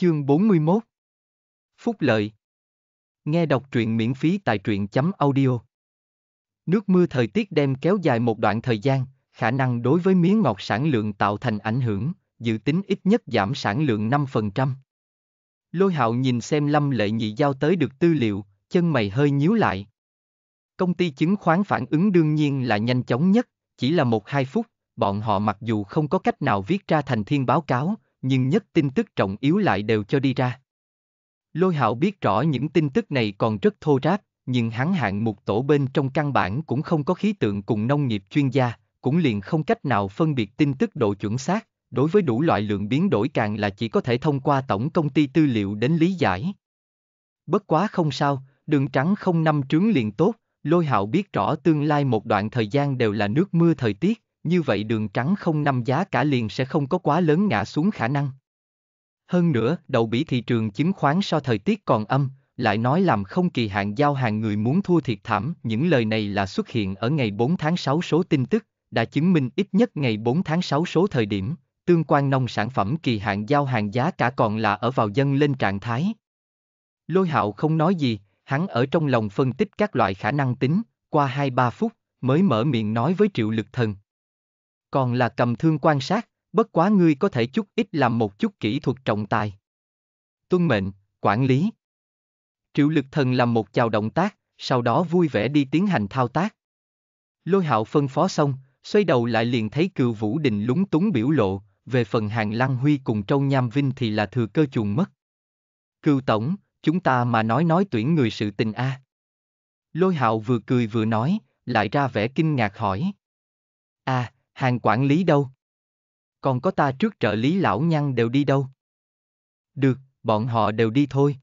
Chương 41 Phúc lợi Nghe đọc truyện miễn phí tại truyện.audio chấm Nước mưa thời tiết đem kéo dài một đoạn thời gian, khả năng đối với miếng ngọt sản lượng tạo thành ảnh hưởng, dự tính ít nhất giảm sản lượng 5%. Lôi hạo nhìn xem lâm lệ nhị giao tới được tư liệu, chân mày hơi nhíu lại. Công ty chứng khoán phản ứng đương nhiên là nhanh chóng nhất, chỉ là một hai phút, bọn họ mặc dù không có cách nào viết ra thành thiên báo cáo, nhưng nhất tin tức trọng yếu lại đều cho đi ra. Lôi hạo biết rõ những tin tức này còn rất thô ráp, nhưng hắn hạng một tổ bên trong căn bản cũng không có khí tượng cùng nông nghiệp chuyên gia, cũng liền không cách nào phân biệt tin tức độ chuẩn xác, đối với đủ loại lượng biến đổi càng là chỉ có thể thông qua tổng công ty tư liệu đến lý giải. Bất quá không sao, đường trắng không năm trướng liền tốt, lôi hạo biết rõ tương lai một đoạn thời gian đều là nước mưa thời tiết, như vậy đường trắng không năm giá cả liền sẽ không có quá lớn ngã xuống khả năng. Hơn nữa, đầu bỉ thị trường chứng khoán so thời tiết còn âm, lại nói làm không kỳ hạn giao hàng người muốn thua thiệt thảm, những lời này là xuất hiện ở ngày 4 tháng 6 số tin tức, đã chứng minh ít nhất ngày 4 tháng 6 số thời điểm, tương quan nông sản phẩm kỳ hạn giao hàng giá cả còn là ở vào dân lên trạng thái. Lôi hạo không nói gì, hắn ở trong lòng phân tích các loại khả năng tính, qua 2-3 phút, mới mở miệng nói với triệu lực thần, còn là cầm thương quan sát, bất quá ngươi có thể chút ít làm một chút kỹ thuật trọng tài. Tuân mệnh, quản lý. Triệu lực thần làm một chào động tác, sau đó vui vẻ đi tiến hành thao tác. Lôi hạo phân phó xong, xoay đầu lại liền thấy cựu vũ đình lúng túng biểu lộ, về phần hàng lăng huy cùng trâu nham vinh thì là thừa cơ chuồng mất. Cựu tổng, chúng ta mà nói nói tuyển người sự tình a. Lôi hạo vừa cười vừa nói, lại ra vẻ kinh ngạc hỏi. À, hàng quản lý đâu? Còn có ta trước trợ lý lão nhăn đều đi đâu? Được, bọn họ đều đi thôi.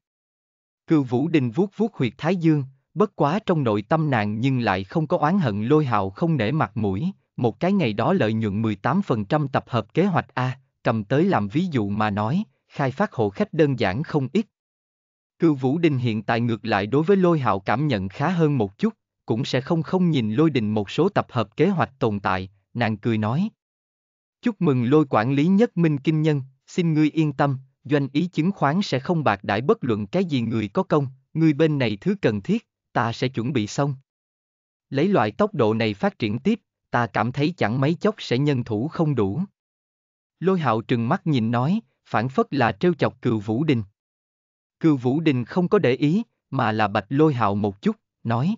Cư Vũ Đình vuốt vuốt huyệt Thái Dương, bất quá trong nội tâm nàng nhưng lại không có oán hận lôi hạo không nể mặt mũi, một cái ngày đó lợi nhuận 18% tập hợp kế hoạch A, cầm tới làm ví dụ mà nói, khai phát hộ khách đơn giản không ít. Cư Vũ Đình hiện tại ngược lại đối với lôi hạo cảm nhận khá hơn một chút, cũng sẽ không không nhìn lôi đình một số tập hợp kế hoạch tồn tại, nàng cười nói. Chúc mừng lôi quản lý nhất minh kinh nhân, xin ngươi yên tâm, doanh ý chứng khoán sẽ không bạc đãi bất luận cái gì người có công, ngươi bên này thứ cần thiết, ta sẽ chuẩn bị xong. Lấy loại tốc độ này phát triển tiếp, ta cảm thấy chẳng mấy chốc sẽ nhân thủ không đủ. Lôi hạo trừng mắt nhìn nói, phản phất là trêu chọc cừu Vũ Đình. Cừu Vũ Đình không có để ý, mà là bạch lôi hạo một chút, nói.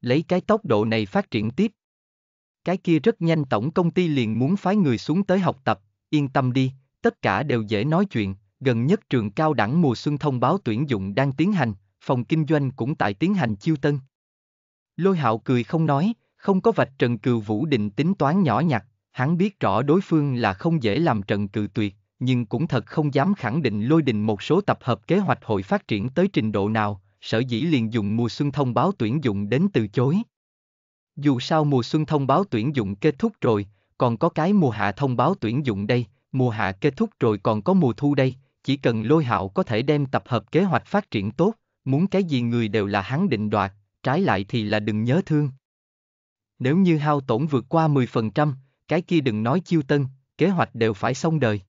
Lấy cái tốc độ này phát triển tiếp, cái kia rất nhanh tổng công ty liền muốn phái người xuống tới học tập, yên tâm đi, tất cả đều dễ nói chuyện, gần nhất trường cao đẳng mùa xuân thông báo tuyển dụng đang tiến hành, phòng kinh doanh cũng tại tiến hành chiêu tân. Lôi hạo cười không nói, không có vạch Trần Cừu Vũ định tính toán nhỏ nhặt, hắn biết rõ đối phương là không dễ làm Trần Cự tuyệt, nhưng cũng thật không dám khẳng định lôi đình một số tập hợp kế hoạch hội phát triển tới trình độ nào, sở dĩ liền dùng mùa xuân thông báo tuyển dụng đến từ chối. Dù sao mùa xuân thông báo tuyển dụng kết thúc rồi, còn có cái mùa hạ thông báo tuyển dụng đây, mùa hạ kết thúc rồi còn có mùa thu đây, chỉ cần lôi hạo có thể đem tập hợp kế hoạch phát triển tốt, muốn cái gì người đều là hắn định đoạt, trái lại thì là đừng nhớ thương. Nếu như hao tổn vượt qua 10%, cái kia đừng nói chiêu tân, kế hoạch đều phải xong đời.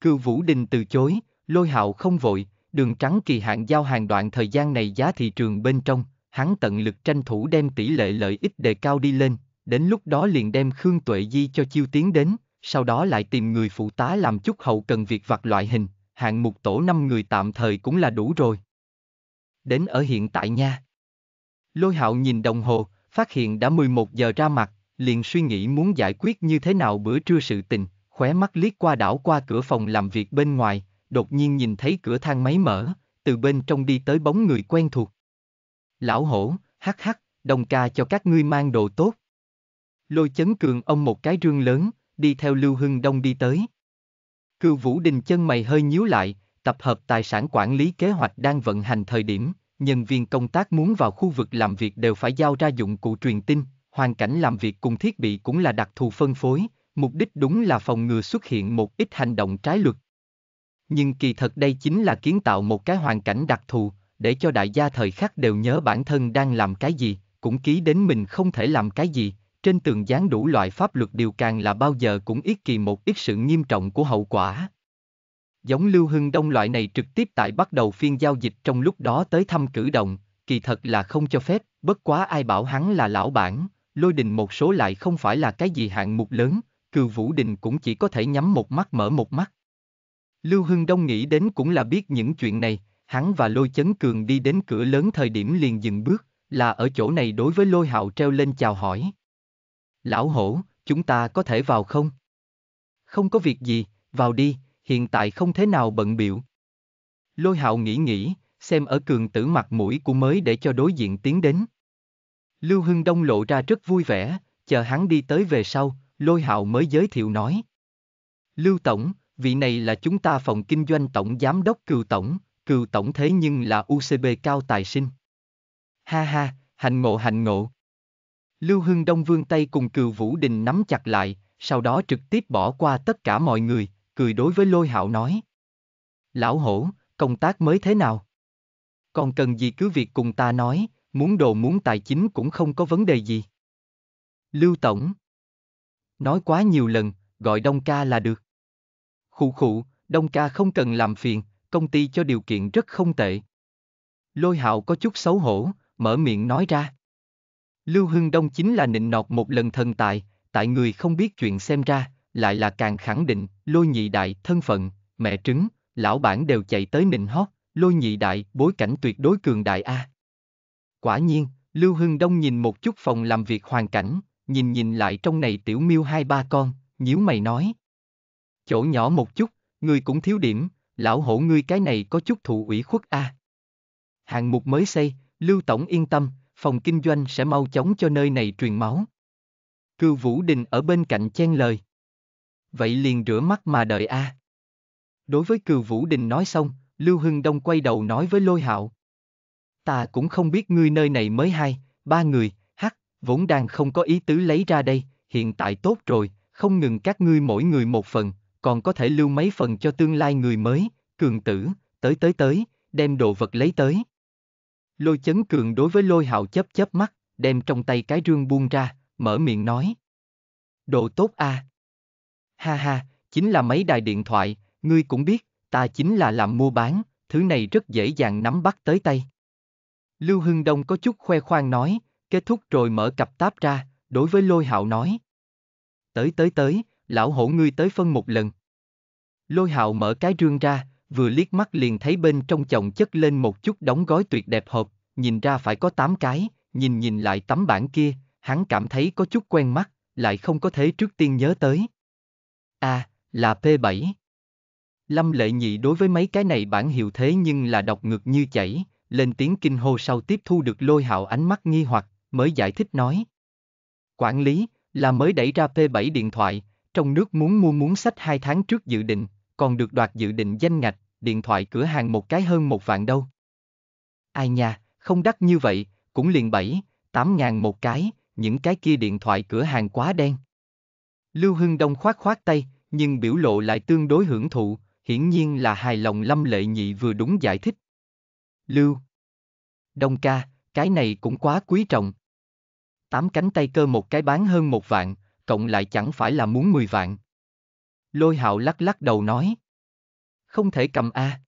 Cư Vũ Đình từ chối, lôi hạo không vội, đường trắng kỳ hạn giao hàng đoạn thời gian này giá thị trường bên trong, hắn tận lực tranh thủ đem tỷ lệ lợi ích đề cao đi lên, đến lúc đó liền đem Khương Tuệ Di cho chiêu tiến đến, sau đó lại tìm người phụ tá làm chút hậu cần việc vặt loại hình, hạng mục tổ năm người tạm thời cũng là đủ rồi. Đến ở hiện tại nha. Lôi hạo nhìn đồng hồ, phát hiện đã 11 giờ ra mặt, liền suy nghĩ muốn giải quyết như thế nào bữa trưa sự tình, khóe mắt liếc qua đảo qua cửa phòng làm việc bên ngoài, đột nhiên nhìn thấy cửa thang máy mở, từ bên trong đi tới bóng người quen thuộc lão hổ, hắc hắc, đồng ca cho các ngươi mang đồ tốt. Lôi chấn cường ông một cái rương lớn, đi theo Lưu Hưng Đông đi tới. Cư Vũ Đình chân mày hơi nhíu lại, tập hợp tài sản quản lý kế hoạch đang vận hành thời điểm, nhân viên công tác muốn vào khu vực làm việc đều phải giao ra dụng cụ truyền tin, hoàn cảnh làm việc cùng thiết bị cũng là đặc thù phân phối, mục đích đúng là phòng ngừa xuất hiện một ít hành động trái luật. Nhưng kỳ thật đây chính là kiến tạo một cái hoàn cảnh đặc thù, để cho đại gia thời khắc đều nhớ bản thân đang làm cái gì, cũng ký đến mình không thể làm cái gì, trên tường dán đủ loại pháp luật điều càng là bao giờ cũng ít kỳ một ít sự nghiêm trọng của hậu quả. Giống Lưu Hưng Đông loại này trực tiếp tại bắt đầu phiên giao dịch trong lúc đó tới thăm cử động, kỳ thật là không cho phép, bất quá ai bảo hắn là lão bản, lôi đình một số lại không phải là cái gì hạng mục lớn, cừu vũ đình cũng chỉ có thể nhắm một mắt mở một mắt. Lưu Hưng Đông nghĩ đến cũng là biết những chuyện này, hắn và lôi chấn cường đi đến cửa lớn thời điểm liền dừng bước, là ở chỗ này đối với lôi hạo treo lên chào hỏi. Lão hổ, chúng ta có thể vào không? Không có việc gì, vào đi, hiện tại không thế nào bận biệu. Lôi hạo nghĩ nghĩ, xem ở cường tử mặt mũi của mới để cho đối diện tiến đến. Lưu Hưng Đông lộ ra rất vui vẻ, chờ hắn đi tới về sau, lôi hạo mới giới thiệu nói. Lưu Tổng, vị này là chúng ta phòng kinh doanh tổng giám đốc cừu tổng, cựu tổng thế nhưng là UCB cao tài sinh. Ha ha, hạnh ngộ hạnh ngộ. Lưu Hưng Đông vương tay cùng Cựu Vũ Đình nắm chặt lại, sau đó trực tiếp bỏ qua tất cả mọi người, cười đối với Lôi Hạo nói. Lão hổ, công tác mới thế nào? Còn cần gì cứ việc cùng ta nói, muốn đồ muốn tài chính cũng không có vấn đề gì. Lưu Tổng Nói quá nhiều lần, gọi Đông Ca là được. Khụ khụ, Đông Ca không cần làm phiền, công ty cho điều kiện rất không tệ. Lôi hạo có chút xấu hổ, mở miệng nói ra. Lưu Hưng Đông chính là nịnh nọt một lần thần tài, tại người không biết chuyện xem ra, lại là càng khẳng định, lôi nhị đại, thân phận, mẹ trứng, lão bản đều chạy tới nịnh hót, lôi nhị đại, bối cảnh tuyệt đối cường đại A. Quả nhiên, Lưu Hưng Đông nhìn một chút phòng làm việc hoàn cảnh, nhìn nhìn lại trong này tiểu miêu hai ba con, nhíu mày nói. Chỗ nhỏ một chút, người cũng thiếu điểm, lão hổ ngươi cái này có chút thụ ủy khuất a. À. Hạng mục mới xây, Lưu Tổng yên tâm, phòng kinh doanh sẽ mau chóng cho nơi này truyền máu. Cư Vũ Đình ở bên cạnh chen lời. Vậy liền rửa mắt mà đợi a. À. Đối với Cư Vũ Đình nói xong, Lưu Hưng Đông quay đầu nói với Lôi Hạo. Ta cũng không biết ngươi nơi này mới hai, ba người, hắc, vốn đang không có ý tứ lấy ra đây, hiện tại tốt rồi, không ngừng các ngươi mỗi người một phần, còn có thể lưu mấy phần cho tương lai người mới, cường tử, tới tới tới, đem đồ vật lấy tới. Lôi chấn cường đối với lôi hạo chớp chớp mắt, đem trong tay cái rương buông ra, mở miệng nói. Đồ tốt a. À? Ha ha, chính là mấy đài điện thoại, ngươi cũng biết, ta chính là làm mua bán, thứ này rất dễ dàng nắm bắt tới tay. Lưu Hưng Đông có chút khoe khoang nói, kết thúc rồi mở cặp táp ra, đối với lôi hạo nói. Tới tới tới, lão hổ ngươi tới phân một lần. Lôi hạo mở cái rương ra, vừa liếc mắt liền thấy bên trong chồng chất lên một chút đóng gói tuyệt đẹp hộp, nhìn ra phải có 8 cái, nhìn nhìn lại tấm bản kia, hắn cảm thấy có chút quen mắt, lại không có thế trước tiên nhớ tới. À, là P7. Lâm Lệ Nhị đối với mấy cái này bản hiệu thế nhưng là đọc ngược như chảy, lên tiếng kinh hô sau tiếp thu được lôi hạo ánh mắt nghi hoặc, mới giải thích nói. Quản lý, là mới đẩy ra P7 điện thoại, trong nước muốn mua muốn sách 2 tháng trước dự định, còn được đoạt dự định danh ngạch, điện thoại cửa hàng một cái hơn một vạn đâu. Ai nha, không đắt như vậy, cũng liền 7, 8 ngàn một cái, những cái kia điện thoại cửa hàng quá đen. Lưu Hưng Đông khoát khoát tay, nhưng biểu lộ lại tương đối hưởng thụ, hiển nhiên là hài lòng Lâm Lệ Nhị vừa đúng giải thích. Lưu Đông ca, cái này cũng quá quý trọng. Tám cánh tay cơ một cái bán hơn một vạn, cộng lại chẳng phải là muốn 10 vạn. Lôi hạo lắc lắc đầu nói. Không thể cầm a. À.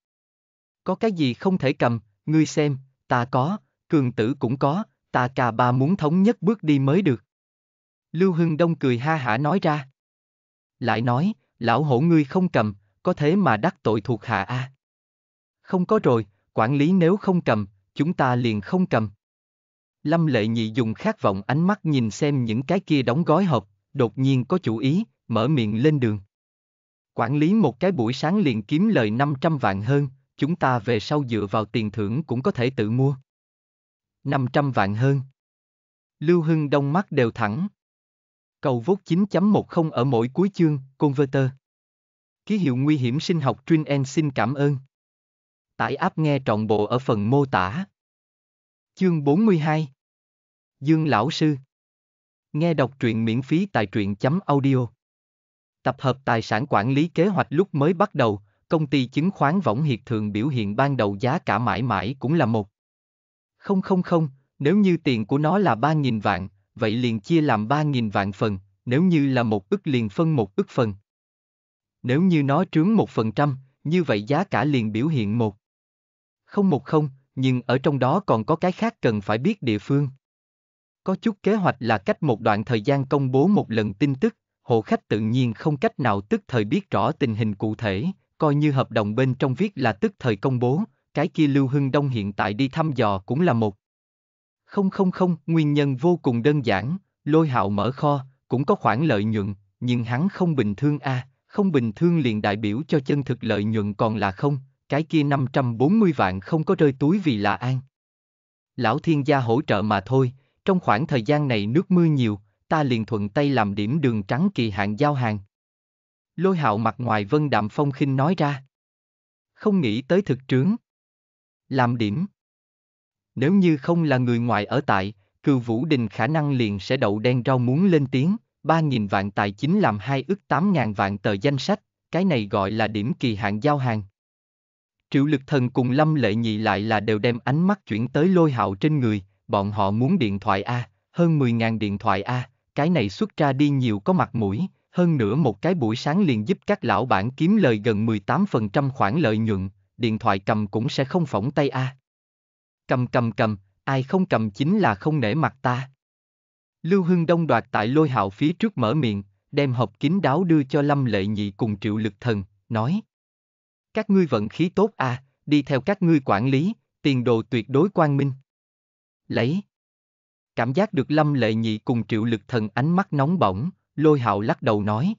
Có cái gì không thể cầm, ngươi xem, ta có, cường tử cũng có, ta cà ba muốn thống nhất bước đi mới được. Lưu Hưng Đông cười ha hả nói ra. Lại nói, lão hổ ngươi không cầm, có thế mà đắc tội thuộc hạ a. À. Không có rồi, quản lý nếu không cầm, chúng ta liền không cầm. Lâm Lệ Nhị dùng khát vọng ánh mắt nhìn xem những cái kia đóng gói hộp, đột nhiên có chủ ý, mở miệng lên đường. Quản lý một cái buổi sáng liền kiếm lời 500 vạn hơn, chúng ta về sau dựa vào tiền thưởng cũng có thể tự mua. 500 vạn hơn. Lưu Hưng đông mắt đều thẳng. Cầu vốt 9.10 ở mỗi cuối chương, Converter. Ký hiệu nguy hiểm sinh học Trin En xin cảm ơn. Tải áp nghe trọn bộ ở phần mô tả. Chương 42 Dương Lão Sư Nghe đọc truyện miễn phí tại truyện.audio. chấm Tập hợp tài sản quản lý kế hoạch lúc mới bắt đầu, công ty chứng khoán Võng Hiệp thường biểu hiện ban đầu giá cả mãi mãi cũng là một. Không không không, nếu như tiền của nó là 3.000 vạn, vậy liền chia làm 3.000 vạn phần, nếu như là một ức liền phân một ức phần. Nếu như nó trướng một phần trăm, như vậy giá cả liền biểu hiện một. Không một không, nhưng ở trong đó còn có cái khác cần phải biết địa phương. Có chút kế hoạch là cách một đoạn thời gian công bố một lần tin tức, hộ khách tự nhiên không cách nào tức thời biết rõ tình hình cụ thể, coi như hợp đồng bên trong viết là tức thời công bố, cái kia Lưu Hưng Đông hiện tại đi thăm dò cũng là một. Không không không, nguyên nhân vô cùng đơn giản, lôi hạo mở kho, cũng có khoản lợi nhuận, nhưng hắn không bình thường a à, không bình thường liền đại biểu cho chân thực lợi nhuận còn là không, cái kia 540 vạn không có rơi túi vì là an. Lão thiên gia hỗ trợ mà thôi, trong khoảng thời gian này nước mưa nhiều, ta liền thuận tay làm điểm đường trắng kỳ hạn giao hàng. Lôi hạo mặt ngoài vân đạm phong khinh nói ra. Không nghĩ tới thực trướng. Làm điểm. Nếu như không là người ngoài ở tại, cừu vũ đình khả năng liền sẽ đậu đen rau muốn lên tiếng, ba nghìn vạn tài chính làm hai ước tám ngàn vạn tờ danh sách, cái này gọi là điểm kỳ hạn giao hàng. Triệu lực thần cùng Lâm Lệ Nhị lại là đều đem ánh mắt chuyển tới lôi hạo trên người, bọn họ muốn điện thoại A, hơn 10.000 điện thoại A, cái này xuất ra đi nhiều có mặt mũi, hơn nữa một cái buổi sáng liền giúp các lão bản kiếm lời gần 18% khoản lợi nhuận, điện thoại cầm cũng sẽ không phỏng tay A. Cầm cầm cầm, ai không cầm chính là không nể mặt ta. Lưu Hưng Đông đoạt tại lôi hạo phía trước mở miệng, đem hộp kín đáo đưa cho Lâm Lệ Nhị cùng Triệu Lực Thần, nói. Các ngươi vận khí tốt à, đi theo các ngươi quản lý, tiền đồ tuyệt đối quang minh lấy. Cảm giác được Lâm Lệ Nhị cùng triệu lực thần ánh mắt nóng bỏng, lôi hạo lắc đầu nói.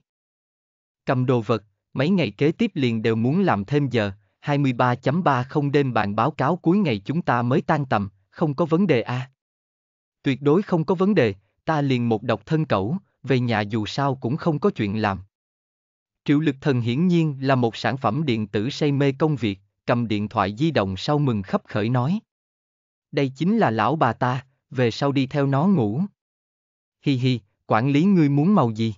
Cầm đồ vật, mấy ngày kế tiếp liền đều muốn làm thêm giờ, 23 không đêm bạn báo cáo cuối ngày chúng ta mới tan tầm, không có vấn đề à? Tuyệt đối không có vấn đề, ta liền một độc thân cẩu, về nhà dù sao cũng không có chuyện làm. Triệu lực thần hiển nhiên là một sản phẩm điện tử say mê công việc, cầm điện thoại di động sau mừng khấp khởi nói đây chính là lão bà ta, về sau đi theo nó ngủ. Hi hi, quản lý ngươi muốn màu gì?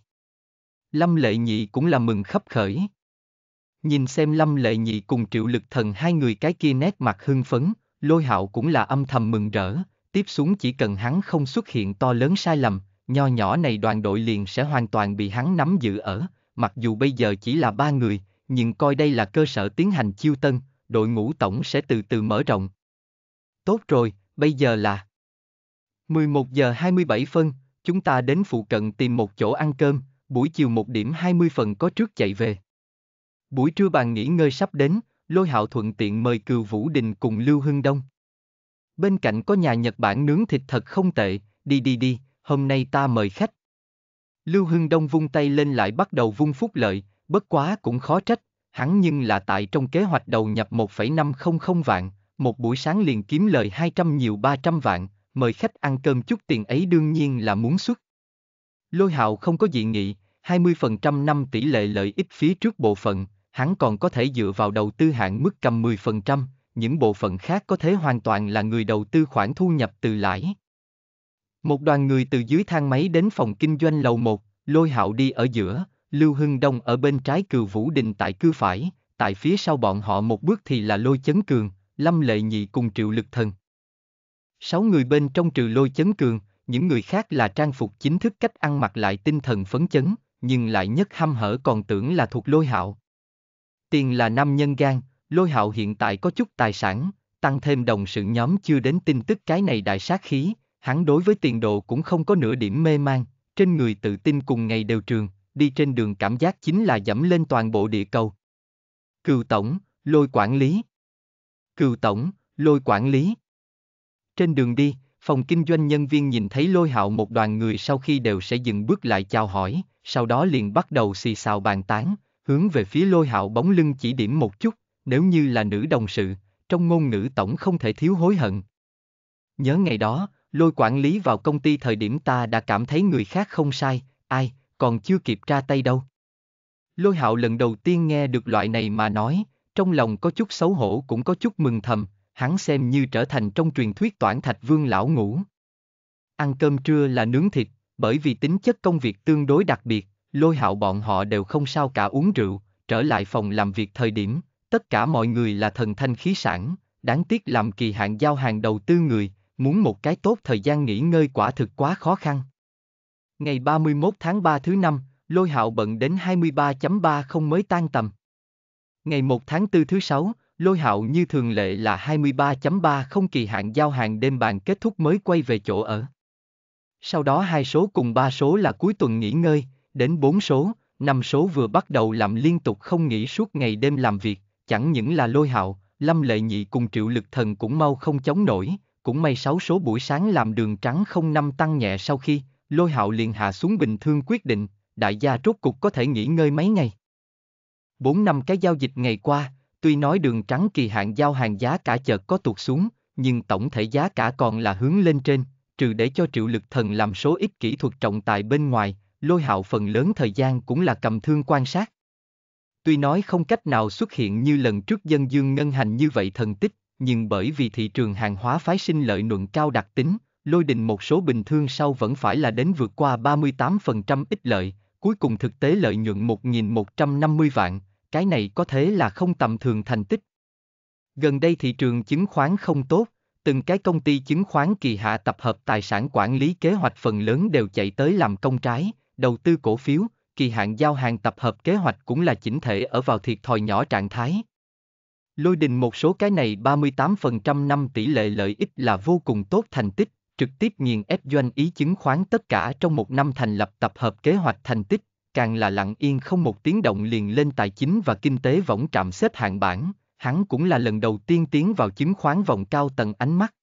Lâm Lệ Nhị cũng là mừng khắp khởi. Nhìn xem Lâm Lệ Nhị cùng Triệu Lực Thần hai người cái kia nét mặt hưng phấn, Lôi Hạo cũng là âm thầm mừng rỡ, tiếp xuống chỉ cần hắn không xuất hiện to lớn sai lầm, nho nhỏ này đoàn đội liền sẽ hoàn toàn bị hắn nắm giữ ở, mặc dù bây giờ chỉ là ba người, nhưng coi đây là cơ sở tiến hành chiêu tân, đội ngũ tổng sẽ từ từ mở rộng, Tốt rồi, bây giờ là 11 giờ 27 phân, chúng ta đến phụ cận tìm một chỗ ăn cơm, buổi chiều 1 điểm 20 phần có trước chạy về. Buổi trưa bàn nghỉ ngơi sắp đến, Lôi Hạo thuận tiện mời Cừu Vũ Đình cùng Lưu Hưng Đông. Bên cạnh có nhà Nhật Bản nướng thịt thật không tệ, đi đi đi, hôm nay ta mời khách. Lưu Hưng Đông vung tay lên lại bắt đầu vung phúc lợi, bất quá cũng khó trách, hắn nhưng là tại trong kế hoạch đầu nhập 1,500 vạn, một buổi sáng liền kiếm lời 200 nhiều 300 vạn, mời khách ăn cơm chút tiền ấy đương nhiên là muốn xuất. Lôi hạo không có dị nghị, 20% năm tỷ lệ lợi ích phí trước bộ phận, hắn còn có thể dựa vào đầu tư hạn mức cầm 10%, những bộ phận khác có thể hoàn toàn là người đầu tư khoản thu nhập từ lãi. Một đoàn người từ dưới thang máy đến phòng kinh doanh lầu 1, lôi hạo đi ở giữa, Lưu Hưng Đông ở bên trái cừu Vũ Đình tại cư phải, tại phía sau bọn họ một bước thì là lôi chấn cường, Lâm Lệ Nhị cùng Triệu Lực Thần. Sáu người bên trong trừ lôi chấn cường, những người khác là trang phục chính thức cách ăn mặc lại tinh thần phấn chấn, nhưng lại nhất ham hở còn tưởng là thuộc lôi hạo. Tiền là nam nhân gan, lôi hạo hiện tại có chút tài sản, tăng thêm đồng sự nhóm chưa đến tin tức cái này đại sát khí, hắn đối với tiền độ cũng không có nửa điểm mê mang, trên người tự tin cùng ngày đều trường, đi trên đường cảm giác chính là dẫm lên toàn bộ địa cầu. Cựu tổng, lôi quản lý Cựu tổng, lôi quản lý. Trên đường đi, phòng kinh doanh nhân viên nhìn thấy lôi hạo một đoàn người sau khi đều sẽ dừng bước lại chào hỏi, sau đó liền bắt đầu xì xào bàn tán, hướng về phía lôi hạo bóng lưng chỉ điểm một chút, nếu như là nữ đồng sự, trong ngôn ngữ tổng không thể thiếu hối hận. Nhớ ngày đó, lôi quản lý vào công ty thời điểm ta đã cảm thấy người khác không sai, ai, còn chưa kịp ra tay đâu. Lôi hạo lần đầu tiên nghe được loại này mà nói, trong lòng có chút xấu hổ cũng có chút mừng thầm, hắn xem như trở thành trong truyền thuyết toản thạch vương lão ngủ. Ăn cơm trưa là nướng thịt, bởi vì tính chất công việc tương đối đặc biệt, lôi hạo bọn họ đều không sao cả uống rượu, trở lại phòng làm việc thời điểm, tất cả mọi người là thần thanh khí sản, đáng tiếc làm kỳ hạn giao hàng đầu tư người, muốn một cái tốt thời gian nghỉ ngơi quả thực quá khó khăn. Ngày 31 tháng 3 thứ năm, lôi hạo bận đến 23.30 mới tan tầm. Ngày 1 tháng 4 thứ Sáu, Lôi Hạo như thường lệ là 23.30 kỳ hạn giao hàng đêm bàn kết thúc mới quay về chỗ ở. Sau đó hai số cùng ba số là cuối tuần nghỉ ngơi, đến 4 số, 5 số vừa bắt đầu làm liên tục không nghỉ suốt ngày đêm làm việc, chẳng những là Lôi Hạo, Lâm Lệ Nhị cùng Triệu Lực Thần cũng mau không chống nổi, cũng may 6 số buổi sáng làm đường trắng không năm tăng nhẹ sau khi, Lôi Hạo liền hạ xuống bình thương quyết định, đại gia rốt cục có thể nghỉ ngơi mấy ngày. Bốn năm cái giao dịch ngày qua, tuy nói đường trắng kỳ hạn giao hàng giá cả chợt có tụt xuống, nhưng tổng thể giá cả còn là hướng lên trên, trừ để cho triệu lực thần làm số ít kỹ thuật trọng tài bên ngoài, lôi hạo phần lớn thời gian cũng là cầm thương quan sát. Tuy nói không cách nào xuất hiện như lần trước dân dương ngân hành như vậy thần tích, nhưng bởi vì thị trường hàng hóa phái sinh lợi nhuận cao đặc tính, lôi đình một số bình thương sau vẫn phải là đến vượt qua 38% ít lợi, cuối cùng thực tế lợi nhuận 1.150 vạn, cái này có thể là không tầm thường thành tích. Gần đây thị trường chứng khoán không tốt, từng cái công ty chứng khoán kỳ hạ tập hợp tài sản quản lý kế hoạch phần lớn đều chạy tới làm công trái, đầu tư cổ phiếu, kỳ hạn giao hàng tập hợp kế hoạch cũng là chỉnh thể ở vào thiệt thòi nhỏ trạng thái. Lôi đình một số cái này 38% năm tỷ lệ lợi ích là vô cùng tốt thành tích, trực tiếp nghiền ép doanh ý chứng khoán tất cả trong một năm thành lập tập hợp kế hoạch thành tích, càng là lặng yên không một tiếng động liền lên tài chính và kinh tế võng trạm xếp hạng bảng, hắn cũng là lần đầu tiên tiến vào chứng khoán vòng cao tầng ánh mắt.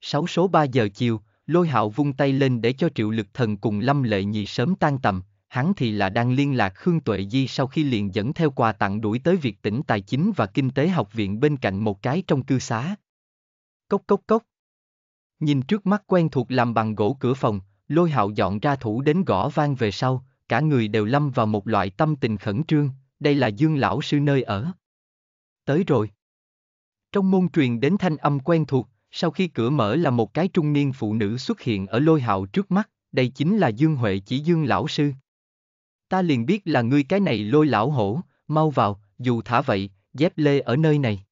6 số 3 giờ chiều, lôi hạo vung tay lên để cho triệu lực thần cùng lâm lệ nhị sớm tan tầm, hắn thì là đang liên lạc Khương Tuệ Di sau khi liền dẫn theo quà tặng đuổi tới việc tỉnh tài chính và kinh tế học viện bên cạnh một cái trong cư xá. Cốc cốc cốc. Nhìn trước mắt quen thuộc làm bằng gỗ cửa phòng, lôi hạo dọn ra thủ đến gõ vang về sau, cả người đều lâm vào một loại tâm tình khẩn trương, đây là Dương lão sư nơi ở. Tới rồi. Trong môn truyền đến thanh âm quen thuộc, sau khi cửa mở là một cái trung niên phụ nữ xuất hiện ở lôi hạo trước mắt, đây chính là Dương Huệ chỉ Dương lão sư. Ta liền biết là ngươi cái này lôi lão hổ, mau vào, dù thả vậy, dép lê ở nơi này.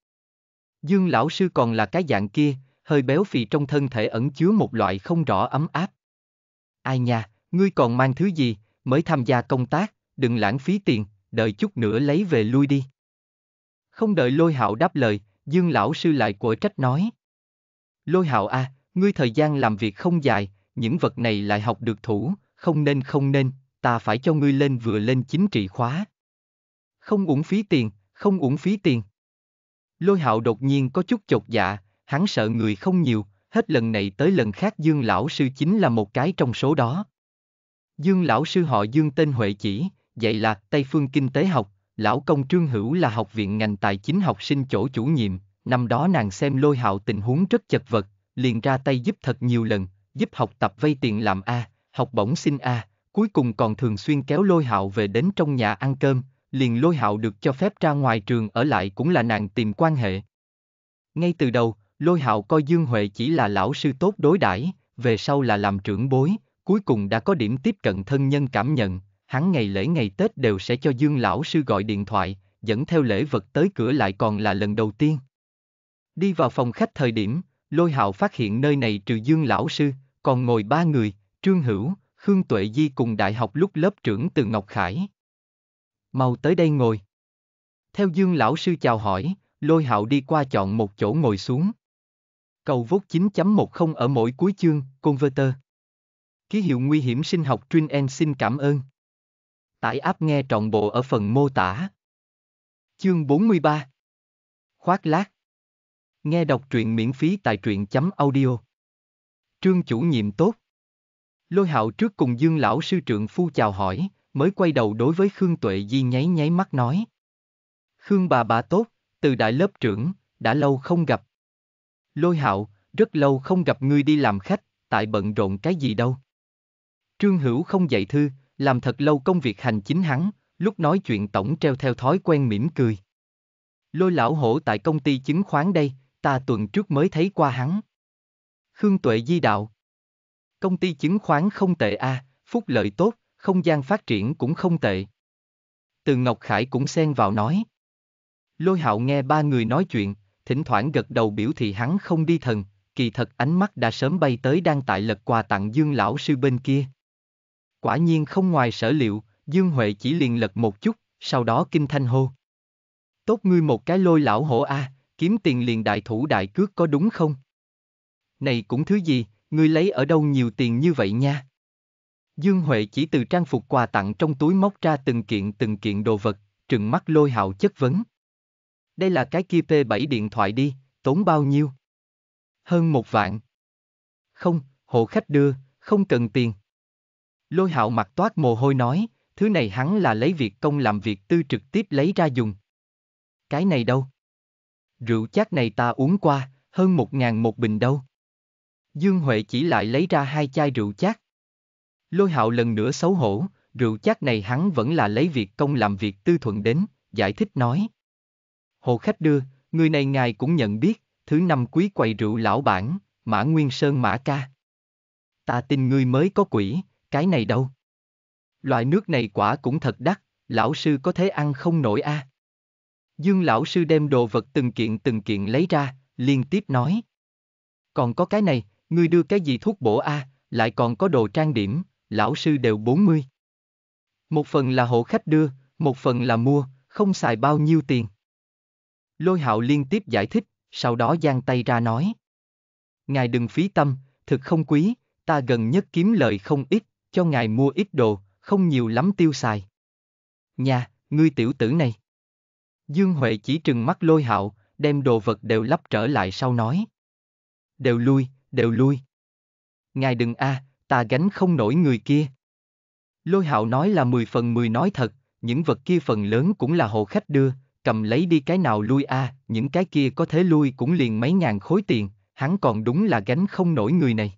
Dương lão sư còn là cái dạng kia, hơi béo phì trong thân thể ẩn chứa một loại không rõ ấm áp. Ai nha, ngươi còn mang thứ gì, mới tham gia công tác, đừng lãng phí tiền, đợi chút nữa lấy về lui đi. Không đợi lôi hạo đáp lời, dương lão sư lại của trách nói. Lôi hạo a, à, ngươi thời gian làm việc không dài, những vật này lại học được thủ, không nên không nên, ta phải cho ngươi lên vừa lên chính trị khóa. Không uổng phí tiền, không uổng phí tiền. Lôi hạo đột nhiên có chút chột dạ, hắn sợ người không nhiều, hết lần này tới lần khác dương lão sư chính là một cái trong số đó. Dương lão sư họ Dương tên Huệ Chỉ, dạy là Tây Phương Kinh tế học, lão công Trương Hữu là học viện ngành tài chính học sinh chỗ chủ nhiệm, năm đó nàng xem lôi hạo tình huống rất chật vật, liền ra tay giúp thật nhiều lần, giúp học tập vay tiền làm A, học bổng xin A, cuối cùng còn thường xuyên kéo lôi hạo về đến trong nhà ăn cơm, liền lôi hạo được cho phép ra ngoài trường ở lại cũng là nàng tìm quan hệ. Ngay từ đầu, lôi hạo coi Dương Huệ chỉ là lão sư tốt đối đãi về sau là làm trưởng bối, cuối cùng đã có điểm tiếp cận thân nhân cảm nhận, hắn ngày lễ ngày Tết đều sẽ cho Dương lão sư gọi điện thoại, dẫn theo lễ vật tới cửa lại còn là lần đầu tiên. Đi vào phòng khách thời điểm, Lôi Hạo phát hiện nơi này trừ Dương lão sư, còn ngồi ba người, Trương Hữu, Khương Tuệ Di cùng đại học lúc lớp trưởng Từ Ngọc Khải. Mau tới đây ngồi. Theo Dương lão sư chào hỏi, Lôi Hạo đi qua chọn một chỗ ngồi xuống. Cầu vốt 9.10 ở mỗi cuối chương, converter. Ký hiệu nguy hiểm sinh học Trin En xin cảm ơn. Tải app nghe trọn bộ ở phần mô tả. Chương 43 Khoác lác Nghe đọc truyện miễn phí tại truyện.audio chấm Trương chủ nhiệm tốt Lôi hạo trước cùng Dương lão sư trượng phu chào hỏi, mới quay đầu đối với Khương Tuệ Di nháy nháy mắt nói. Khương bà bà tốt, từ đại lớp trưởng, đã lâu không gặp. Lôi hạo, rất lâu không gặp ngươi đi làm khách, tại bận rộn cái gì đâu. Trương Hữu không dạy thư, làm thật lâu công việc hành chính hắn, lúc nói chuyện tổng treo theo thói quen mỉm cười. Lôi lão hổ tại công ty chứng khoán đây, ta tuần trước mới thấy qua hắn. Khương Tuệ Di Đạo Công ty chứng khoán không tệ a, à, phúc lợi tốt, không gian phát triển cũng không tệ. Từ Ngọc Khải cũng xen vào nói. Lôi hạo nghe ba người nói chuyện, thỉnh thoảng gật đầu biểu thị hắn không đi thần, kỳ thật ánh mắt đã sớm bay tới đang tại lật quà tặng Dương lão sư bên kia. Quả nhiên không ngoài sở liệu, Dương Huệ chỉ liền lật một chút, sau đó kinh thanh hô. Tốt ngươi một cái lôi lão hổ a, à, kiếm tiền liền đại thủ đại cước có đúng không? Này cũng thứ gì, ngươi lấy ở đâu nhiều tiền như vậy nha? Dương Huệ chỉ từ trang phục quà tặng trong túi móc ra từng kiện từng kiện đồ vật, trừng mắt lôi hạo chất vấn. Đây là cái kia P7 điện thoại đi, tốn bao nhiêu? Hơn một vạn. Không, hộ khách đưa, không cần tiền. Lôi hạo mặt toát mồ hôi nói, thứ này hắn là lấy việc công làm việc tư trực tiếp lấy ra dùng. Cái này đâu? Rượu chát này ta uống qua, hơn một ngàn một bình đâu. Dương Huệ chỉ lại lấy ra hai chai rượu chát. Lôi hạo lần nữa xấu hổ, rượu chát này hắn vẫn là lấy việc công làm việc tư thuận đến, giải thích nói. Hồ khách đưa, người này ngài cũng nhận biết, thứ năm quý quầy rượu lão bản, Mã Nguyên Sơn Mã Ca. Ta tin ngươi mới có quỷ, cái này đâu? Loại nước này quả cũng thật đắt, lão sư có thể ăn không nổi a. À? Dương lão sư đem đồ vật từng kiện từng kiện lấy ra, liên tiếp nói. Còn có cái này, ngươi đưa cái gì thuốc bổ a, à, lại còn có đồ trang điểm, lão sư đều 40. Một phần là hộ khách đưa, một phần là mua, không xài bao nhiêu tiền. Lôi hạo liên tiếp giải thích, sau đó giang tay ra nói. Ngài đừng phí tâm, thực không quý, ta gần nhất kiếm lời không ít, cho ngài mua ít đồ, không nhiều lắm tiêu xài. Nhà, ngươi tiểu tử này. Dương Huệ chỉ trừng mắt lôi hạo, đem đồ vật đều lắp trở lại sau nói. Đều lui, đều lui. Ngài đừng a, à, ta gánh không nổi người kia. Lôi hạo nói là 10 phần 10 nói thật, những vật kia phần lớn cũng là hộ khách đưa, cầm lấy đi cái nào lui a, à, những cái kia có thể lui cũng liền mấy ngàn khối tiền, hắn còn đúng là gánh không nổi người này.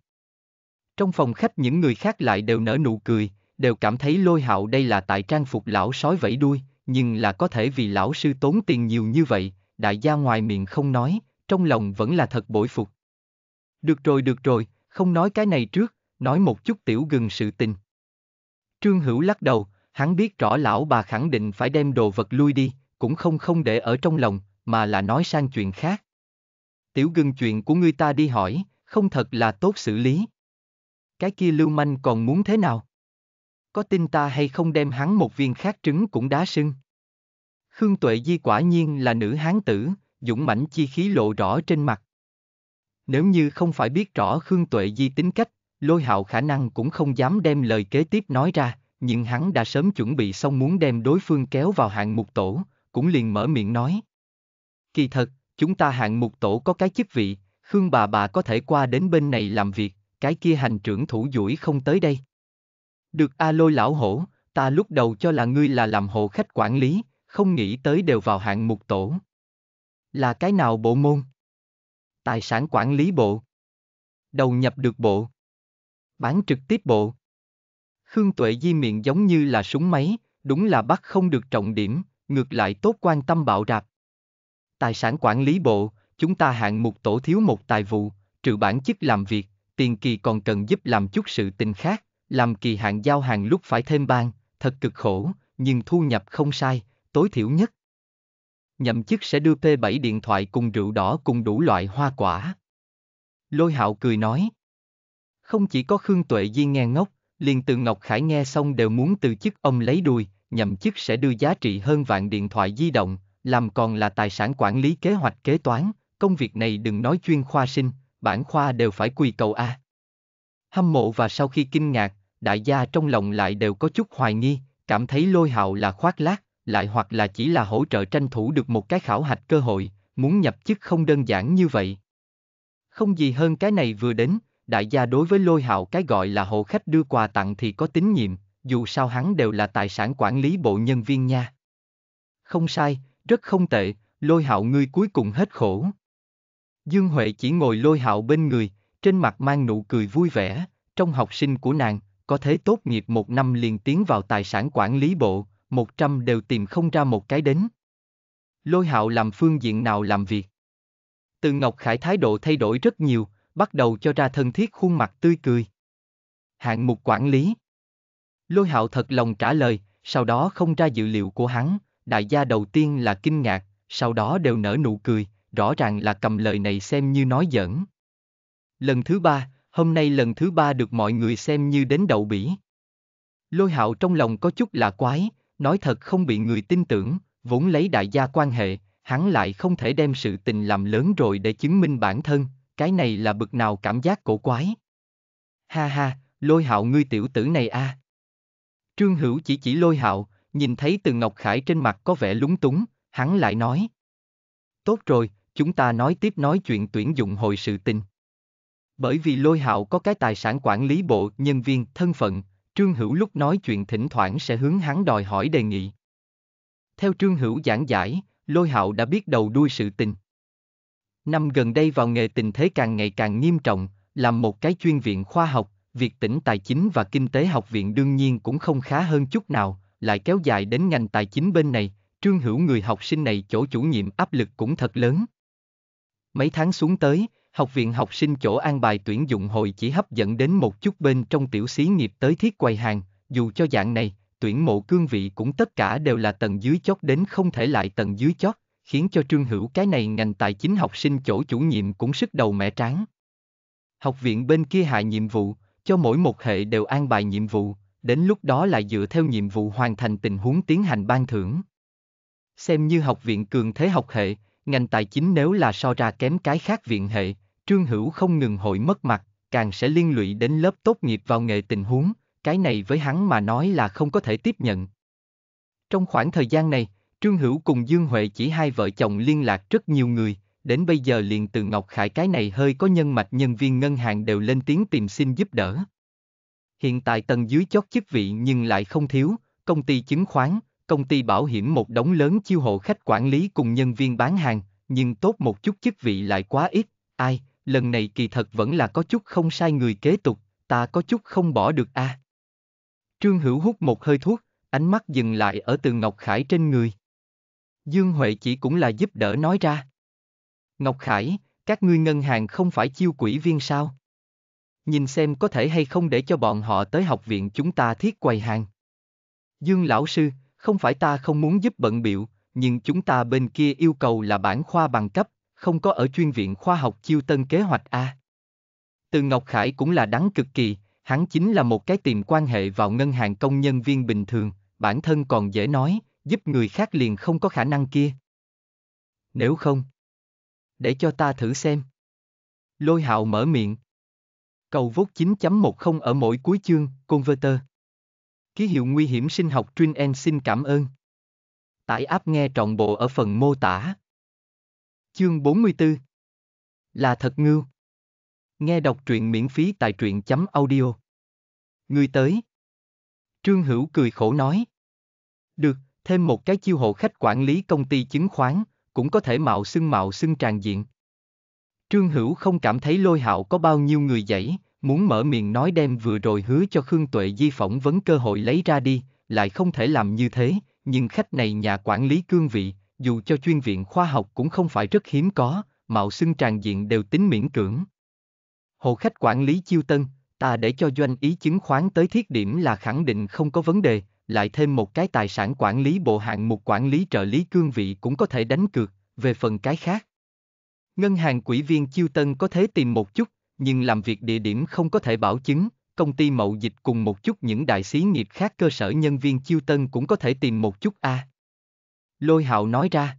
Trong phòng khách những người khác lại đều nở nụ cười, đều cảm thấy lôi hạo đây là tại trang phục lão sói vẫy đuôi, nhưng là có thể vì lão sư tốn tiền nhiều như vậy, đại gia ngoài miệng không nói, trong lòng vẫn là thật bội phục. Được rồi được rồi, không nói cái này trước, nói một chút tiểu gừng sự tình. Trương Hữu lắc đầu, hắn biết rõ lão bà khẳng định phải đem đồ vật lui đi, cũng không không để ở trong lòng, mà là nói sang chuyện khác. Tiểu gừng chuyện của người ta đi hỏi, không thật là tốt xử lý, cái kia lưu manh còn muốn thế nào? Có tin ta hay không đem hắn một viên khác trứng cũng đá sưng? Khương Tuệ Di quả nhiên là nữ hán tử, dũng mãnh chi khí lộ rõ trên mặt. Nếu như không phải biết rõ Khương Tuệ Di tính cách, lôi hạo khả năng cũng không dám đem lời kế tiếp nói ra, nhưng hắn đã sớm chuẩn bị xong muốn đem đối phương kéo vào hạng mục tổ, cũng liền mở miệng nói. Kỳ thật, chúng ta hạng mục tổ có cái chức vị, Khương bà bà có thể qua đến bên này làm việc, cái kia hành trưởng thủ duỗi không tới đây. Được A lôi lão hổ, ta lúc đầu cho là ngươi là làm hộ khách quản lý, không nghĩ tới đều vào hạng mục tổ. Là cái nào bộ môn? Tài sản quản lý bộ. Đầu nhập được bộ. Bán trực tiếp bộ. Khương Tuệ Di miệng giống như là súng máy, đúng là bắt không được trọng điểm, ngược lại tốt quan tâm bạo rạp. Tài sản quản lý bộ, chúng ta hạng mục tổ thiếu một tài vụ, trừ bản chức làm việc, tiền kỳ còn cần giúp làm chút sự tình khác, làm kỳ hạn giao hàng lúc phải thêm ban, thật cực khổ, nhưng thu nhập không sai, tối thiểu nhất. Nhậm chức sẽ đưa P7 điện thoại cùng rượu đỏ cùng đủ loại hoa quả. Lôi hạo cười nói. Không chỉ có Khương Tuệ Di nghe ngốc, liền từ Ngọc Khải nghe xong đều muốn từ chức ông lấy đuôi, nhậm chức sẽ đưa giá trị hơn vạn điện thoại di động, làm còn là tài sản quản lý kế hoạch kế toán, công việc này đừng nói chuyên khoa sinh, bản khoa đều phải quỳ cầu A. Hâm mộ và sau khi kinh ngạc, đại gia trong lòng lại đều có chút hoài nghi, cảm thấy lôi hạo là khoác lác, lại hoặc là chỉ là hỗ trợ tranh thủ được một cái khảo hạch cơ hội, muốn nhập chức không đơn giản như vậy. Không gì hơn cái này vừa đến, đại gia đối với lôi hạo cái gọi là hộ khách đưa quà tặng thì có tín nhiệm, dù sao hắn đều là tài sản quản lý bộ nhân viên nha. Không sai, rất không tệ, lôi hạo ngươi cuối cùng hết khổ. Dương Huệ chỉ ngồi lôi hạo bên người, trên mặt mang nụ cười vui vẻ, trong học sinh của nàng, có thế tốt nghiệp một năm liền tiến vào tài sản quản lý bộ, một trăm đều tìm không ra một cái đến. Lôi hạo làm phương diện nào làm việc? Từ Ngọc Khải thái độ thay đổi rất nhiều, bắt đầu cho ra thân thiết khuôn mặt tươi cười. Hạng mục quản lý. Lôi hạo thật lòng trả lời, sau đó không ra dự liệu của hắn, đại gia đầu tiên là kinh ngạc, sau đó đều nở nụ cười, rõ ràng là cầm lời này xem như nói giỡn. Lần thứ ba, hôm nay lần thứ ba được mọi người xem như đến đậu bỉ. Lôi hạo trong lòng có chút là quái, nói thật không bị người tin tưởng, vốn lấy đại gia quan hệ, hắn lại không thể đem sự tình làm lớn rồi để chứng minh bản thân, cái này là bực nào cảm giác cổ quái. Ha ha, lôi hạo ngươi tiểu tử này a. À. Trương Hữu chỉ chỉ lôi hạo, nhìn thấy từ Ngọc Khải trên mặt có vẻ lúng túng, hắn lại nói. Tốt rồi, chúng ta nói tiếp nói chuyện tuyển dụng hồi sự tình. Bởi vì lôi hạo có cái tài sản quản lý bộ, nhân viên, thân phận, Trương Hữu lúc nói chuyện thỉnh thoảng sẽ hướng hắn đòi hỏi đề nghị. Theo Trương Hữu giảng giải, lôi hạo đã biết đầu đuôi sự tình. Năm gần đây vào nghề tình thế càng ngày càng nghiêm trọng, làm một cái chuyên viện khoa học, việc tỉnh tài chính và kinh tế học viện đương nhiên cũng không khá hơn chút nào, lại kéo dài đến ngành tài chính bên này, Trương Hữu người học sinh này chỗ chủ nhiệm áp lực cũng thật lớn. Mấy tháng xuống tới, học viện học sinh chỗ an bài tuyển dụng hội chỉ hấp dẫn đến một chút bên trong tiểu xí nghiệp tới thiết quầy hàng, dù cho dạng này, tuyển mộ cương vị cũng tất cả đều là tầng dưới chót đến không thể lại tầng dưới chót, khiến cho Trương Hữu cái này ngành tài chính học sinh chỗ chủ nhiệm cũng sức đầu mẹ tráng. Học viện bên kia hạ nhiệm vụ, cho mỗi một hệ đều an bài nhiệm vụ, đến lúc đó lại dựa theo nhiệm vụ hoàn thành tình huống tiến hành ban thưởng. Xem như học viện cường thế học hệ, ngành tài chính nếu là so ra kém cái khác viện hệ, Trương Hữu không ngừng hội mất mặt, càng sẽ liên lụy đến lớp tốt nghiệp vào nghề tình huống, cái này với hắn mà nói là không có thể tiếp nhận. Trong khoảng thời gian này, Trương Hữu cùng Dương Huệ chỉ hai vợ chồng liên lạc rất nhiều người, đến bây giờ liền từ Ngọc Khải cái này hơi có nhân mạch nhân viên ngân hàng đều lên tiếng tìm xin giúp đỡ. Hiện tại tầng dưới chót chức vị nhưng lại không thiếu, công ty chứng khoán, công ty bảo hiểm một đống lớn chiêu hộ khách quản lý cùng nhân viên bán hàng, nhưng tốt một chút chức vị lại quá ít, ai, lần này kỳ thật vẫn là có chút không sai người kế tục, ta có chút không bỏ được a. À. Trương Hữu hút một hơi thuốc, ánh mắt dừng lại ở từ Ngọc Khải trên người. Dương Huệ chỉ cũng là giúp đỡ nói ra. Ngọc Khải, các ngươi ngân hàng không phải chiêu quỹ viên sao? Nhìn xem có thể hay không để cho bọn họ tới học viện chúng ta thiết quầy hàng. Dương lão sư, không phải ta không muốn giúp bận biệu, nhưng chúng ta bên kia yêu cầu là bản khoa bằng cấp, không có ở chuyên viện khoa học chiêu tân kế hoạch A. Từ Ngọc Khải cũng là đáng cực kỳ, hắn chính là một cái tìm quan hệ vào ngân hàng công nhân viên bình thường, bản thân còn dễ nói, giúp người khác liền không có khả năng kia. Nếu không, để cho ta thử xem. Lôi hạo mở miệng. Cầu vốt 9.10 ở mỗi cuối chương, converter. Ký hiệu nguy hiểm sinh học Trin En xin cảm ơn. Tải app nghe trọn bộ ở phần mô tả. Chương 44 Là thật ngưu. Nghe đọc truyện miễn phí tại truyện chấm audio. Người tới. Trương Hữu cười khổ nói. Được, thêm một cái chiêu hộ khách quản lý công ty chứng khoán, cũng có thể mạo xưng mạo xưng tràn diện. Trương Hữu không cảm thấy lôi hạo có bao nhiêu người dãy, Muốn mở miệng nói đem vừa rồi hứa cho Khương Tuệ Di phỏng vấn cơ hội lấy ra đi, lại không thể làm như thế, nhưng khách này nhà quản lý cương vị, dù cho chuyên viện khoa học cũng không phải rất hiếm có, mạo xưng tràn diện đều tính miễn cưỡng. Hộ khách quản lý chiêu tân, ta để cho doanh ý chứng khoán tới thiết điểm là khẳng định không có vấn đề, lại thêm một cái tài sản quản lý bộ hạng mục quản lý trợ lý cương vị cũng có thể đánh cược, về phần cái khác. Ngân hàng quỹ viên chiêu tân có thể tìm một chút, nhưng làm việc địa điểm không có thể bảo chứng, công ty mậu dịch cùng một chút những đại xí nghiệp khác cơ sở nhân viên chiêu tân cũng có thể tìm một chút a. À. Lôi hạo nói ra.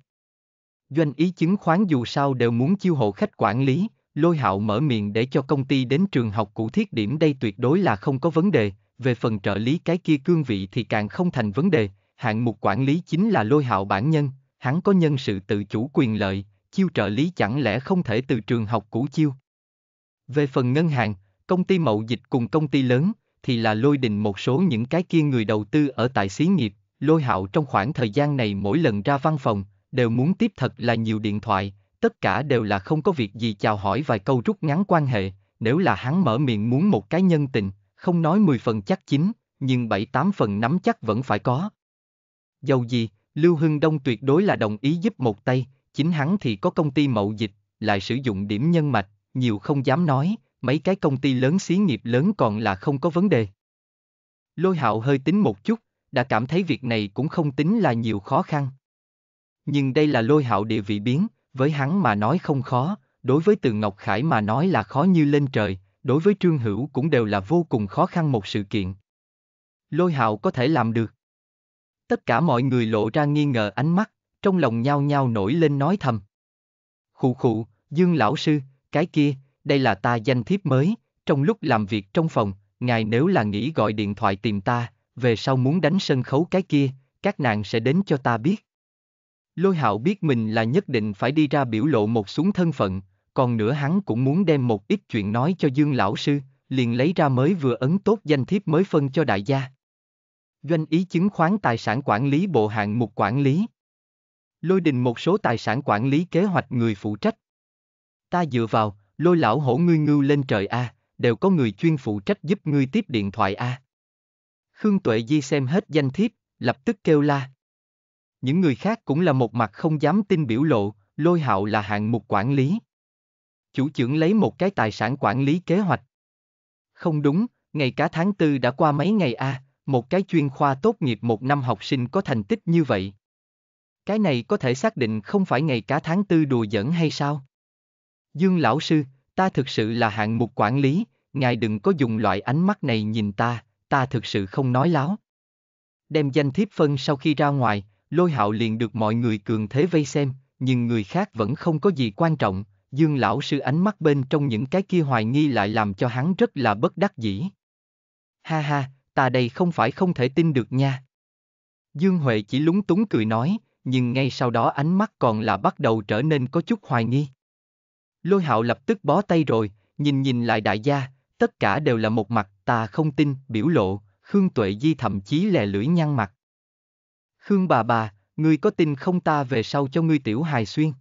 Doanh ý chứng khoán dù sao đều muốn chiêu hộ khách quản lý, lôi hạo mở miệng để cho công ty đến trường học cụ thiết điểm đây tuyệt đối là không có vấn đề, về phần trợ lý cái kia cương vị thì càng không thành vấn đề, hạng mục quản lý chính là lôi hạo bản nhân, hắn có nhân sự tự chủ quyền lợi, chiêu trợ lý chẳng lẽ không thể từ trường học cũ chiêu. Về phần ngân hàng, công ty mậu dịch cùng công ty lớn, thì là lôi đình một số những cái kia người đầu tư ở tại xí nghiệp, lôi hạo trong khoảng thời gian này mỗi lần ra văn phòng, đều muốn tiếp thật là nhiều điện thoại, tất cả đều là không có việc gì chào hỏi vài câu rút ngắn quan hệ, nếu là hắn mở miệng muốn một cái nhân tình, không nói 10 phần chắc chính, nhưng 7-8 phần nắm chắc vẫn phải có. Dầu gì, Lưu Hưng Đông tuyệt đối là đồng ý giúp một tay, chính hắn thì có công ty mậu dịch, lại sử dụng điểm nhân mạch, nhiều không dám nói, mấy cái công ty lớn xí nghiệp lớn còn là không có vấn đề. Lôi hạo hơi tính một chút, đã cảm thấy việc này cũng không tính là nhiều khó khăn. Nhưng đây là lôi hạo địa vị biến, với hắn mà nói không khó, đối với từ Ngọc Khải mà nói là khó như lên trời, đối với Trương Hữu cũng đều là vô cùng khó khăn một sự kiện. Lôi hạo có thể làm được. Tất cả mọi người lộ ra nghi ngờ ánh mắt, trong lòng nhao nhao nổi lên nói thầm. Khụ khụ, Dương Lão Sư, cái kia, đây là ta danh thiếp mới, trong lúc làm việc trong phòng, ngài nếu là nghĩ gọi điện thoại tìm ta, về sau muốn đánh sân khấu cái kia, các nàng sẽ đến cho ta biết. Lôi hạo biết mình là nhất định phải đi ra biểu lộ một súng thân phận, còn nữa hắn cũng muốn đem một ít chuyện nói cho Dương lão sư, liền lấy ra mới vừa ấn tốt danh thiếp mới phân cho đại gia. Doanh ý chứng khoán tài sản quản lý bộ hạng mục quản lý. Lôi đình một số tài sản quản lý kế hoạch người phụ trách, Ta dựa vào, lôi lão hổ ngươi ngưu lên trời a, à, đều có người chuyên phụ trách giúp ngươi tiếp điện thoại a. À. Khương Tuệ Di xem hết danh thiếp, lập tức kêu la. Những người khác cũng là một mặt không dám tin biểu lộ, lôi hạo là hạng mục quản lý. Chủ trưởng lấy một cái tài sản quản lý kế hoạch. Không đúng, ngày cả tháng tư đã qua mấy ngày a, à, một cái chuyên khoa tốt nghiệp một năm học sinh có thành tích như vậy. Cái này có thể xác định không phải ngày cả tháng tư đùa giỡn hay sao? Dương lão sư, ta thực sự là hạng mục quản lý, ngài đừng có dùng loại ánh mắt này nhìn ta, ta thực sự không nói láo. Đem danh thiếp phân sau khi ra ngoài, lôi hạo liền được mọi người cường thế vây xem, nhưng người khác vẫn không có gì quan trọng, dương lão sư ánh mắt bên trong những cái kia hoài nghi lại làm cho hắn rất là bất đắc dĩ. Ha ha, ta đây không phải không thể tin được nha. Dương Huệ chỉ lúng túng cười nói, nhưng ngay sau đó ánh mắt còn là bắt đầu trở nên có chút hoài nghi. Lôi hạo lập tức bó tay rồi, nhìn nhìn lại đại gia, tất cả đều là một mặt, ta không tin, biểu lộ, Khương Tuệ Di thậm chí lè lưỡi nhăn mặt. Khương bà bà, ngươi có tin không ta về sau cho ngươi tiểu hài xuyên?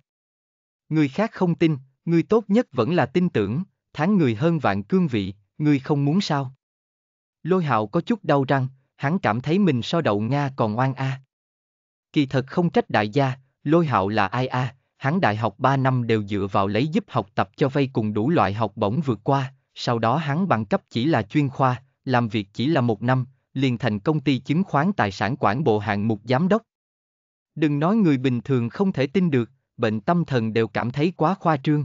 Người khác không tin, người tốt nhất vẫn là tin tưởng, tháng người hơn vạn cương vị, người không muốn sao? Lôi hạo có chút đau răng, hắn cảm thấy mình so đậu Nga còn oan a. À. Kỳ thật không trách đại gia, lôi hạo là ai a, à, hắn đại học 3 năm đều dựa vào lấy giúp học tập cho vay cùng đủ loại học bổng vượt qua, sau đó hắn bằng cấp chỉ là chuyên khoa, làm việc chỉ là một năm, liền thành công ty chứng khoán tài sản quản bộ hạng mục giám đốc. Đừng nói người bình thường không thể tin được, bệnh tâm thần đều cảm thấy quá khoa trương.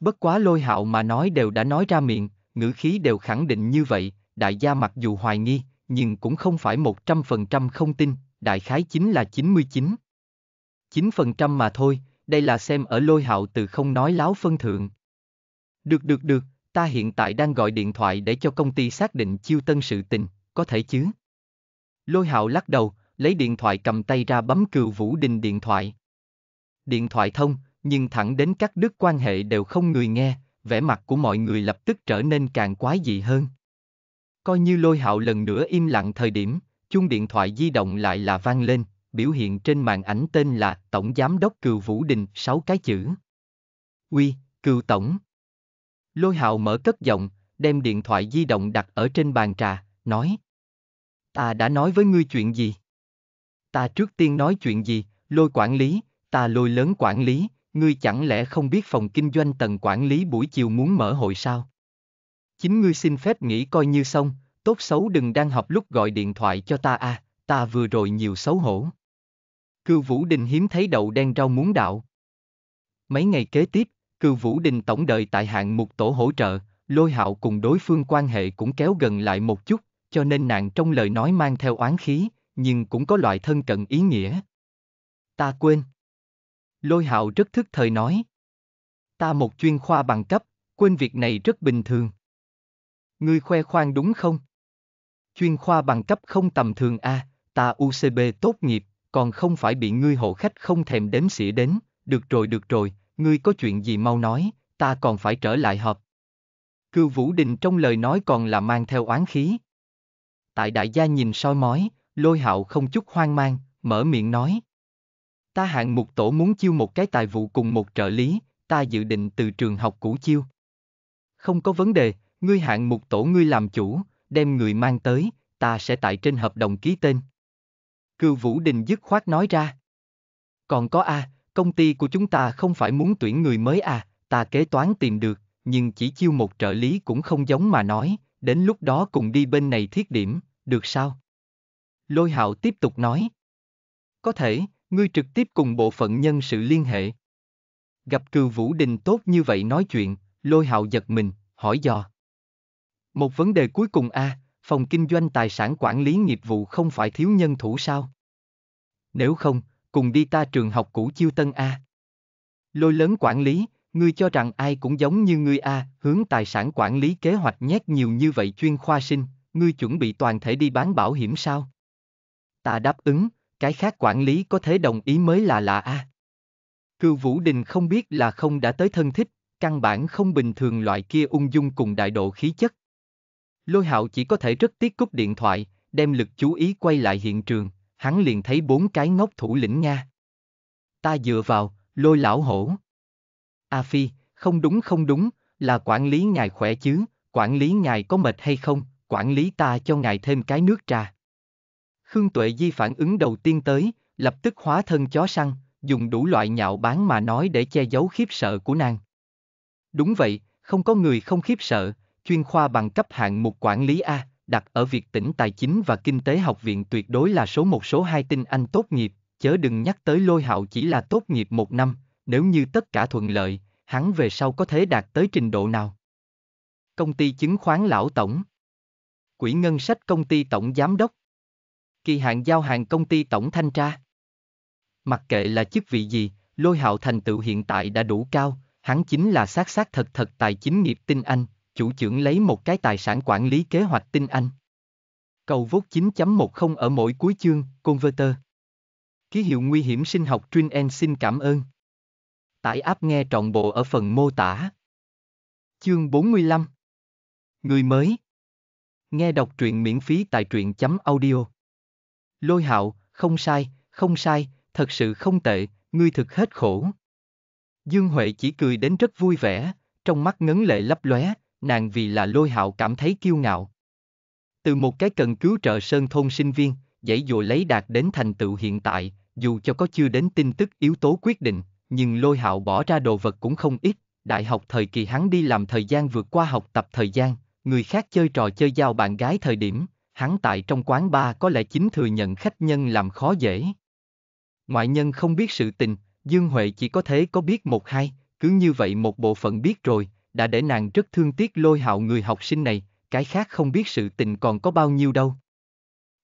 Bất quá lôi hạo mà nói đều đã nói ra miệng, ngữ khí đều khẳng định như vậy, đại gia mặc dù hoài nghi, nhưng cũng không phải 100% không tin, đại khái chính là 99. 9% mà thôi, đây là xem ở lôi hạo từ không nói láo phân thượng. Được được được, ta hiện tại đang gọi điện thoại để cho công ty xác định chiêu tân sự tình, có thể chứ? Lôi hạo lắc đầu, lấy điện thoại cầm tay ra bấm cừu vũ đình điện thoại. Điện thoại thông, nhưng thẳng đến các đứt quan hệ đều không người nghe, vẻ mặt của mọi người lập tức trở nên càng quái dị hơn. Coi như lôi hạo lần nữa im lặng thời điểm, chuông điện thoại di động lại là vang lên, biểu hiện trên màn ảnh tên là Tổng Giám đốc Cừu Vũ Đình, sáu cái chữ. Uy, Cừu Tổng. Lôi hào mở cất giọng, đem điện thoại di động đặt ở trên bàn trà, nói. Ta đã nói với ngươi chuyện gì? Ta trước tiên nói chuyện gì, lôi quản lý, ta lôi lớn quản lý, ngươi chẳng lẽ không biết phòng kinh doanh tầng quản lý buổi chiều muốn mở hội sao? Chính ngươi xin phép nghỉ coi như xong, tốt xấu đừng đang học lúc gọi điện thoại cho ta à, ta vừa rồi nhiều xấu hổ. Cư Vũ Đình hiếm thấy đậu đen rau muốn đạo. Mấy ngày kế tiếp, Cư Vũ Đình tổng đợi tại hạng mục tổ hỗ trợ, lôi hạo cùng đối phương quan hệ cũng kéo gần lại một chút, cho nên nàng trong lời nói mang theo oán khí, nhưng cũng có loại thân cận ý nghĩa. Ta quên. Lôi hạo rất thức thời nói. Ta một chuyên khoa bằng cấp, quên việc này rất bình thường. Ngươi khoe khoang đúng không? Chuyên khoa bằng cấp không tầm thường a, à, ta UCB tốt nghiệp, còn không phải bị ngươi hộ khách không thèm đếm xỉa đến, được rồi được rồi, ngươi có chuyện gì mau nói, ta còn phải trở lại họp. Cư Vũ Đình trong lời nói còn là mang theo oán khí. Tại đại gia nhìn soi mói, lôi hạo không chút hoang mang, mở miệng nói. Ta hạng mục tổ muốn chiêu một cái tài vụ cùng một trợ lý, ta dự định từ trường học cũ chiêu. Không có vấn đề, ngươi hạng mục tổ ngươi làm chủ, đem người mang tới, ta sẽ tại trên hợp đồng ký tên. Cưu Vũ Đình dứt khoát nói ra. Còn có a, à, công ty của chúng ta không phải muốn tuyển người mới à, ta kế toán tìm được, nhưng chỉ chiêu một trợ lý cũng không giống mà nói, đến lúc đó cùng đi bên này thiết điểm, được sao? Lôi hạo tiếp tục nói. Có thể, ngươi trực tiếp cùng bộ phận nhân sự liên hệ. Gặp cừu Vũ Đình tốt như vậy nói chuyện, lôi hạo giật mình, hỏi dò. Một vấn đề cuối cùng a, à, phòng kinh doanh tài sản quản lý nghiệp vụ không phải thiếu nhân thủ sao? Nếu không, cùng đi ta trường học cũ chiêu tân A. Lôi lớn quản lý, ngươi cho rằng ai cũng giống như ngươi A, hướng tài sản quản lý kế hoạch nhét nhiều như vậy chuyên khoa sinh, ngươi chuẩn bị toàn thể đi bán bảo hiểm sao? Ta đáp ứng, cái khác quản lý có thể đồng ý mới là lạ A. Cư Vũ Đình không biết là không đã tới thân thích, căn bản không bình thường loại kia ung dung cùng đại độ khí chất. Lôi hạo chỉ có thể rất tiếc cúp điện thoại, đem lực chú ý quay lại hiện trường, hắn liền thấy bốn cái ngốc thủ lĩnh nha. Ta dựa vào, lôi lão hổ. A Phi, không đúng không đúng, là quản lý ngài khỏe chứ, quản lý ngài có mệt hay không, quản lý ta cho ngài thêm cái nước trà. Khương Tuệ Di phản ứng đầu tiên tới, lập tức hóa thân chó săn, dùng đủ loại nhạo bán mà nói để che giấu khiếp sợ của nàng. Đúng vậy, không có người không khiếp sợ, chuyên khoa bằng cấp hạng mục quản lý A, đặt ở Việt tỉnh Tài chính và Kinh tế học viện tuyệt đối là số một số hai tinh anh tốt nghiệp, chớ đừng nhắc tới lôi hạo chỉ là tốt nghiệp một năm, nếu như tất cả thuận lợi, hắn về sau có thể đạt tới trình độ nào. Công ty chứng khoán lão tổng Quỹ ngân sách công ty tổng giám đốc Kỳ hạn giao hàng công ty tổng thanh tra Mặc kệ là chức vị gì, lôi hạo thành tựu hiện tại đã đủ cao, hắn chính là xác xác thật thật tài chính nghiệp tinh anh, chủ trưởng lấy một cái tài sản quản lý kế hoạch tinh Anh. Cầu vốt 9.10 ở mỗi cuối chương, Converter. Ký hiệu nguy hiểm sinh học Trin En xin cảm ơn. Tải áp nghe trọn bộ ở phần mô tả. Chương 45 Người mới Nghe đọc truyện miễn phí tại truyện.audio chấm Lôi hạo, không sai, không sai, thật sự không tệ, ngươi thực hết khổ. Dương Huệ chỉ cười đến rất vui vẻ, trong mắt ngấn lệ lấp lóe, nàng vì là lôi hạo cảm thấy kiêu ngạo. Từ một cái cần cứu trợ sơn thôn sinh viên, dãy dụ lấy đạt đến thành tựu hiện tại, dù cho có chưa đến tin tức yếu tố quyết định, nhưng lôi hạo bỏ ra đồ vật cũng không ít, đại học thời kỳ hắn đi làm thời gian vượt qua học tập thời gian, người khác chơi trò chơi giao bạn gái thời điểm, hắn tại trong quán bar có lẽ chính thừa nhận khách nhân làm khó dễ. Ngoại nhân không biết sự tình, Dương Huệ chỉ có thế có biết một hai, cứ như vậy một bộ phận biết rồi, đã để nàng rất thương tiếc lôi hạo người học sinh này, cái khác không biết sự tình còn có bao nhiêu đâu.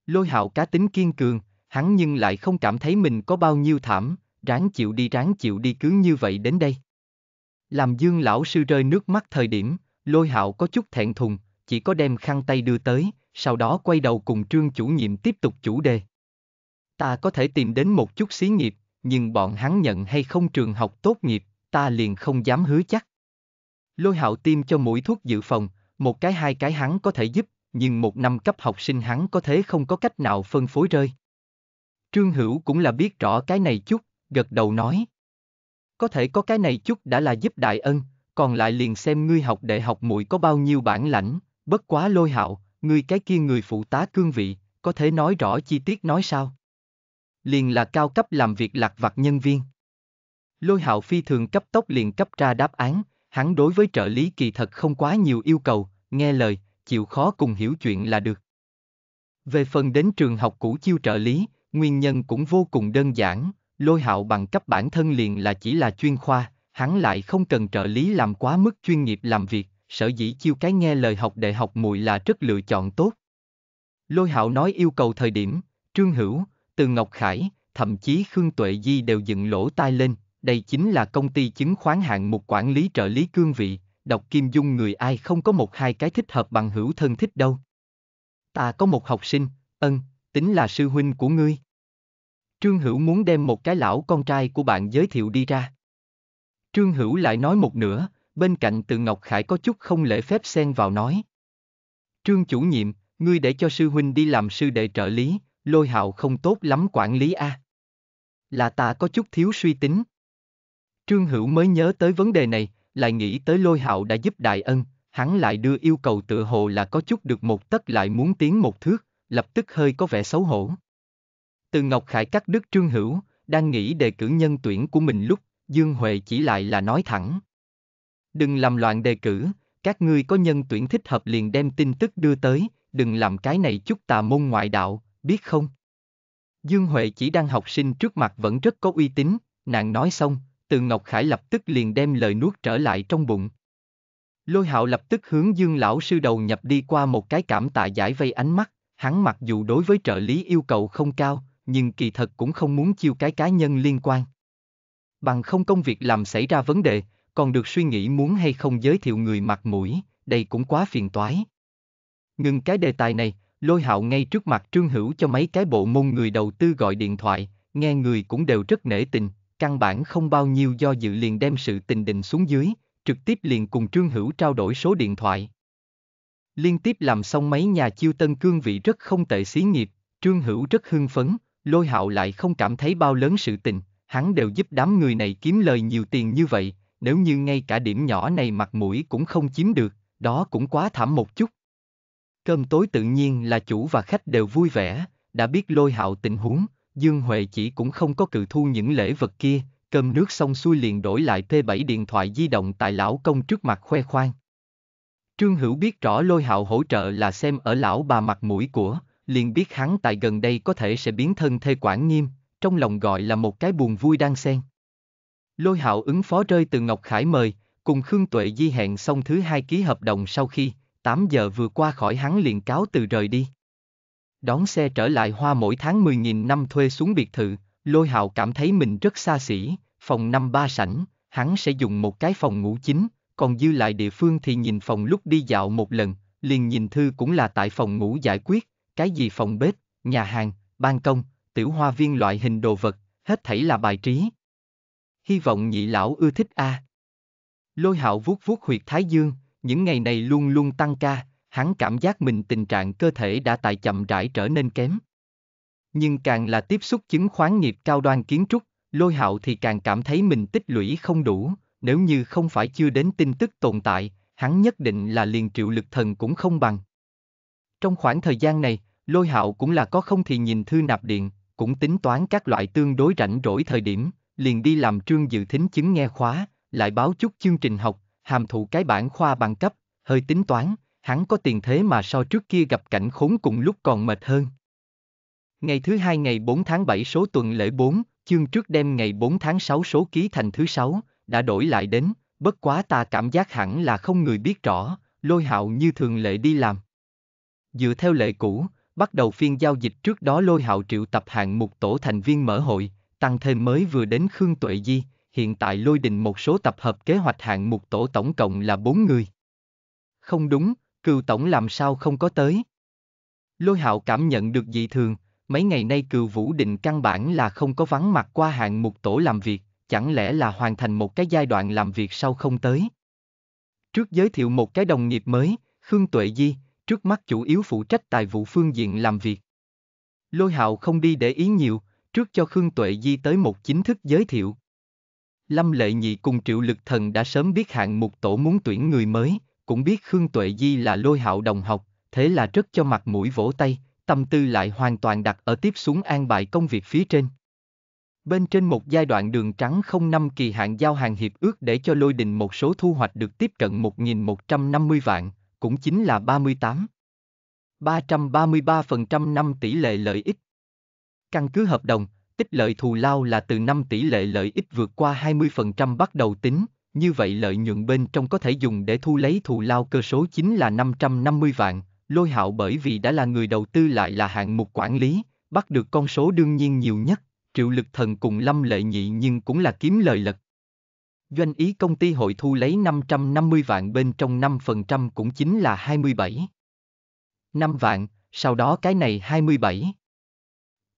Lôi hạo cá tính kiên cường, hắn nhưng lại không cảm thấy mình có bao nhiêu thảm, ráng chịu đi ráng chịu đi cứ như vậy đến đây. Làm dương lão sư rơi nước mắt thời điểm, lôi hạo có chút thẹn thùng, chỉ có đem khăn tay đưa tới, sau đó quay đầu cùng trương chủ nhiệm tiếp tục chủ đề. Ta có thể tìm đến một chút xí nghiệp, nhưng bọn hắn nhận hay không trường học tốt nghiệp, ta liền không dám hứa chắc. Lôi hạo tiêm cho mũi thuốc dự phòng, một cái hai cái hắn có thể giúp, nhưng một năm cấp học sinh hắn có thế không có cách nào phân phối rơi. Trương Hữu cũng là biết rõ cái này chút, gật đầu nói. Có thể có cái này chút đã là giúp đại ân, còn lại liền xem ngươi học đệ học muội có bao nhiêu bản lãnh, bất quá lôi hạo, ngươi cái kia người phụ tá cương vị, có thể nói rõ chi tiết nói sao? Liền là cao cấp làm việc lạc vặt nhân viên. Lôi hạo phi thường cấp tốc liền cấp ra đáp án, hắn đối với trợ lý kỳ thật không quá nhiều yêu cầu, nghe lời, chịu khó cùng hiểu chuyện là được. Về phần đến trường học cũ chiêu trợ lý, nguyên nhân cũng vô cùng đơn giản, lôi hạo bằng cấp bản thân liền là chỉ là chuyên khoa, hắn lại không cần trợ lý làm quá mức chuyên nghiệp làm việc, sở dĩ chiêu cái nghe lời học đại học mùi là rất lựa chọn tốt. Lôi hạo nói yêu cầu thời điểm, Trương Hữu, Từ Ngọc Khải, thậm chí Khương Tuệ Di đều dựng lỗ tai lên, đây chính là công ty chứng khoán hạng một quản lý trợ lý cương vị, đọc Kim Dung người ai không có một hai cái thích hợp bằng hữu thân thích đâu. Ta có một học sinh, ân, tính là sư huynh của ngươi. Trương Hữu muốn đem một cái lão con trai của bạn giới thiệu đi ra. Trương Hữu lại nói một nửa, bên cạnh từ Ngọc Khải có chút không lễ phép xen vào nói. Trương chủ nhiệm, ngươi để cho sư huynh đi làm sư đệ trợ lý, lôi hạo không tốt lắm quản lý a. À? Là ta có chút thiếu suy tính. Trương Hữu mới nhớ tới vấn đề này, lại nghĩ tới lôi hạo đã giúp đại ân, hắn lại đưa yêu cầu tự hồ là có chút được một tất lại muốn tiến một thước, lập tức hơi có vẻ xấu hổ. Từ Ngọc Khải cắt đứt Trương Hữu, đang nghĩ đề cử nhân tuyển của mình lúc, Dương Huệ chỉ lại là nói thẳng. Đừng làm loạn đề cử, các ngươi có nhân tuyển thích hợp liền đem tin tức đưa tới, đừng làm cái này chút tà môn ngoại đạo, biết không? Dương Huệ chỉ đang học sinh trước mặt vẫn rất có uy tín, nàng nói xong, từ Ngọc Khải lập tức liền đem lời nuốt trở lại trong bụng. Lôi hạo lập tức hướng dương lão sư đầu nhập đi qua một cái cảm tạ giải vây ánh mắt, hắn mặc dù đối với trợ lý yêu cầu không cao, nhưng kỳ thật cũng không muốn chiêu cái cá nhân liên quan. Bằng không công việc làm xảy ra vấn đề, còn được suy nghĩ muốn hay không giới thiệu người mặt mũi, đây cũng quá phiền toái. Ngừng cái đề tài này, lôi hạo ngay trước mặt trương hữu cho mấy cái bộ môn người đầu tư gọi điện thoại, nghe người cũng đều rất nể tình, căn bản không bao nhiêu do dự liền đem sự tình định xuống dưới, trực tiếp liền cùng Trương Hữu trao đổi số điện thoại. Liên tiếp làm xong mấy nhà chiêu tân cương vị rất không tệ xí nghiệp, Trương Hữu rất hưng phấn, lôi hạo lại không cảm thấy bao lớn sự tình, hắn đều giúp đám người này kiếm lời nhiều tiền như vậy, nếu như ngay cả điểm nhỏ này mặt mũi cũng không chiếm được, đó cũng quá thảm một chút. Cơm tối tự nhiên là chủ và khách đều vui vẻ, đã biết lôi hạo tình huống, Dương Huệ chỉ cũng không có cự thu những lễ vật kia, cơm nước xong xuôi liền đổi lại P7 điện thoại di động tại lão công trước mặt khoe khoang. Trương Hữu biết rõ lôi hạo hỗ trợ là xem ở lão bà mặt mũi của, liền biết hắn tại gần đây có thể sẽ biến thân thê quản nghiêm, trong lòng gọi là một cái buồn vui đang xen. Lôi hạo ứng phó rơi từ Ngọc Khải mời, cùng Khương Tuệ di hẹn xong thứ hai ký hợp đồng sau khi, 8 giờ vừa qua khỏi hắn liền cáo từ rời đi đón xe trở lại hoa mỗi tháng 10.000 năm thuê xuống biệt thự, lôi hạo cảm thấy mình rất xa xỉ, phòng năm ba sảnh, hắn sẽ dùng một cái phòng ngủ chính, còn dư lại địa phương thì nhìn phòng lúc đi dạo một lần, liền nhìn thư cũng là tại phòng ngủ giải quyết, cái gì phòng bếp, nhà hàng, ban công, tiểu hoa viên loại hình đồ vật, hết thảy là bài trí. Hy vọng nhị lão ưa thích a. À. Lôi hạo vuốt vuốt huyệt thái dương, những ngày này luôn luôn tăng ca, hắn cảm giác mình tình trạng cơ thể đã tại chậm rãi trở nên kém. Nhưng càng là tiếp xúc chứng khoán nghiệp cao đoan kiến trúc, lôi hạo thì càng cảm thấy mình tích lũy không đủ, nếu như không phải chưa đến tin tức tồn tại, hắn nhất định là liền triệu lực thần cũng không bằng. Trong khoảng thời gian này, lôi hạo cũng là có không thì nhìn thư nạp điện, cũng tính toán các loại tương đối rảnh rỗi thời điểm, liền đi làm trương dự thính chứng nghe khóa, lại báo chút chương trình học, hàm thụ cái bản khoa bằng cấp, hơi tính toán, hắn có tiền thế mà so trước kia gặp cảnh khốn cùng lúc còn mệt hơn. Ngày thứ hai ngày 4 tháng 7 số tuần lễ 4, chương trước đêm ngày 4 tháng 6 số ký thành thứ 6, đã đổi lại đến, bất quá ta cảm giác hẳn là không người biết rõ, lôi hạo như thường lệ đi làm. Dựa theo lệ cũ, bắt đầu phiên giao dịch trước đó lôi hạo triệu tập hạng mục tổ thành viên mở hội, tăng thêm mới vừa đến Khương Tuệ Di, hiện tại lôi đình một số tập hợp kế hoạch hạng mục tổ tổng cộng là 4 người. Không đúng, Cừu tổng làm sao không có tới? Lôi hạo cảm nhận được dị thường, mấy ngày nay cừu vũ định căn bản là không có vắng mặt qua hạng mục tổ làm việc, chẳng lẽ là hoàn thành một cái giai đoạn làm việc sau không tới? Trước giới thiệu một cái đồng nghiệp mới, Khương Tuệ Di, trước mắt chủ yếu phụ trách tài vụ phương diện làm việc. Lôi hạo không đi để ý nhiều, trước cho Khương Tuệ Di tới một chính thức giới thiệu. Lâm Lệ Nhị cùng Triệu Lực Thần đã sớm biết hạng mục tổ muốn tuyển người mới, cũng biết Khương Tuệ Di là lôi hạo đồng học, thế là rất cho mặt mũi vỗ tay, tâm tư lại hoàn toàn đặt ở tiếp xuống an bài công việc phía trên. Bên trên một giai đoạn đường trắng không năm kỳ hạn giao hàng hiệp ước để cho lôi đình một số thu hoạch được tiếp cận 1.150 vạn, cũng chính là 38. 333% năm tỷ lệ lợi ích. Căn cứ hợp đồng, tích lợi thù lao là từ năm tỷ lệ lợi ích vượt qua 20% bắt đầu tính, như vậy lợi nhuận bên trong có thể dùng để thu lấy thù lao cơ số chính là 550 vạn, lôi hạo bởi vì đã là người đầu tư lại là hạng mục quản lý, bắt được con số đương nhiên nhiều nhất, triệu lực thần cùng lâm lệ nhị nhưng cũng là kiếm lời lật. Doanh ý công ty hội thu lấy 550 vạn bên trong 5% cũng chính là 27. 5 vạn, sau đó cái này 27.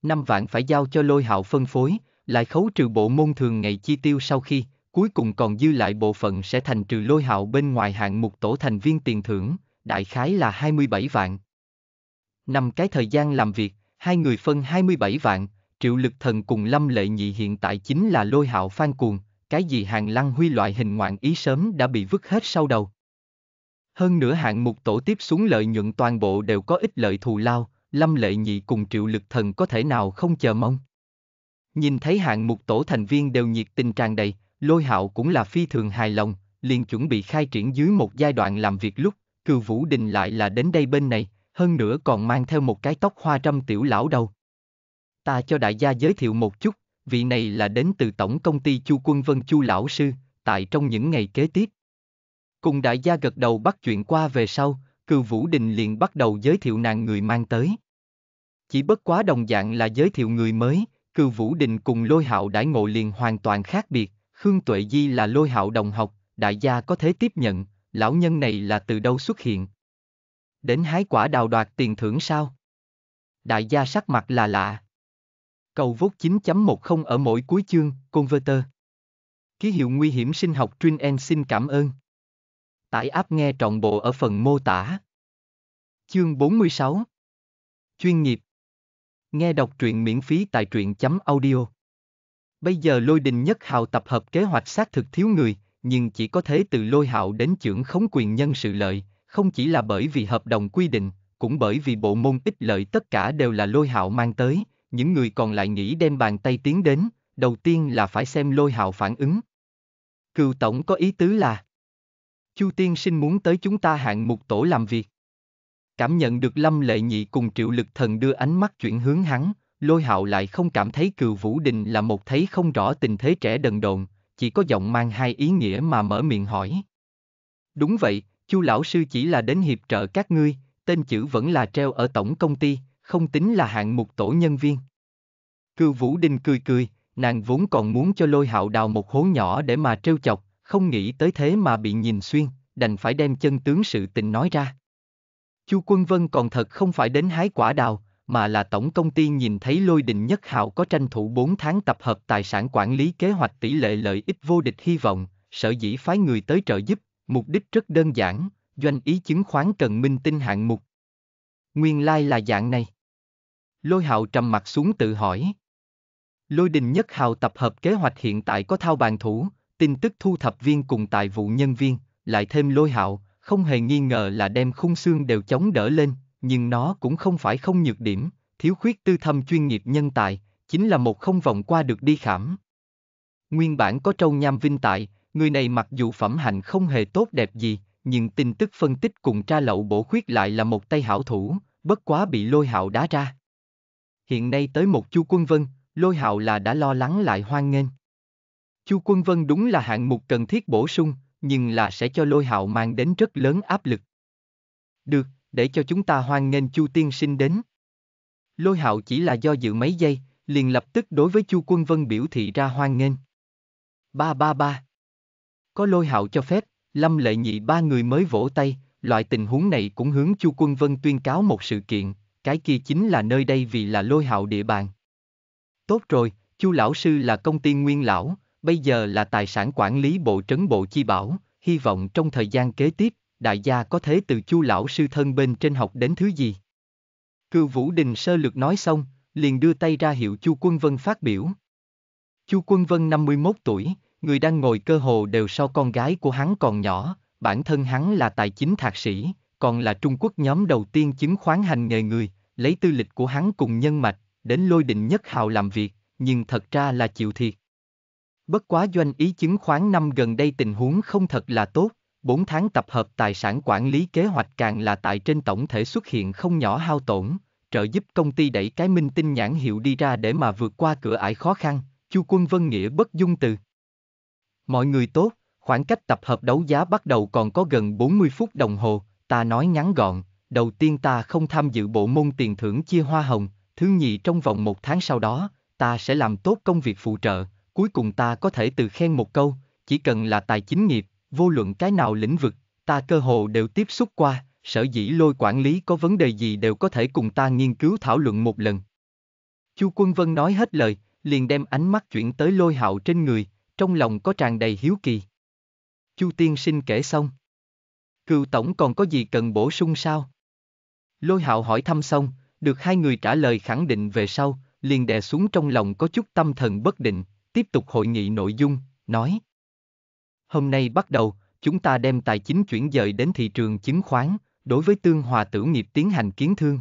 5 vạn phải giao cho lôi hạo phân phối, lại khấu trừ bộ môn thường ngày chi tiêu sau khi, cuối cùng còn dư lại bộ phận sẽ thành trừ lôi hạo bên ngoài hạng mục tổ thành viên tiền thưởng, đại khái là 27 vạn. Năm cái thời gian làm việc, hai người phân 27 vạn, triệu lực thần cùng lâm lệ nhị hiện tại chính là lôi hạo phan cuồng, cái gì hàng lăng huy loại hình ngoạn ý sớm đã bị vứt hết sau đầu. Hơn nữa hạng mục tổ tiếp xuống lợi nhuận toàn bộ đều có ít lợi thù lao, lâm lệ nhị cùng triệu lực thần có thể nào không chờ mong. Nhìn thấy hạng mục tổ thành viên đều nhiệt tình tràn đầy, Lôi hạo cũng là phi thường hài lòng, liền chuẩn bị khai triển dưới một giai đoạn làm việc lúc, cừu vũ đình lại là đến đây bên này, hơn nữa còn mang theo một cái tóc hoa trăm tiểu lão đầu. Ta cho đại gia giới thiệu một chút, vị này là đến từ tổng công ty Chu Quân Vân Chu Lão Sư, tại trong những ngày kế tiếp. Cùng đại gia gật đầu bắt chuyện qua về sau, cừu Vũ Đình liền bắt đầu giới thiệu nàng người mang tới. Chỉ bất quá đồng dạng là giới thiệu người mới, cừu Vũ Đình cùng lôi hạo đãi ngộ liền hoàn toàn khác biệt, Khương Tuệ Di là lôi hạo đồng học, đại gia có thể tiếp nhận, lão nhân này là từ đâu xuất hiện? Đến hái quả đào đoạt tiền thưởng sao? Đại gia sắc mặt là lạ. Cầu vốt 9.10 ở mỗi cuối chương, Converter. Ký hiệu nguy hiểm sinh học Trin En xin cảm ơn. Tải app nghe trọn bộ ở phần mô tả. Chương 46 Chuyên nghiệp Nghe đọc truyện miễn phí tại truyện chấm audio Bây giờ lôi đình nhất hào tập hợp kế hoạch xác thực thiếu người, nhưng chỉ có thế từ lôi hạo đến trưởng khống quyền nhân sự lợi, không chỉ là bởi vì hợp đồng quy định, cũng bởi vì bộ môn ích lợi tất cả đều là lôi hạo mang tới, những người còn lại nghĩ đem bàn tay tiến đến, đầu tiên là phải xem lôi hạo phản ứng. Cựu tổng có ý tứ là Chu tiên sinh muốn tới chúng ta hạng mục tổ làm việc. Cảm nhận được Lâm Lệ Nhị cùng triệu lực thần đưa ánh mắt chuyển hướng hắn, Lôi hạo lại không cảm thấy cừu Vũ Đình là một thấy không rõ tình thế trẻ đần độn, chỉ có giọng mang hai ý nghĩa mà mở miệng hỏi. Đúng vậy, chu lão sư chỉ là đến hiệp trợ các ngươi, tên chữ vẫn là treo ở tổng công ty, không tính là hạng mục tổ nhân viên. Cừu Vũ Đình cười cười, nàng vốn còn muốn cho lôi hạo đào một hố nhỏ để mà trêu chọc, không nghĩ tới thế mà bị nhìn xuyên, đành phải đem chân tướng sự tình nói ra. Chu Quân Vân còn thật không phải đến hái quả đào, mà là tổng công ty nhìn thấy Lôi Đình Nhất Hạo có tranh thủ 4 tháng tập hợp tài sản quản lý kế hoạch tỷ lệ lợi ích vô địch hy vọng, sở dĩ phái người tới trợ giúp, mục đích rất đơn giản, doanh ý chứng khoán cần minh tinh hạng mục. Nguyên lai là dạng này. Lôi Hạo trầm mặt xuống tự hỏi. Lôi Đình Nhất hạo tập hợp kế hoạch hiện tại có thao bàn thủ, tin tức thu thập viên cùng tài vụ nhân viên, lại thêm Lôi Hạo, không hề nghi ngờ là đem khung xương đều chống đỡ lên, nhưng nó cũng không phải không nhược điểm, thiếu khuyết tư thâm chuyên nghiệp nhân tài, chính là một không vòng qua được đi khảm. Nguyên bản có Trâu Nham Vinh tại, người này mặc dù phẩm hạnh không hề tốt đẹp gì, nhưng tin tức phân tích cùng tra lậu bổ khuyết lại là một tay hảo thủ, bất quá bị lôi hạo đá ra. Hiện nay tới một chu quân vân, lôi hạo là đã lo lắng lại hoan nghênh. Chu quân vân đúng là hạng mục cần thiết bổ sung, nhưng là sẽ cho lôi hạo mang đến rất lớn áp lực. Được, để cho chúng ta hoan nghênh Chu tiên sinh đến. Lôi hạo chỉ là do dự mấy giây, liền lập tức đối với Chu Quân Vân biểu thị ra hoan nghênh. Ba ba ba. Có lôi hạo cho phép, Lâm Lệ Nhị ba người mới vỗ tay, loại tình huống này cũng hướng Chu Quân Vân tuyên cáo một sự kiện, cái kia chính là nơi đây vì là lôi hạo địa bàn. Tốt rồi, Chu lão sư là công ty nguyên lão, bây giờ là tài sản quản lý bộ trấn bộ chi bảo, hy vọng trong thời gian kế tiếp, đại gia có thế từ chu lão sư thân bên trên học đến thứ gì. Cư Vũ Đình sơ lược nói xong, liền đưa tay ra hiệu Chu Quân Vân phát biểu. Chu Quân Vân 51 tuổi, người đang ngồi cơ hồ đều so con gái của hắn còn nhỏ, bản thân hắn là tài chính thạc sĩ, còn là Trung Quốc nhóm đầu tiên chứng khoán hành nghề người, lấy tư lịch của hắn cùng nhân mạch, đến lôi định nhất hào làm việc, nhưng thật ra là chịu thiệt. Bất quá doanh ý chứng khoán năm gần đây tình huống không thật là tốt, 4 tháng tập hợp tài sản quản lý kế hoạch càng là tại trên tổng thể xuất hiện không nhỏ hao tổn, trợ giúp công ty đẩy cái minh tinh nhãn hiệu đi ra để mà vượt qua cửa ải khó khăn, Chu Quân Vân Nghĩa bất dung từ. Mọi người tốt, khoảng cách tập hợp đấu giá bắt đầu còn có gần 40 phút đồng hồ, ta nói ngắn gọn, đầu tiên ta không tham dự bộ môn tiền thưởng chia hoa hồng, thứ nhì trong vòng một tháng sau đó, ta sẽ làm tốt công việc phụ trợ, cuối cùng ta có thể từ khen một câu, chỉ cần là tài chính nghiệp, vô luận cái nào lĩnh vực, ta cơ hồ đều tiếp xúc qua, sở dĩ lôi quản lý có vấn đề gì đều có thể cùng ta nghiên cứu thảo luận một lần. Chu Quân Vân nói hết lời, liền đem ánh mắt chuyển tới lôi hạo trên người, trong lòng có tràn đầy hiếu kỳ. Chu Tiên sinh kể xong. Cựu tổng còn có gì cần bổ sung sao? Lôi hạo hỏi thăm xong, được hai người trả lời khẳng định về sau, liền đè xuống trong lòng có chút tâm thần bất định, tiếp tục hội nghị nội dung, nói. Hôm nay bắt đầu, chúng ta đem tài chính chuyển dời đến thị trường chứng khoán, đối với tương hòa tử nghiệp tiến hành kiến thương.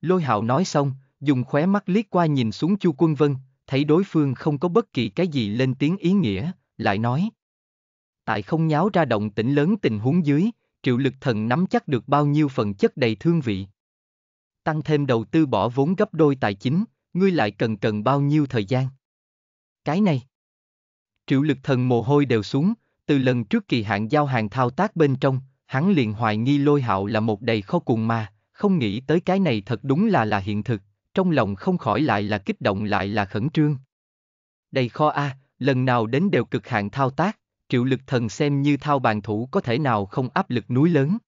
Lôi hạo nói xong, dùng khóe mắt liếc qua nhìn xuống Chu Quân Vân, thấy đối phương không có bất kỳ cái gì lên tiếng ý nghĩa, lại nói. Tại không nháo ra động tĩnh lớn tình huống dưới, triệu lực thần nắm chắc được bao nhiêu phần chất đầy thương vị. Tăng thêm đầu tư bỏ vốn gấp đôi tài chính, ngươi lại cần cần bao nhiêu thời gian. Cái này. Triệu lực thần mồ hôi đều xuống, từ lần trước kỳ hạn giao hàng thao tác bên trong, hắn liền hoài nghi lôi hạo là một đầy kho cuồng ma, không nghĩ tới cái này thật đúng là là hiện thực, trong lòng không khỏi lại là kích động lại là khẩn trương. Đầy kho A, lần nào đến đều cực hạn thao tác, triệu lực thần xem như thao bàn thủ có thể nào không áp lực núi lớn.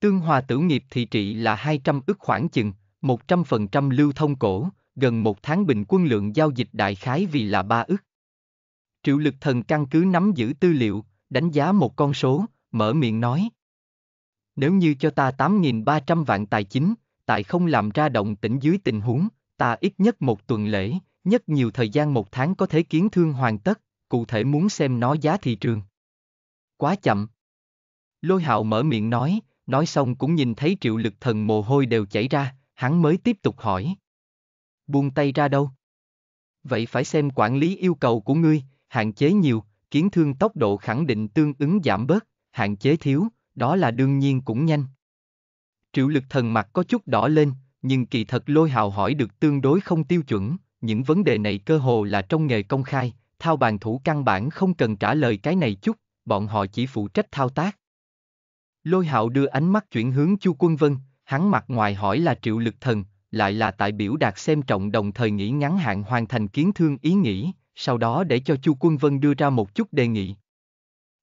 Tương hòa tử nghiệp thị trị là 200 ức khoảng chừng, 100% lưu thông cổ, gần một tháng bình quân lượng giao dịch đại khái vì là 3 ức. Triệu lực thần căn cứ nắm giữ tư liệu, đánh giá một con số, mở miệng nói. Nếu như cho ta 8.300 vạn tài chính, tại không làm ra động tĩnh dưới tình huống, ta ít nhất một tuần lễ, nhất nhiều thời gian một tháng có thể kiến thương hoàn tất, cụ thể muốn xem nó giá thị trường. Quá chậm. Lôi hạo mở miệng nói, nói xong cũng nhìn thấy triệu lực thần mồ hôi đều chảy ra, hắn mới tiếp tục hỏi. Buông tay ra đâu? Vậy phải xem quản lý yêu cầu của ngươi, hạn chế nhiều, kiến thương tốc độ khẳng định tương ứng giảm bớt, hạn chế thiếu, đó là đương nhiên cũng nhanh. Triệu lực thần mặt có chút đỏ lên, nhưng kỳ thật lôi hào hỏi được tương đối không tiêu chuẩn, những vấn đề này cơ hồ là trong nghề công khai, thao bàn thủ căn bản không cần trả lời cái này chút, bọn họ chỉ phụ trách thao tác. Lôi hạo đưa ánh mắt chuyển hướng Chu Quân Vân, hắn mặt ngoài hỏi là triệu lực thần, lại là tại biểu đạt xem trọng đồng thời nghĩ ngắn hạn hoàn thành kiến thương ý nghĩ, sau đó để cho Chu Quân Vân đưa ra một chút đề nghị.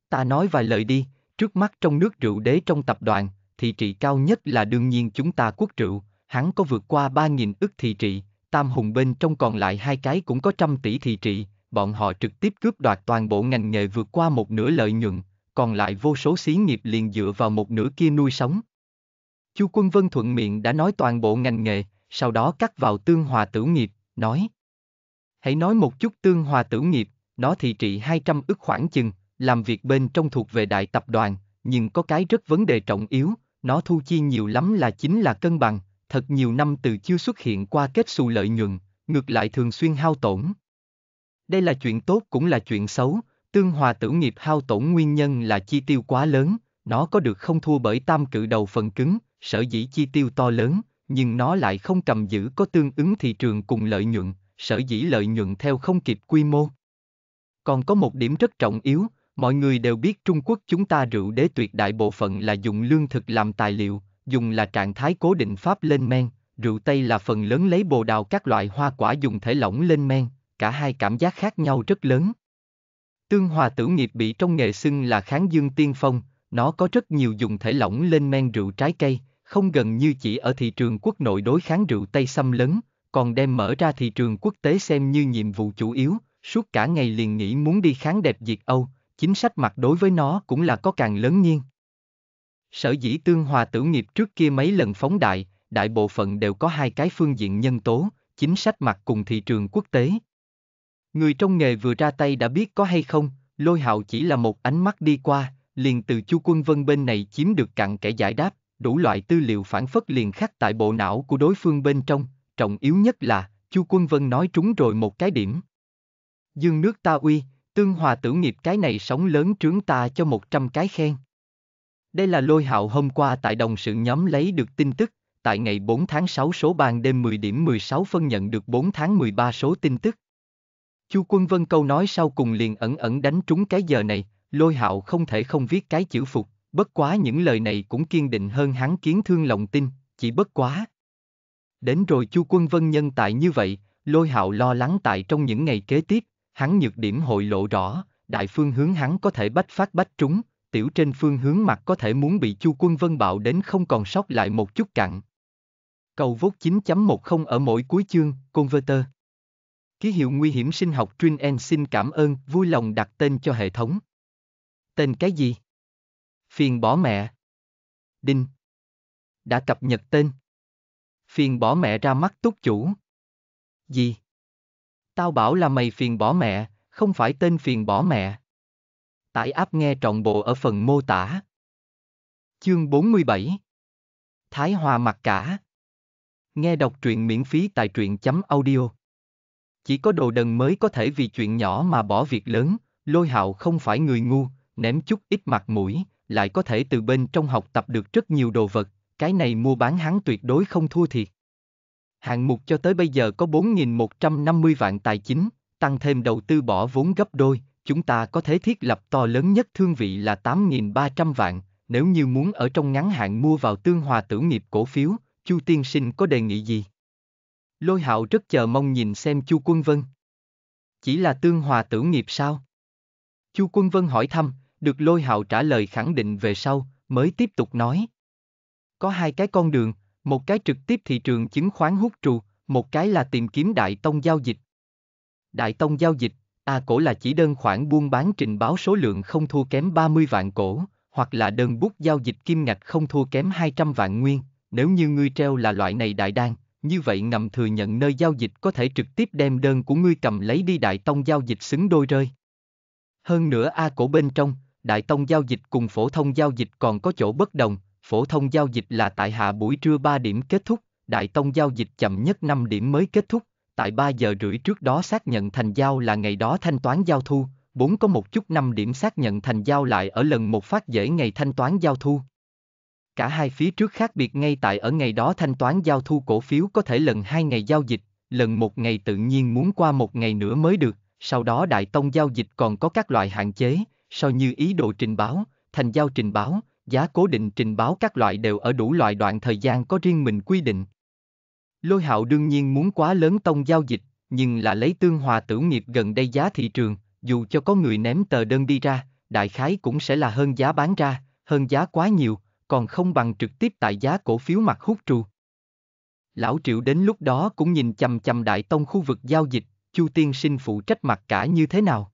Ta nói vài lời đi, trước mắt trong nước rượu đế trong tập đoàn, thị trị cao nhất là đương nhiên chúng ta quốc rượu, hắn có vượt qua 3.000 ức thị trị, tam hùng bên trong còn lại hai cái cũng có trăm tỷ thị trị, bọn họ trực tiếp cướp đoạt toàn bộ ngành nghề vượt qua một nửa lợi nhuận, còn lại vô số xí nghiệp liền dựa vào một nửa kia nuôi sống. Chu Quân Vân thuận miệng đã nói toàn bộ ngành nghề, sau đó cắt vào tương hòa tử nghiệp, nói Hãy nói một chút tương hòa tử nghiệp, nó thị trị 200 ức khoảng chừng, làm việc bên trong thuộc về đại tập đoàn, nhưng có cái rất vấn đề trọng yếu, nó thu chi nhiều lắm là chính là cân bằng, thật nhiều năm từ chưa xuất hiện qua kết xù lợi nhuận, ngược lại thường xuyên hao tổn. Đây là chuyện tốt cũng là chuyện xấu, tương hòa tử nghiệp hao tổn nguyên nhân là chi tiêu quá lớn, nó có được không thua bởi tam cự đầu phần cứng, sở dĩ chi tiêu to lớn, nhưng nó lại không cầm giữ có tương ứng thị trường cùng lợi nhuận, sở dĩ lợi nhuận theo không kịp quy mô. Còn có một điểm rất trọng yếu, mọi người đều biết Trung Quốc chúng ta rượu đế tuyệt đại bộ phận là dùng lương thực làm tài liệu, dùng là trạng thái cố định pháp lên men, rượu Tây là phần lớn lấy bồ đào các loại hoa quả dùng thể lỏng lên men, cả hai cảm giác khác nhau rất lớn. Tương hòa tử nghiệp bị trong nghệ xưng là kháng dương tiên phong, nó có rất nhiều dùng thể lỏng lên men rượu trái cây, không gần như chỉ ở thị trường quốc nội đối kháng rượu Tây xâm lấn, còn đem mở ra thị trường quốc tế xem như nhiệm vụ chủ yếu, suốt cả ngày liền nghĩ muốn đi kháng đẹp diệt Âu, chính sách mặt đối với nó cũng là có càng lớn nhiên. Sở dĩ tương hòa tử nghiệp trước kia mấy lần phóng đại, đại bộ phận đều có hai cái phương diện nhân tố, chính sách mặt cùng thị trường quốc tế. Người trong nghề vừa ra tay đã biết có hay không, lôi hạo chỉ là một ánh mắt đi qua, liền từ chu quân vân bên này chiếm được cặn kẻ giải đáp, đủ loại tư liệu phản phất liền khắc tại bộ não của đối phương bên trong, trọng yếu nhất là, Chu Quân Vân nói trúng rồi một cái điểm. Dương nước ta uy, tương hòa tử nghiệp cái này sóng lớn trướng ta cho một trăm cái khen. Đây là lôi hạo hôm qua tại đồng sự nhóm lấy được tin tức, tại ngày 4 tháng 6 số bàn đêm 10 điểm 16 phân nhận được 4 tháng 13 số tin tức. Chu Quân Vân câu nói sau cùng liền ẩn ẩn đánh trúng cái giờ này, lôi hạo không thể không viết cái chữ phục, bất quá những lời này cũng kiên định hơn hắn kiến thương lòng tin, chỉ bất quá. Đến rồi Chu Quân Vân nhân tại như vậy, Lôi Hạo lo lắng tại trong những ngày kế tiếp, hắn nhược điểm hội lộ rõ, đại phương hướng hắn có thể bách phát bách trúng, tiểu trên phương hướng mặt có thể muốn bị Chu Quân Vân bạo đến không còn sót lại một chút cặn. Cầu vốt 9.10 ở mỗi cuối chương, Converter. Ký hiệu nguy hiểm sinh học Trin En xin cảm ơn, vui lòng đặt tên cho hệ thống. Tên cái gì? Phiền bỏ mẹ. Đinh. Đã cập nhật tên phiền bỏ mẹ ra mắt túc chủ. Gì? Tao bảo là mày phiền bỏ mẹ, không phải tên phiền bỏ mẹ. Tải áp nghe trọn bộ ở phần mô tả. Chương 47 Thái Hòa mặc cả Nghe đọc truyện miễn phí tại truyện chấm audio. Chỉ có đồ đần mới có thể vì chuyện nhỏ mà bỏ việc lớn, lôi hạo không phải người ngu, ném chút ít mặt mũi, lại có thể từ bên trong học tập được rất nhiều đồ vật, cái này mua bán hắn tuyệt đối không thua thiệt. Hạng mục cho tới bây giờ có 4.150 vạn tài chính, tăng thêm đầu tư bỏ vốn gấp đôi, chúng ta có thể thiết lập to lớn nhất thương vị là 8.300 vạn, nếu như muốn ở trong ngắn hạn mua vào tương hòa tử nghiệp cổ phiếu, Chu Tiên Sinh có đề nghị gì? Lôi hạo rất chờ mong nhìn xem Chu Quân Vân. Chỉ là tương hòa tử nghiệp sao? Chu Quân Vân hỏi thăm, được lôi hạo trả lời khẳng định về sau, mới tiếp tục nói. Có hai cái con đường, một cái trực tiếp thị trường chứng khoán hút trù, một cái là tìm kiếm đại tông giao dịch. Đại tông giao dịch, A cổ là chỉ đơn khoản buôn bán trình báo số lượng không thua kém 30 vạn cổ, hoặc là đơn bút giao dịch kim ngạch không thua kém 200 vạn nguyên, nếu như ngươi treo là loại này đại đan, như vậy ngầm thừa nhận nơi giao dịch có thể trực tiếp đem đơn của ngươi cầm lấy đi đại tông giao dịch xứng đôi rơi. Hơn nữa A cổ bên trong, đại tông giao dịch cùng phổ thông giao dịch còn có chỗ bất đồng, phổ thông giao dịch là tại hạ buổi trưa 3 điểm kết thúc, đại tông giao dịch chậm nhất 5 điểm mới kết thúc, tại 3 giờ rưỡi trước đó xác nhận thành giao là ngày đó thanh toán giao thu, 4 có một chút 5 điểm xác nhận thành giao lại ở lần một phát dễ ngày thanh toán giao thu. Cả hai phía trước khác biệt ngay tại ở ngày đó thanh toán giao thu cổ phiếu có thể lần hai ngày giao dịch, lần một ngày tự nhiên muốn qua một ngày nữa mới được, sau đó đại tông giao dịch còn có các loại hạn chế, so như ý đồ trình báo, thành giao trình báo, giá cố định trình báo các loại đều ở đủ loại đoạn thời gian có riêng mình quy định. Lôi hạo đương nhiên muốn quá lớn tông giao dịch, nhưng là lấy tương hòa tử nghiệp gần đây giá thị trường, dù cho có người ném tờ đơn đi ra, đại khái cũng sẽ là hơn giá bán ra, hơn giá quá nhiều, còn không bằng trực tiếp tại giá cổ phiếu mặt hút trù. Lão Triệu đến lúc đó cũng nhìn chầm chầm đại tông khu vực giao dịch, Chu tiên sinh phụ trách mặt cả như thế nào.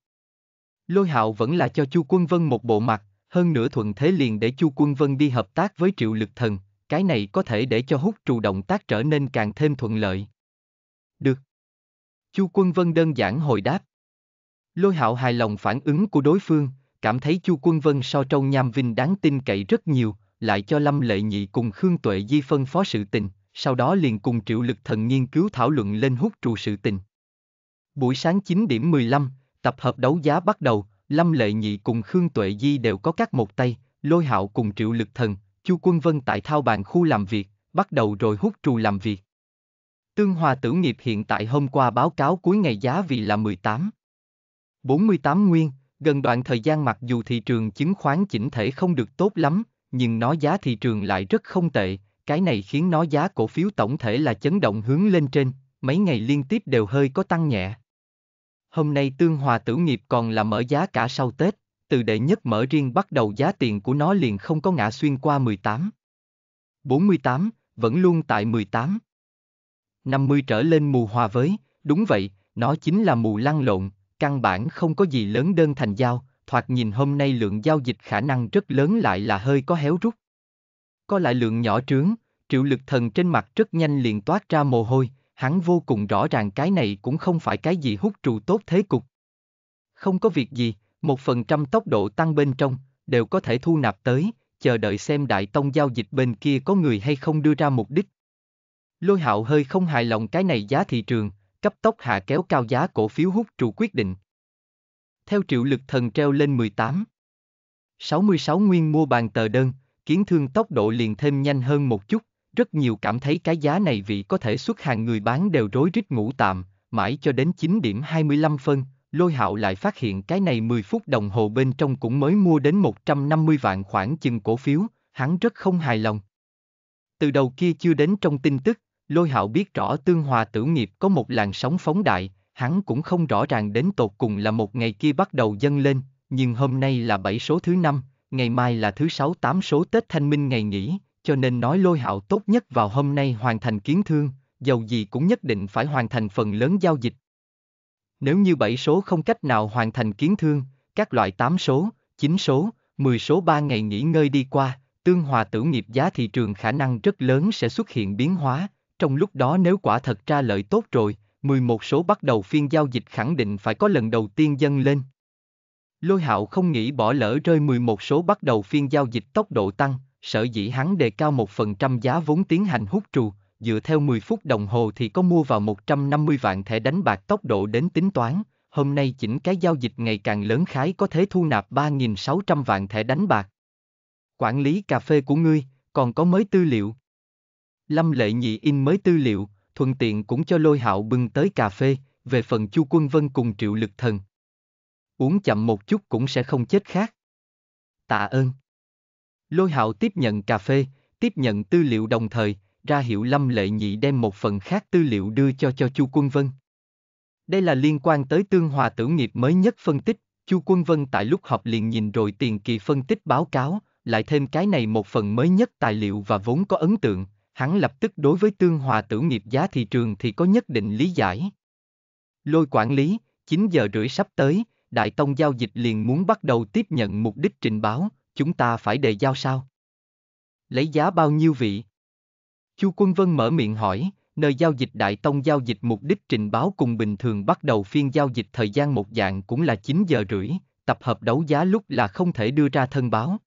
Lôi hạo vẫn là cho Chu Quân Vân một bộ mặt, hơn nữa thuận thế liền để Chu Quân Vân đi hợp tác với Triệu Lực Thần, cái này có thể để cho hút trù động tác trở nên càng thêm thuận lợi. Được. Chu Quân Vân đơn giản hồi đáp. Lôi hạo hài lòng phản ứng của đối phương, cảm thấy Chu Quân Vân so trong nham vinh đáng tin cậy rất nhiều, lại cho Lâm Lệ Nhị cùng Khương Tuệ Di phân phó sự tình, sau đó liền cùng Triệu Lực Thần nghiên cứu thảo luận lên hút trù sự tình. Buổi sáng 9 điểm 15, tập hợp đấu giá bắt đầu, Lâm Lệ Nhị cùng Khương Tuệ Di đều có các một tay, Lôi Hạo cùng Triệu Lực Thần, Chu Quân Vân tại thao bàn khu làm việc, bắt đầu rồi hút trù làm việc. Tương Hòa Tử Nghiệp hiện tại hôm qua báo cáo cuối ngày giá vị là 18. 48 nguyên, gần đoạn thời gian mặc dù thị trường chứng khoán chỉnh thể không được tốt lắm, nhưng nó giá thị trường lại rất không tệ, cái này khiến nó giá cổ phiếu tổng thể là chấn động hướng lên trên, mấy ngày liên tiếp đều hơi có tăng nhẹ. Hôm nay tương hòa tử nghiệp còn là mở giá cả sau Tết, từ đệ nhất mở riêng bắt đầu giá tiền của nó liền không có ngã xuyên qua 18. 48, vẫn luôn tại 18. 50 trở lên mù hòa với, đúng vậy, nó chính là mù lăn lộn, căn bản không có gì lớn đơn thành giao, thoạt nhìn hôm nay lượng giao dịch khả năng rất lớn lại là hơi có héo rút. Có lại lượng nhỏ trướng, triệu lực thần trên mặt rất nhanh liền toát ra mồ hôi, hắn vô cùng rõ ràng cái này cũng không phải cái gì hút trù tốt thế cục. Không có việc gì, một phần trăm tốc độ tăng bên trong, đều có thể thu nạp tới, chờ đợi xem đại tông giao dịch bên kia có người hay không đưa ra mục đích. Lôi hạo hơi không hài lòng cái này giá thị trường, cấp tốc hạ kéo cao giá cổ phiếu hút trụ quyết định. Theo triệu lực thần treo lên 18. 66 nguyên mua bàn tờ đơn, kiến thương tốc độ liền thêm nhanh hơn một chút, rất nhiều cảm thấy cái giá này vị có thể xuất hàng người bán đều rối rít ngủ tạm, mãi cho đến 9 điểm 25 phân, lôi hạo lại phát hiện cái này 10 phút đồng hồ bên trong cũng mới mua đến 150 vạn khoảng chừng cổ phiếu, hắn rất không hài lòng. Từ đầu kia chưa đến trong tin tức, lôi hạo biết rõ tương hòa tử nghiệp có một làn sóng phóng đại, hắn cũng không rõ ràng đến tột cùng là một ngày kia bắt đầu dâng lên, nhưng hôm nay là 7 số thứ năm, ngày mai là thứ 6 8 số Tết Thanh Minh ngày nghỉ, cho nên nói lôi hạo tốt nhất vào hôm nay hoàn thành kiến thương, dầu gì cũng nhất định phải hoàn thành phần lớn giao dịch. Nếu như bảy số không cách nào hoàn thành kiến thương, các loại 8 số, 9 số, 10 số 3 ngày nghỉ ngơi đi qua, tương hòa tử nghiệp giá thị trường khả năng rất lớn sẽ xuất hiện biến hóa, trong lúc đó nếu quả thật ra lợi tốt rồi, 11 số bắt đầu phiên giao dịch khẳng định phải có lần đầu tiên dâng lên. Lôi hạo không nghĩ bỏ lỡ rơi 11 số bắt đầu phiên giao dịch tốc độ tăng, Sở dĩ hắn đề cao một phần trăm giá vốn tiến hành hút trù, dựa theo 10 phút đồng hồ thì có mua vào 150 vạn thẻ đánh bạc tốc độ đến tính toán, hôm nay chỉnh cái giao dịch ngày càng lớn khái có thể thu nạp 3.600 vạn thẻ đánh bạc. Quản lý cà phê của ngươi, còn có mới tư liệu. Lâm Lệ Nhị in mới tư liệu, thuận tiện cũng cho lôi hạo bưng tới cà phê, về phần Chu Quân Vân cùng Triệu Lực Thần. Uống chậm một chút cũng sẽ không chết khác. Tạ ơn. Lôi hạo tiếp nhận cà phê, tiếp nhận tư liệu đồng thời, ra hiệu Lâm Lệ Nhị đem một phần khác tư liệu đưa cho cho Chu Quân Vân. Đây là liên quan tới tương hòa tử nghiệp mới nhất phân tích, Chu Quân Vân tại lúc họp liền nhìn rồi tiền kỳ phân tích báo cáo, lại thêm cái này một phần mới nhất tài liệu và vốn có ấn tượng, hắn lập tức đối với tương hòa tử nghiệp giá thị trường thì có nhất định lý giải. Lôi quản lý, 9 giờ rưỡi sắp tới, Đại Tông giao dịch liền muốn bắt đầu tiếp nhận mục đích trình báo, chúng ta phải đề giao sao? Lấy giá bao nhiêu vị? Chu Quân Vân mở miệng hỏi, nơi giao dịch Đại Tông giao dịch mục đích trình báo cùng bình thường bắt đầu phiên giao dịch thời gian một dạng cũng là 9 giờ rưỡi, tập hợp đấu giá lúc là không thể đưa ra thân báo.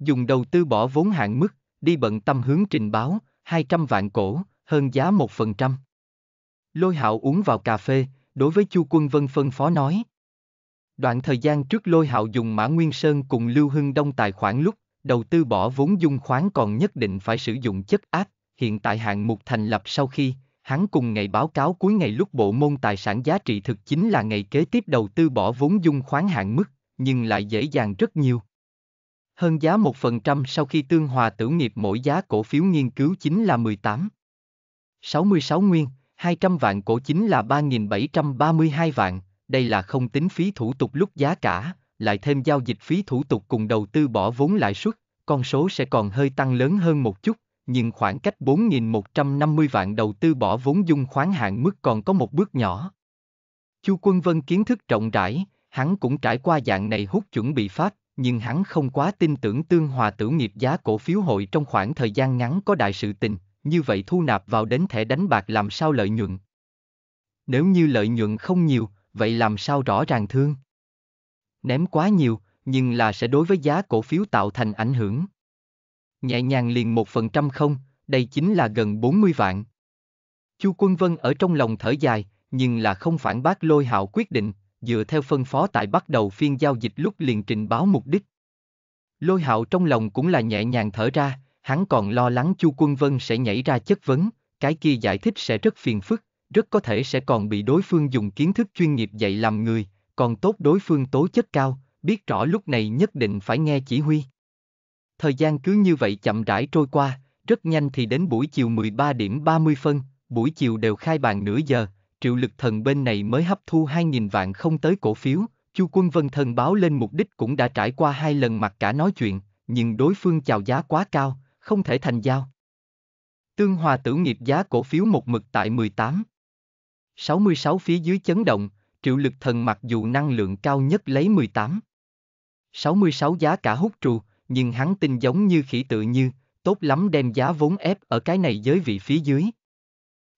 Dùng đầu tư bỏ vốn hạn mức, đi bận tâm hướng trình báo, 200 vạn cổ, hơn giá 1%. Lôi hạo uống vào cà phê, đối với Chu Quân Vân phân phó nói, Đoạn thời gian trước Lôi Hạo dùng Mã Nguyên Sơn cùng Lưu Hưng Đông tài khoản lúc, đầu tư bỏ vốn dung khoán còn nhất định phải sử dụng chất áp, hiện tại hạng mục thành lập sau khi, hắn cùng ngày báo cáo cuối ngày lúc bộ môn tài sản giá trị thực chính là ngày kế tiếp đầu tư bỏ vốn dung khoán hạng mức, nhưng lại dễ dàng rất nhiều. Hơn giá 1% sau khi tương hòa tử nghiệp mỗi giá cổ phiếu nghiên cứu chính là 18. 66 nguyên, 200 vạn cổ chính là 3.732 vạn, đây là không tính phí thủ tục lúc giá cả, lại thêm giao dịch phí thủ tục cùng đầu tư bỏ vốn lãi suất, con số sẽ còn hơi tăng lớn hơn một chút, nhưng khoảng cách 4.150 vạn đầu tư bỏ vốn dung khoán hạn mức còn có một bước nhỏ. Chu Quân Vân kiến thức rộng rãi, hắn cũng trải qua dạng này hút chuẩn bị phát, nhưng hắn không quá tin tưởng tương hòa tử nghiệp giá cổ phiếu hội trong khoảng thời gian ngắn có đại sự tình, như vậy thu nạp vào đến thẻ đánh bạc làm sao lợi nhuận. Nếu như lợi nhuận không nhiều, vậy làm sao rõ ràng thương? Ném quá nhiều, nhưng là sẽ đối với giá cổ phiếu tạo thành ảnh hưởng. Nhẹ nhàng liền một phần trăm không, đây chính là gần 40 vạn. Chu Quân Vân ở trong lòng thở dài, nhưng là không phản bác lôi hạo quyết định, dựa theo phân phó tại bắt đầu phiên giao dịch lúc liền trình báo mục đích. Lôi hạo trong lòng cũng là nhẹ nhàng thở ra, hắn còn lo lắng Chu Quân Vân sẽ nhảy ra chất vấn, cái kia giải thích sẽ rất phiền phức, rất có thể sẽ còn bị đối phương dùng kiến thức chuyên nghiệp dạy làm người, còn tốt đối phương tố chất cao, biết rõ lúc này nhất định phải nghe chỉ huy. Thời gian cứ như vậy chậm rãi trôi qua, rất nhanh thì đến buổi chiều 13 điểm 30 phân, buổi chiều đều khai bàn nửa giờ, triệu lực thần bên này mới hấp thu 2.000 vạn không tới cổ phiếu, Chu Quân Vân Thần báo lên mục đích cũng đã trải qua hai lần mặt cả nói chuyện, nhưng đối phương chào giá quá cao, không thể thành giao. Tương hòa tử nghiệp giá cổ phiếu một mực tại 18. 66 phía dưới chấn động, triệu lực thần mặc dù năng lượng cao nhất lấy 18. 66 giá cả hút trù, nhưng hắn tin giống như khỉ tự như, tốt lắm đem giá vốn ép ở cái này giới vị phía dưới.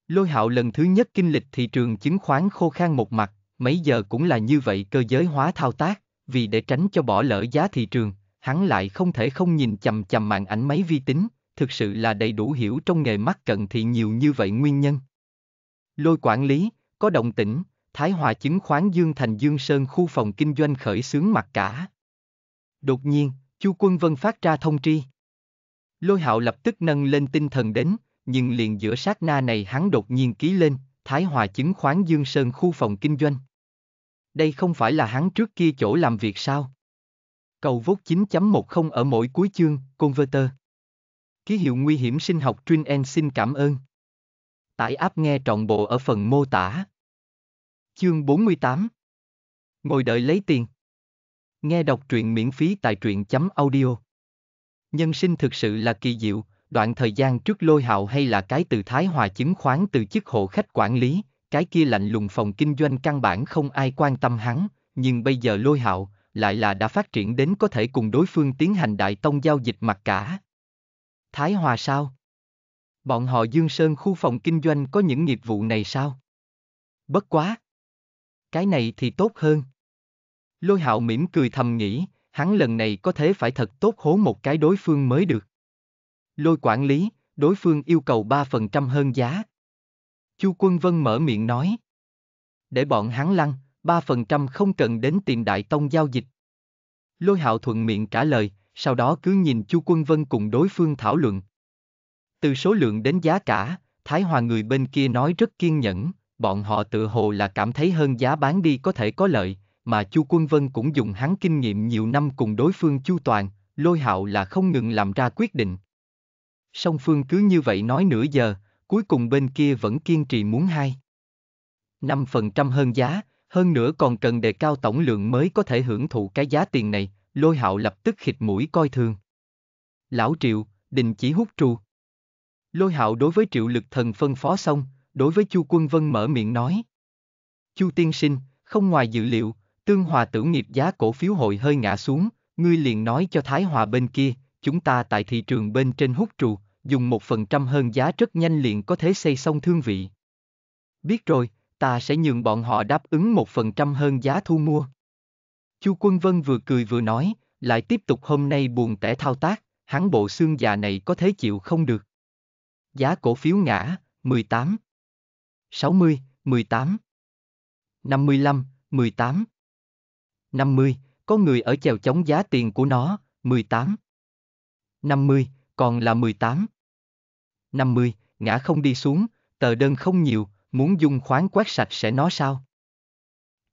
Lôi hạo lần thứ nhất kinh lịch thị trường chứng khoán khô khan một mặt, mấy giờ cũng là như vậy cơ giới hóa thao tác, vì để tránh cho bỏ lỡ giá thị trường, hắn lại không thể không nhìn chầm chầm màn ảnh máy vi tính, thực sự là đầy đủ hiểu trong nghề mắt cận thị nhiều như vậy nguyên nhân. Lôi quản lý, có động tĩnh, Thái Hòa chứng khoán Dương Thành Dương Sơn khu phòng kinh doanh khởi xướng mặt cả. Đột nhiên, Chu Quân Vân phát ra thông tri. Lôi hạo lập tức nâng lên tinh thần đến, nhưng liền giữa sát na này hắn đột nhiên ký lên, Thái Hòa chứng khoán Dương Sơn khu phòng kinh doanh. Đây không phải là hắn trước kia chỗ làm việc sao? Cầu vốt 9.10 ở mỗi cuối chương, Converter. Ký hiệu nguy hiểm sinh học Trin En xin cảm ơn. Tải app nghe trọn bộ ở phần mô tả. Chương 48 Ngồi đợi lấy tiền Nghe đọc truyện miễn phí tại truyện.audio Nhân sinh thực sự là kỳ diệu, đoạn thời gian trước lôi hạo hay là cái từ Thái Hòa chứng khoán từ chức hộ khách quản lý, cái kia lạnh lùng phòng kinh doanh căn bản không ai quan tâm hắn, nhưng bây giờ lôi hạo lại là đã phát triển đến có thể cùng đối phương tiến hành đại tông giao dịch mặt cả. Thái Hòa sao? Bọn họ Dương Sơn khu phòng kinh doanh có những nghiệp vụ này sao? Bất quá. Cái này thì tốt hơn. Lôi hạo mỉm cười thầm nghĩ, hắn lần này có thể phải thật tốt hố một cái đối phương mới được. Lôi quản lý, đối phương yêu cầu 3% hơn giá. Chu Quân Vân mở miệng nói. Để bọn hắn lăn, 3% không cần đến tiền đại tông giao dịch. Lôi hạo thuận miệng trả lời, sau đó cứ nhìn Chu Quân Vân cùng đối phương thảo luận. Từ số lượng đến giá cả, Thái Hòa người bên kia nói rất kiên nhẫn, bọn họ tự hồ là cảm thấy hơn giá bán đi có thể có lợi, mà Chu Quân Vân cũng dùng hắn kinh nghiệm nhiều năm cùng đối phương Chu Toàn, lôi hạo là không ngừng làm ra quyết định. Song phương cứ như vậy nói nửa giờ, cuối cùng bên kia vẫn kiên trì muốn hai. 5% hơn giá, hơn nữa còn cần đề cao tổng lượng mới có thể hưởng thụ cái giá tiền này, lôi hạo lập tức khịt mũi coi thường. Lão Triệu, đình chỉ hút trù, Lôi hạo đối với triệu lực thần phân phó xong, đối với Chu Quân Vân mở miệng nói. Chu tiên sinh, không ngoài dự liệu, tương hòa tử nghiệp giá cổ phiếu hội hơi ngã xuống, ngươi liền nói cho Thái Hòa bên kia, chúng ta tại thị trường bên trên hút trù, dùng một phần trăm hơn giá rất nhanh liền có thể xây xong thương vị. Biết rồi, ta sẽ nhường bọn họ đáp ứng một phần trăm hơn giá thu mua. Chu Quân Vân vừa cười vừa nói, lại tiếp tục hôm nay buồn tẻ thao tác, hắn bộ xương già này có thể chịu không được. Giá cổ phiếu ngã, 18. 60, 18. 55, 18. 50, có người ở chèo chống giá tiền của nó, 18. 50, còn là 18. 50, ngã không đi xuống, tờ đơn không nhiều, muốn dung khoán quét sạch sẽ nó sao?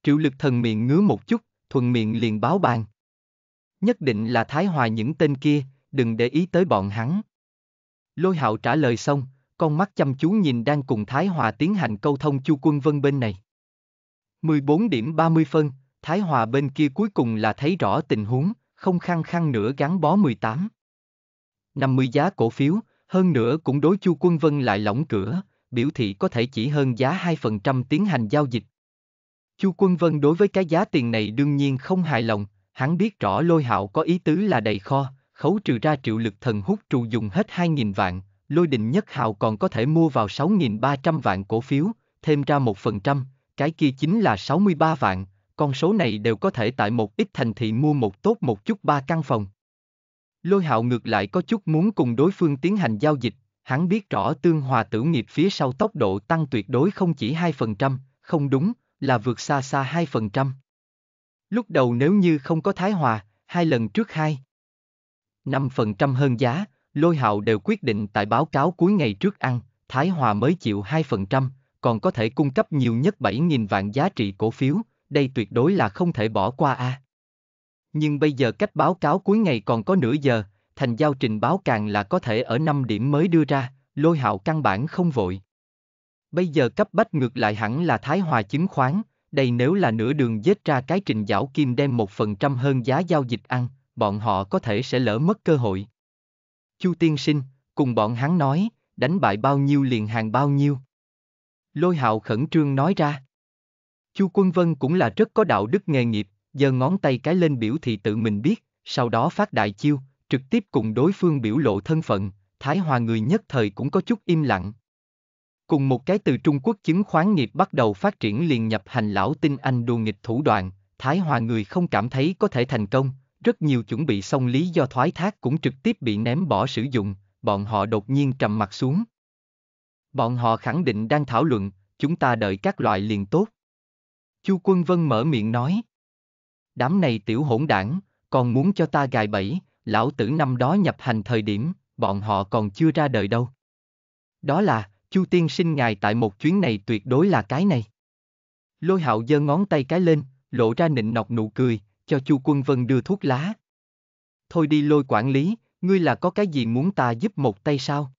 Triệu lực thần miệng ngứa một chút, thuần miệng liền báo bàn. Nhất định là thái hòa những tên kia, đừng để ý tới bọn hắn. Lôi hạo trả lời xong, con mắt chăm chú nhìn đang cùng Thái Hòa tiến hành câu thông Chu Quân Vân bên này. 14 điểm 30 phân, Thái Hòa bên kia cuối cùng là thấy rõ tình huống, không khăng khăng nữa gắn bó 18. 50 giá cổ phiếu, hơn nữa cũng đối Chu Quân Vân lại lỏng cửa, biểu thị có thể chỉ hơn giá 2% tiến hành giao dịch. Chu Quân Vân đối với cái giá tiền này đương nhiên không hài lòng, hắn biết rõ lôi hạo có ý tứ là đầy kho, khấu trừ ra triệu lực thần hút trù dùng hết 2.000 vạn, lôi đình nhất hào còn có thể mua vào 6.300 vạn cổ phiếu, thêm ra 1%, cái kia chính là 63 vạn, con số này đều có thể tại một ít thành thị mua một tốt một chút ba căn phòng. Lôi hạo ngược lại có chút muốn cùng đối phương tiến hành giao dịch, hắn biết rõ tương hòa tử nghiệp phía sau tốc độ tăng tuyệt đối không chỉ 2%, không đúng, là vượt xa xa 2%. Lúc đầu nếu như không có thái hòa, hai lần trước hai 5% hơn giá, Lôi Hạo đều quyết định tại báo cáo cuối ngày trước ăn, Thái Hòa mới chịu 2%, còn có thể cung cấp nhiều nhất 7.000 vạn giá trị cổ phiếu, đây tuyệt đối là không thể bỏ qua a. À. Nhưng bây giờ cách báo cáo cuối ngày còn có nửa giờ, thành giao trình báo càng là có thể ở 5 điểm mới đưa ra, Lôi Hạo căn bản không vội. Bây giờ cấp bách ngược lại hẳn là Thái Hòa chứng khoán, đây nếu là nửa đường dết ra cái trình giảo kim đem 1% hơn giá giao dịch ăn, bọn họ có thể sẽ lỡ mất cơ hội. Chu Tiên Sinh, cùng bọn hắn nói, đánh bại bao nhiêu liền hàng bao nhiêu. Lôi hạo khẩn trương nói ra. Chu Quân Vân cũng là rất có đạo đức nghề nghiệp, giơ ngón tay cái lên biểu thị tự mình biết, sau đó phát đại chiêu, trực tiếp cùng đối phương biểu lộ thân phận, Thái Hòa người nhất thời cũng có chút im lặng. Cùng một cái từ Trung Quốc chứng khoán nghiệp bắt đầu phát triển liền nhập hành lão tinh anh đồ nghịch thủ đoạn, Thái Hòa người không cảm thấy có thể thành công, rất nhiều chuẩn bị xong lý do thoái thác cũng trực tiếp bị ném bỏ sử dụng, bọn họ đột nhiên trầm mặt xuống. Bọn họ khẳng định đang thảo luận, chúng ta đợi các loại liền tốt. Chu Quân Vân mở miệng nói. Đám này tiểu hỗn đảng, còn muốn cho ta gài bẫy, lão tử năm đó nhập hành thời điểm, bọn họ còn chưa ra đời đâu. Đó là, Chu Tiên sinh ngài tại một chuyến này tuyệt đối là cái này. Lôi hạo giơ ngón tay cái lên, lộ ra nịnh nọc nụ cười, cho Chu Quân Vân đưa thuốc lá. Thôi đi lôi quản lý, ngươi là có cái gì muốn ta giúp một tay sao?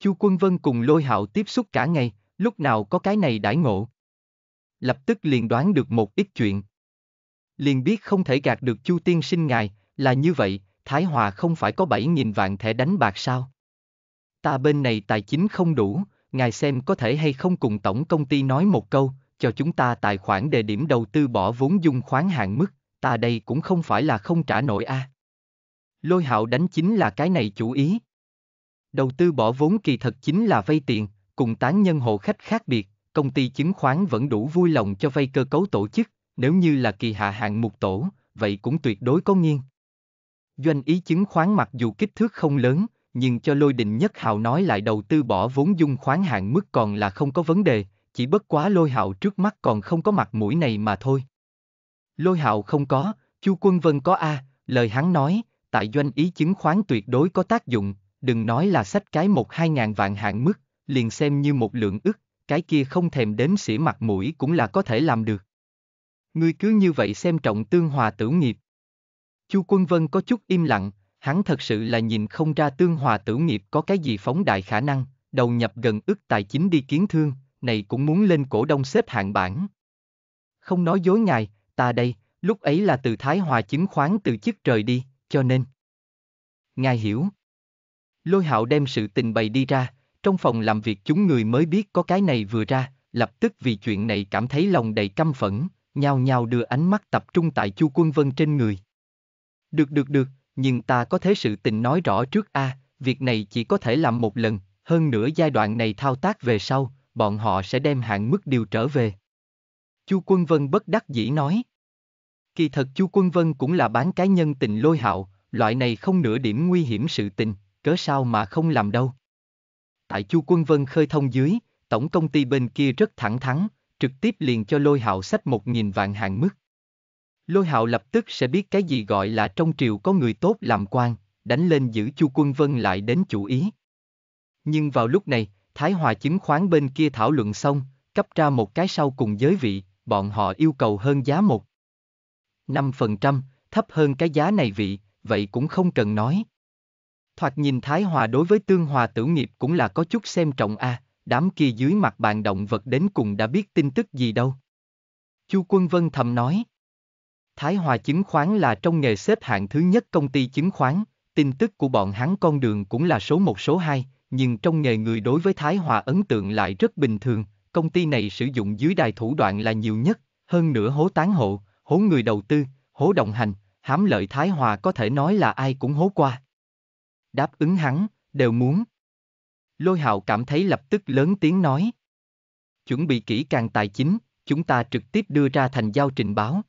Chu Quân Vân cùng lôi hạo tiếp xúc cả ngày, lúc nào có cái này đãi ngộ. Lập tức liền đoán được một ít chuyện. Liền biết không thể gạt được Chu Tiên sinh ngài, là như vậy, Thái Hòa không phải có 7.000 vạn thẻ đánh bạc sao? Ta bên này tài chính không đủ, ngài xem có thể hay không cùng tổng công ty nói một câu, cho chúng ta tài khoản đề điểm đầu tư bỏ vốn dung khoán hạn mức ta đây cũng không phải là không trả nổi a. À. Lôi hạo đánh chính là cái này chủ ý. Đầu tư bỏ vốn kỳ thật chính là vay tiền, cùng tán nhân hộ khách khác biệt, công ty chứng khoán vẫn đủ vui lòng cho vay cơ cấu tổ chức, nếu như là kỳ hạ hạng mục tổ, vậy cũng tuyệt đối có nghiêng. Doanh ý chứng khoán mặc dù kích thước không lớn, nhưng cho lôi đình nhất hạo nói lại đầu tư bỏ vốn dung khoán hạng mức còn là không có vấn đề, chỉ bất quá lôi hạo trước mắt còn không có mặt mũi này mà thôi. Lôi hạo không có, Chu Quân Vân có A, à, lời hắn nói, tại doanh ý chứng khoán tuyệt đối có tác dụng, đừng nói là sách cái một hai ngàn vạn hạn mức, liền xem như một lượng ức, cái kia không thèm đếm xỉa mặt mũi cũng là có thể làm được. Ngươi cứ như vậy xem trọng tương hòa tử nghiệp. Chu Quân Vân có chút im lặng, hắn thật sự là nhìn không ra tương hòa tử nghiệp có cái gì phóng đại khả năng, đầu nhập gần ức tài chính đi kiến thương, này cũng muốn lên cổ đông xếp hạng bảng. Không nói dối ngài, ta đây, lúc ấy là từ Thái Hòa chứng khoán từ chức trời đi, cho nên. Ngài hiểu. Lôi hạo đem sự tình bày đi ra, trong phòng làm việc chúng người mới biết có cái này vừa ra, lập tức vì chuyện này cảm thấy lòng đầy căm phẫn, nhao nhao đưa ánh mắt tập trung tại Chu Quân Vân trên người. Được được được, nhưng ta có thế sự tình nói rõ trước a, à, việc này chỉ có thể làm một lần, hơn nữa giai đoạn này thao tác về sau, bọn họ sẽ đem hạn mức điều trở về. Chu Quân Vân bất đắc dĩ nói. Kỳ thật Chu Quân Vân cũng là bán cái nhân tình lôi hạo, loại này không nửa điểm nguy hiểm sự tình, cớ sao mà không làm đâu. Tại Chu Quân Vân khơi thông dưới, tổng công ty bên kia rất thẳng thắn, trực tiếp liền cho lôi hạo sách một nghìn vạn hạng mức. Lôi hạo lập tức sẽ biết cái gì gọi là trong triều có người tốt làm quan, đánh lên giữ Chu Quân Vân lại đến chủ ý. Nhưng vào lúc này, Thái Hòa chứng khoán bên kia thảo luận xong, cấp ra một cái sau cùng giới vị, bọn họ yêu cầu hơn giá một 5%, thấp hơn cái giá này vị, vậy cũng không cần nói. Thoạt nhìn Thái Hòa đối với tương hòa tử nghiệp cũng là có chút xem trọng a, à, đám kia dưới mặt bàn động vật đến cùng đã biết tin tức gì đâu. Chu Quân Vân thầm nói. Thái Hòa chứng khoán là trong nghề xếp hạng thứ nhất công ty chứng khoán, tin tức của bọn hắn con đường cũng là số một số hai, nhưng trong nghề người đối với Thái Hòa ấn tượng lại rất bình thường công ty này sử dụng dưới đài thủ đoạn là nhiều nhất, hơn nữa hố tán hộ, hố người đầu tư, hố đồng hành, hám lợi Thái Hòa có thể nói là ai cũng hố qua. Đáp ứng hắn, đều muốn. Lôi hạo cảm thấy lập tức lớn tiếng nói. Chuẩn bị kỹ càng tài chính, chúng ta trực tiếp đưa ra thành giao trình báo.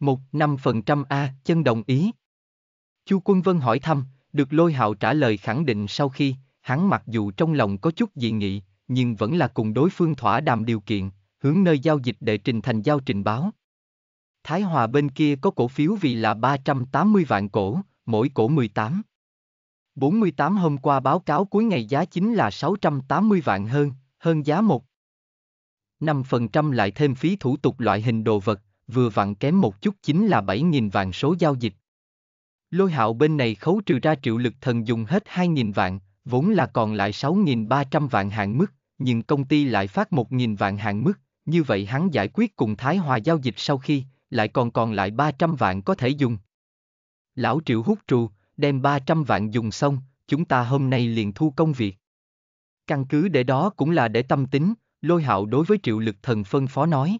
Một năm phần trăm A, chân đồng ý. Chu Quân Vân hỏi thăm, được lôi hạo trả lời khẳng định sau khi, hắn mặc dù trong lòng có chút dị nghị, nhưng vẫn là cùng đối phương thỏa đàm điều kiện, hướng nơi giao dịch để trình thành giao trình báo. Thái Hòa bên kia có cổ phiếu vì là 380 vạn cổ, mỗi cổ 18. 48 hôm qua báo cáo cuối ngày giá chính là 680 vạn hơn, hơn giá 1. 5% lại thêm phí thủ tục loại hình đồ vật, vừa vặn kém một chút chính là 7.000 vạn số giao dịch. Lôi hạo bên này khấu trừ ra triệu lực thần dùng hết 2.000 vạn, vốn là còn lại 6.300 vạn hạn mức, nhưng công ty lại phát 1.000 vạn hạn mức, như vậy hắn giải quyết cùng Thái Hòa giao dịch sau khi, lại còn còn lại 300 vạn có thể dùng. Lão Triệu hút trù, đem 300 vạn dùng xong, chúng ta hôm nay liền thu công việc. Căn cứ để đó cũng là để tâm tính, Lôi Hạo đối với Triệu Lực Thần phân phó nói.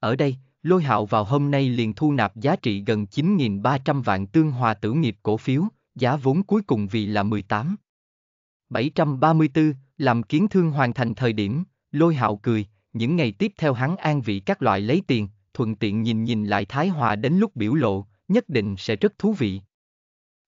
Ở đây, Lôi Hạo vào hôm nay liền thu nạp giá trị gần 9.300 vạn tương hòa tử nghiệp cổ phiếu, giá vốn cuối cùng vì là 18. 734, làm kiến thương hoàn thành thời điểm, lôi hạo cười, những ngày tiếp theo hắn an vị các loại lấy tiền, thuận tiện nhìn nhìn lại Thái Hòa đến lúc biểu lộ, nhất định sẽ rất thú vị.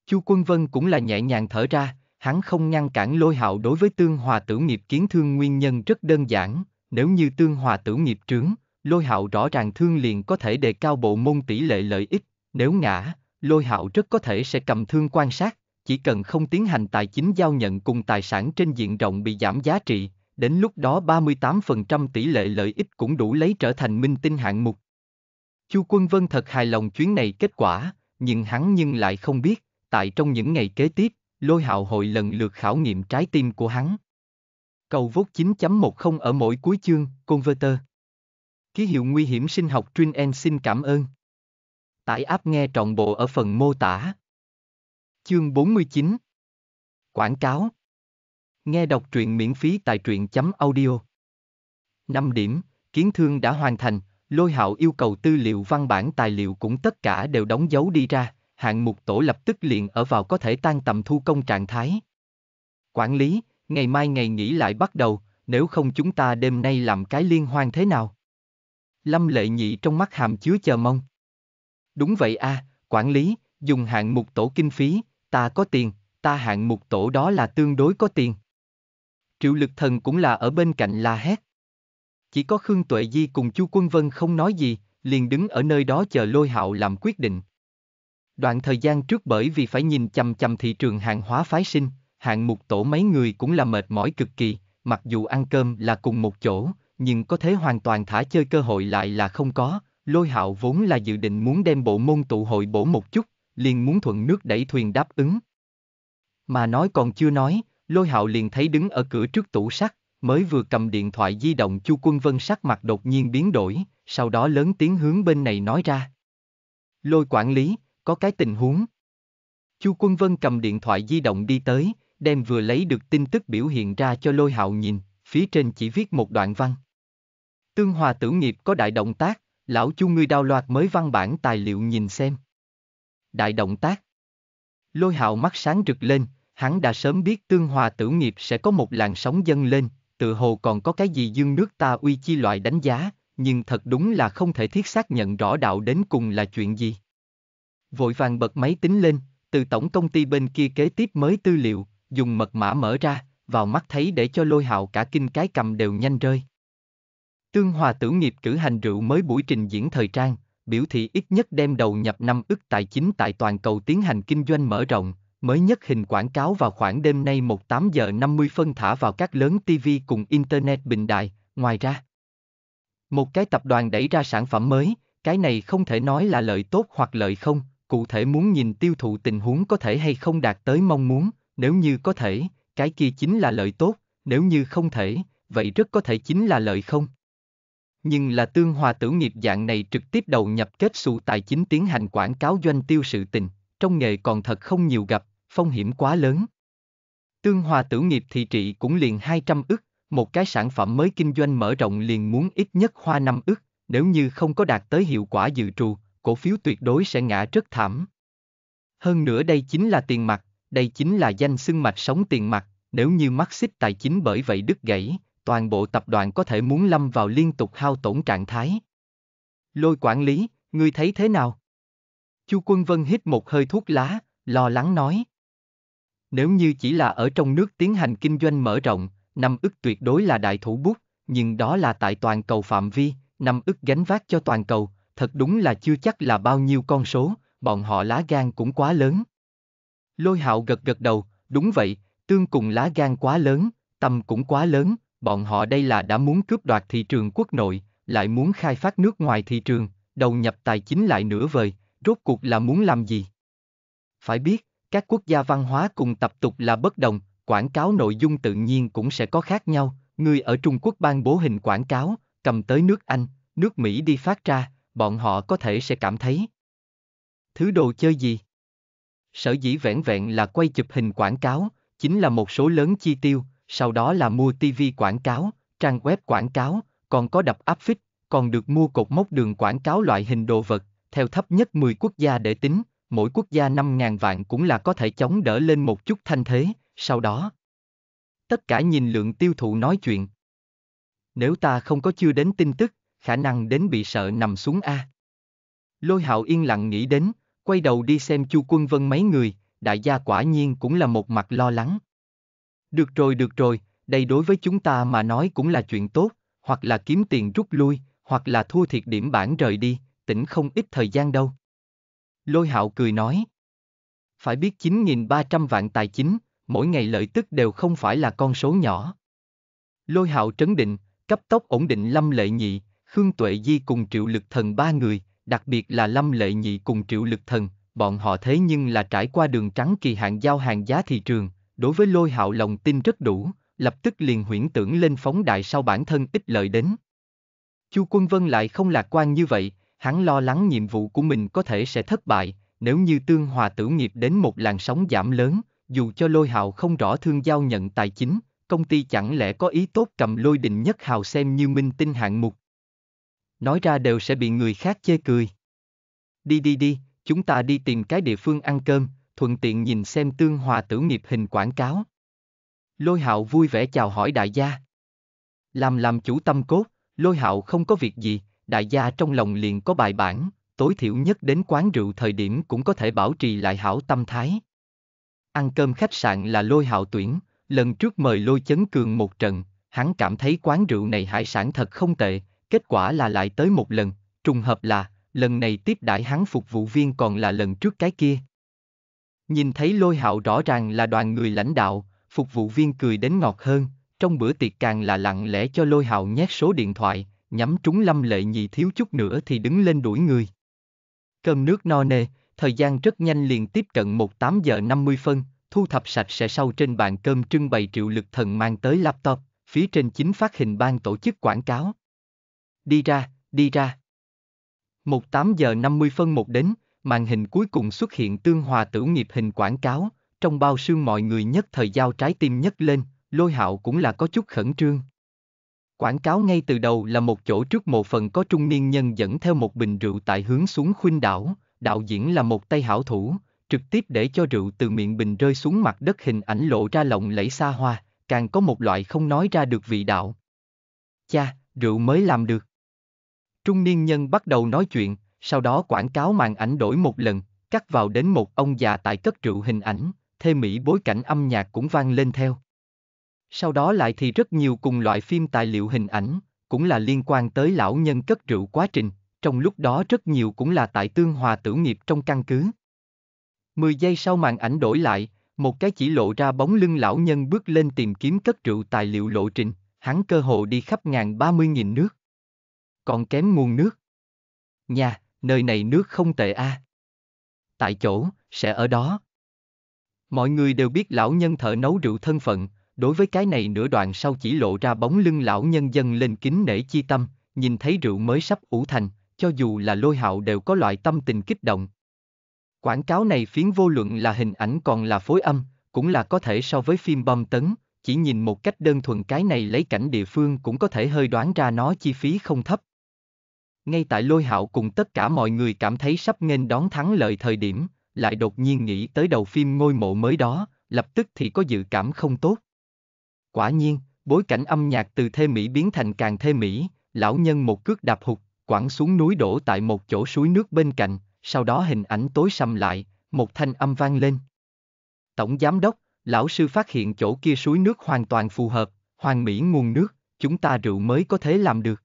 Chu Quân Vân cũng là nhẹ nhàng thở ra, hắn không ngăn cản lôi hạo đối với tương hòa tử nghiệp kiến thương nguyên nhân rất đơn giản, nếu như tương hòa tử nghiệp trướng, lôi hạo rõ ràng thương liền có thể đề cao bộ môn tỷ lệ lợi ích, nếu ngã, lôi hạo rất có thể sẽ cầm thương quan sát, chỉ cần không tiến hành tài chính giao nhận cùng tài sản trên diện rộng bị giảm giá trị, đến lúc đó 38% tỷ lệ lợi ích cũng đủ lấy trở thành minh tinh hạng mục. Chu Quân Vân thật hài lòng chuyến này kết quả, nhưng hắn nhưng lại không biết, tại trong những ngày kế tiếp, lôi hạo hội lần lượt khảo nghiệm trái tim của hắn. Cầu vốt 9.10 ở mỗi cuối chương, Converter. Ký hiệu nguy hiểm sinh học Trin n, xin cảm ơn. Tải app nghe trọn bộ ở phần mô tả. Chương 49 Quảng cáo Nghe đọc truyện miễn phí tại truyện.audio chấm 5 điểm, kiến thương đã hoàn thành, lôi hạo yêu cầu tư liệu văn bản tài liệu cũng tất cả đều đóng dấu đi ra, hạng mục tổ lập tức liền ở vào có thể tan tầm thu công trạng thái. Quản lý, ngày mai ngày nghỉ lại bắt đầu, nếu không chúng ta đêm nay làm cái liên hoan thế nào? Lâm lệ nhị trong mắt hàm chứa chờ mong. Đúng vậy a, à, quản lý, dùng hạng mục tổ kinh phí, ta có tiền, ta hạng mục tổ đó là tương đối có tiền. Triệu lực thần cũng là ở bên cạnh la hét. Chỉ có Khương Tuệ Di cùng Chu Quân Vân không nói gì, liền đứng ở nơi đó chờ lôi hạo làm quyết định. Đoạn thời gian trước bởi vì phải nhìn chằm chằm thị trường hàng hóa phái sinh, hạng mục tổ mấy người cũng là mệt mỏi cực kỳ, mặc dù ăn cơm là cùng một chỗ, nhưng có thể hoàn toàn thả chơi cơ hội lại là không có, lôi hạo vốn là dự định muốn đem bộ môn tụ hội bổ một chút, liền muốn thuận nước đẩy thuyền đáp ứng. Mà nói còn chưa nói, lôi hạo liền thấy đứng ở cửa trước tủ sắt, mới vừa cầm điện thoại di động chu quân vân sắc mặt đột nhiên biến đổi, sau đó lớn tiếng hướng bên này nói ra. Lôi quản lý, có cái tình huống. Chu Quân Vân cầm điện thoại di động đi tới, đem vừa lấy được tin tức biểu hiện ra cho Lôi Hạo nhìn, phía trên chỉ viết một đoạn văn. Tương Hòa tử nghiệp có đại động tác, lão Chu ngươi đao loạt mới văn bản tài liệu nhìn xem đại động tác. Lôi hạo mắt sáng rực lên, hắn đã sớm biết tương hòa tử nghiệp sẽ có một làn sóng dâng lên, tự hồ còn có cái gì dương nước ta uy chi loại đánh giá, nhưng thật đúng là không thể thiết xác nhận rõ đạo đến cùng là chuyện gì. Vội vàng bật máy tính lên, từ tổng công ty bên kia kế tiếp mới tư liệu, dùng mật mã mở ra, vào mắt thấy để cho lôi hạo cả kinh cái cầm đều nhanh rơi. Tương Hòa Tử Nghiệp cử hành rượu mới buổi trình diễn thời trang, biểu thị ít nhất đem đầu nhập 5 ức tài chính tại toàn cầu tiến hành kinh doanh mở rộng, mới nhất hình quảng cáo vào khoảng đêm nay 18 giờ 50 phân thả vào các lớn TV cùng Internet bình đại, ngoài ra. Một cái tập đoàn đẩy ra sản phẩm mới, cái này không thể nói là lợi tốt hoặc lợi không, cụ thể muốn nhìn tiêu thụ tình huống có thể hay không đạt tới mong muốn, nếu như có thể, cái kia chính là lợi tốt, nếu như không thể, vậy rất có thể chính là lợi không. Nhưng là tương hòa tử nghiệp dạng này trực tiếp đầu nhập kết xu tài chính tiến hành quảng cáo doanh tiêu sự tình, trong nghề còn thật không nhiều gặp, phong hiểm quá lớn. Tương hòa tử nghiệp thị trị cũng liền 200 ức, một cái sản phẩm mới kinh doanh mở rộng liền muốn ít nhất hoa 5 ức, nếu như không có đạt tới hiệu quả dự trù, cổ phiếu tuyệt đối sẽ ngã rất thảm. Hơn nữa đây chính là tiền mặt, đây chính là danh xưng mạch sống tiền mặt, nếu như mắc xích tài chính bởi vậy đứt gãy, toàn bộ tập đoàn có thể muốn lâm vào liên tục hao tổn trạng thái. Lôi quản lý, ngươi thấy thế nào? Chu Quân Vân hít một hơi thuốc lá, lo lắng nói. Nếu như chỉ là ở trong nước tiến hành kinh doanh mở rộng, năm ức tuyệt đối là đại thủ bút, nhưng đó là tại toàn cầu phạm vi, năm ức gánh vác cho toàn cầu, thật đúng là chưa chắc là bao nhiêu con số, bọn họ lá gan cũng quá lớn. Lôi hạo gật gật đầu, đúng vậy, tương cùng lá gan quá lớn, tâm cũng quá lớn, bọn họ đây là đã muốn cướp đoạt thị trường quốc nội, lại muốn khai phát nước ngoài thị trường, đầu nhập tài chính lại nửa vời, rốt cuộc là muốn làm gì? Phải biết, các quốc gia văn hóa cùng tập tục là bất đồng, quảng cáo nội dung tự nhiên cũng sẽ có khác nhau, người ở Trung Quốc ban bố hình quảng cáo, cầm tới nước Anh, nước Mỹ đi phát ra, bọn họ có thể sẽ cảm thấy. Thứ đồ chơi gì? Sở dĩ vẻn vẹn là quay chụp hình quảng cáo, chính là một số lớn chi tiêu, sau đó là mua TV quảng cáo, trang web quảng cáo, còn có đập áp phích, còn được mua cột mốc đường quảng cáo loại hình đồ vật, theo thấp nhất 10 quốc gia để tính, mỗi quốc gia 5.000 vạn cũng là có thể chống đỡ lên một chút thanh thế, sau đó. Tất cả nhìn lượng tiêu thụ nói chuyện. Nếu ta không có chưa đến tin tức, khả năng đến bị sợ nằm xuống A. Lôi hạo yên lặng nghĩ đến, quay đầu đi xem chu quân vân mấy người, đại gia quả nhiên cũng là một mặt lo lắng. Được rồi được rồi, đây đối với chúng ta mà nói cũng là chuyện tốt, hoặc là kiếm tiền rút lui, hoặc là thua thiệt điểm bản rời đi, tỉnh không ít thời gian đâu. Lôi hạo cười nói. Phải biết 9.300 vạn tài chính, mỗi ngày lợi tức đều không phải là con số nhỏ. Lôi hạo trấn định, cấp tốc ổn định Lâm Lệ Nhị, Khương Tuệ Di cùng Triệu Lực Thần ba người, đặc biệt là Lâm Lệ Nhị cùng Triệu Lực Thần, bọn họ thế nhưng là trải qua đường trắng kỳ hạn giao hàng giá thị trường, đối với lôi hạo lòng tin rất đủ, lập tức liền huyễn tưởng lên phóng đại sau bản thân ít lợi đến. Chu Quân Vân lại không lạc quan như vậy, hắn lo lắng nhiệm vụ của mình có thể sẽ thất bại, nếu như tương hòa tử nghiệp đến một làn sóng giảm lớn, dù cho lôi hạo không rõ thương giao nhận tài chính, công ty chẳng lẽ có ý tốt cầm lôi đình nhất hào xem như minh tinh hạng mục. Nói ra đều sẽ bị người khác chê cười. Đi đi đi, chúng ta đi tìm cái địa phương ăn cơm, thuận tiện nhìn xem tương hòa tử nghiệp hình quảng cáo. Lôi hạo vui vẻ chào hỏi đại gia. Làm làm chủ tâm cốt, lôi hạo không có việc gì, đại gia trong lòng liền có bài bản, tối thiểu nhất đến quán rượu thời điểm cũng có thể bảo trì lại hảo tâm thái. Ăn cơm khách sạn là lôi hạo tuyển, lần trước mời lôi chấn cường một trận, hắn cảm thấy quán rượu này hải sản thật không tệ, kết quả là lại tới một lần, trùng hợp là, lần này tiếp đãi hắn phục vụ viên còn là lần trước cái kia. Nhìn thấy lôi hạo rõ ràng là đoàn người lãnh đạo, phục vụ viên cười đến ngọt hơn, trong bữa tiệc càng là lặng lẽ cho lôi hạo nhét số điện thoại, nhắm trúng lâm lệ nhị thiếu chút nữa thì đứng lên đuổi người. Cơm nước no nê, thời gian rất nhanh liền tiếp cận một 18 giờ 50 phân, thu thập sạch sẽ sau trên bàn cơm trưng bày triệu lực thần mang tới laptop, phía trên chính phát hình ban tổ chức quảng cáo. Đi ra, đi ra. một 18 giờ 50 phân một đến, màn hình cuối cùng xuất hiện tương hòa tử nghiệp hình quảng cáo, trong bao sương mọi người nhất thời giao trái tim nhất lên, lôi hạo cũng là có chút khẩn trương. Quảng cáo ngay từ đầu là một chỗ trước một phần có trung niên nhân dẫn theo một bình rượu tại hướng xuống khuynh đảo, đạo diễn là một tay hảo thủ, trực tiếp để cho rượu từ miệng bình rơi xuống mặt đất hình ảnh lộ ra lộng lẫy xa hoa, càng có một loại không nói ra được vị đạo. Cha, rượu mới làm được. Trung niên nhân bắt đầu nói chuyện, sau đó quảng cáo màn ảnh đổi một lần, cắt vào đến một ông già tại cất rượu hình ảnh, thê mỹ bối cảnh âm nhạc cũng vang lên theo. Sau đó lại thì rất nhiều cùng loại phim tài liệu hình ảnh, cũng là liên quan tới lão nhân cất rượu quá trình, trong lúc đó rất nhiều cũng là tại tương hòa tử nghiệp trong căn cứ. mười giây sau màn ảnh đổi lại, một cái chỉ lộ ra bóng lưng lão nhân bước lên tìm kiếm cất rượu tài liệu lộ trình, hắn cơ hồ đi khắp ngàn ba mươi nghìn nước. Còn kém nguồn nước. Nhà nơi này nước không tệ a. À. Tại chỗ, sẽ ở đó. Mọi người đều biết lão nhân thợ nấu rượu thân phận, đối với cái này nửa đoạn sau chỉ lộ ra bóng lưng lão nhân dân lên kính nể chi tâm, nhìn thấy rượu mới sắp ủ thành, cho dù là lôi hạo đều có loại tâm tình kích động. Quảng cáo này phiến vô luận là hình ảnh còn là phối âm, cũng là có thể so với phim bom tấn, chỉ nhìn một cách đơn thuần cái này lấy cảnh địa phương cũng có thể hơi đoán ra nó chi phí không thấp ngay tại lôi hạo cùng tất cả mọi người cảm thấy sắp nghênh đón thắng lợi thời điểm, lại đột nhiên nghĩ tới đầu phim ngôi mộ mới đó, lập tức thì có dự cảm không tốt. Quả nhiên, bối cảnh âm nhạc từ thê Mỹ biến thành càng thê Mỹ, lão nhân một cước đạp hụt, quẳng xuống núi đổ tại một chỗ suối nước bên cạnh, sau đó hình ảnh tối sầm lại, một thanh âm vang lên. Tổng giám đốc, lão sư phát hiện chỗ kia suối nước hoàn toàn phù hợp, hoàn mỹ nguồn nước, chúng ta rượu mới có thể làm được.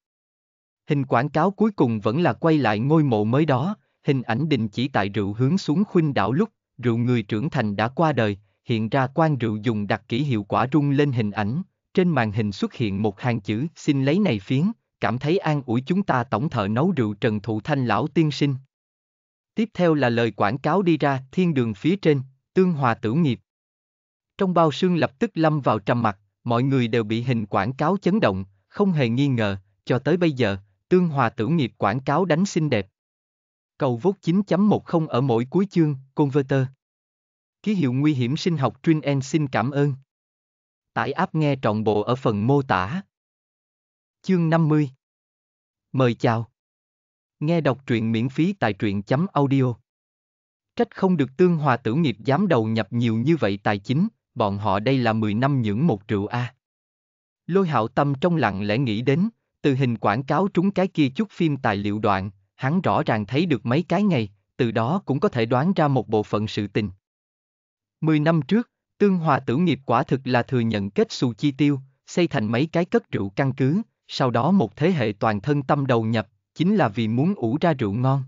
Hình quảng cáo cuối cùng vẫn là quay lại ngôi mộ mới đó, hình ảnh đình chỉ tại rượu hướng xuống khuynh đảo lúc, rượu người trưởng thành đã qua đời, hiện ra quan rượu dùng đặc kỹ hiệu quả rung lên hình ảnh, trên màn hình xuất hiện một hàng chữ xin lấy này phiến, cảm thấy an ủi chúng ta tổng thợ nấu rượu Trần Thụ Thanh lão tiên sinh. Tiếp theo là lời quảng cáo đi ra thiên đường phía trên, tương hòa tử nghiệp. Trong bao sương lập tức lâm vào trầm mặt, mọi người đều bị hình quảng cáo chấn động, không hề nghi ngờ, cho tới bây giờ, Tương Hòa Tử Nghiệp quảng cáo đánh xinh đẹp. Cầu vốt 9.10 ở mỗi cuối chương, Converter. Ký hiệu nguy hiểm sinh học Trin En xin cảm ơn. Tải app nghe trọn bộ ở phần mô tả. Chương 50 Mời chào. Nghe đọc truyện miễn phí tại truyện.audio. chấm Trách không được Tương Hòa Tử Nghiệp dám đầu nhập nhiều như vậy tài chính, bọn họ đây là 10 năm những một triệu A. Lôi hạo tâm trong lặng lẽ nghĩ đến, từ hình quảng cáo trúng cái kia chút phim tài liệu đoạn, hắn rõ ràng thấy được mấy cái ngày, từ đó cũng có thể đoán ra một bộ phận sự tình. Mười năm trước, Tương Hòa tử nghiệp quả thực là thừa nhận kết xù chi tiêu, xây thành mấy cái cất rượu căn cứ, sau đó một thế hệ toàn thân tâm đầu nhập, chính là vì muốn ủ ra rượu ngon.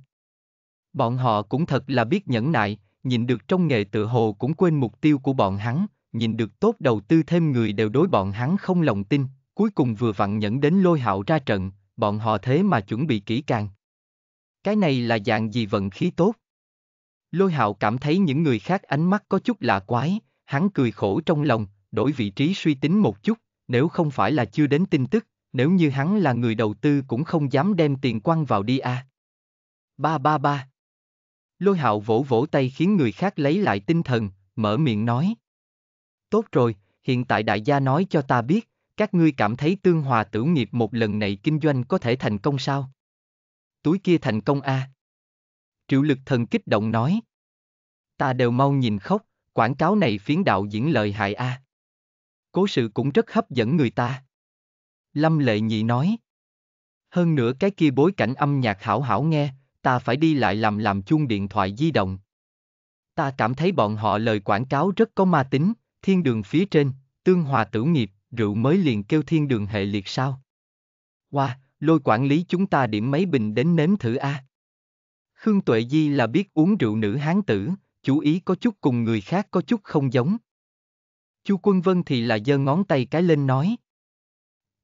Bọn họ cũng thật là biết nhẫn nại, nhìn được trong nghề tự hồ cũng quên mục tiêu của bọn hắn, nhìn được tốt đầu tư thêm người đều đối bọn hắn không lòng tin, cuối cùng vừa vặn nhẫn đến lôi hạo ra trận, bọn họ thế mà chuẩn bị kỹ càng. Cái này là dạng gì vận khí tốt? Lôi hạo cảm thấy những người khác ánh mắt có chút lạ quái, hắn cười khổ trong lòng, đổi vị trí suy tính một chút, nếu không phải là chưa đến tin tức, nếu như hắn là người đầu tư cũng không dám đem tiền quăng vào đi à. Ba ba ba. Lôi hạo vỗ vỗ tay khiến người khác lấy lại tinh thần, mở miệng nói. Tốt rồi, hiện tại đại gia nói cho ta biết, các ngươi cảm thấy tương hòa tử nghiệp một lần này kinh doanh có thể thành công sao? Túi kia thành công a. À? Triệu lực thần kích động nói. Ta đều mau nhìn khóc, quảng cáo này phiến đạo diễn lợi hại a. À? Cố sự cũng rất hấp dẫn người ta. Lâm Lệ Nhị nói. Hơn nữa cái kia bối cảnh âm nhạc hảo hảo nghe, ta phải đi lại làm làm chuông điện thoại di động. Ta cảm thấy bọn họ lời quảng cáo rất có ma tính, thiên đường phía trên, tương hòa tử nghiệp, rượu mới liền kêu thiên đường hệ liệt sao? Qua, wow, lôi quản lý chúng ta điểm mấy bình đến nếm thử a. À? Khương Tuệ Di là biết uống rượu nữ hán tử, chú ý có chút cùng người khác có chút không giống. Chu Quân Vân thì là giơ ngón tay cái lên nói.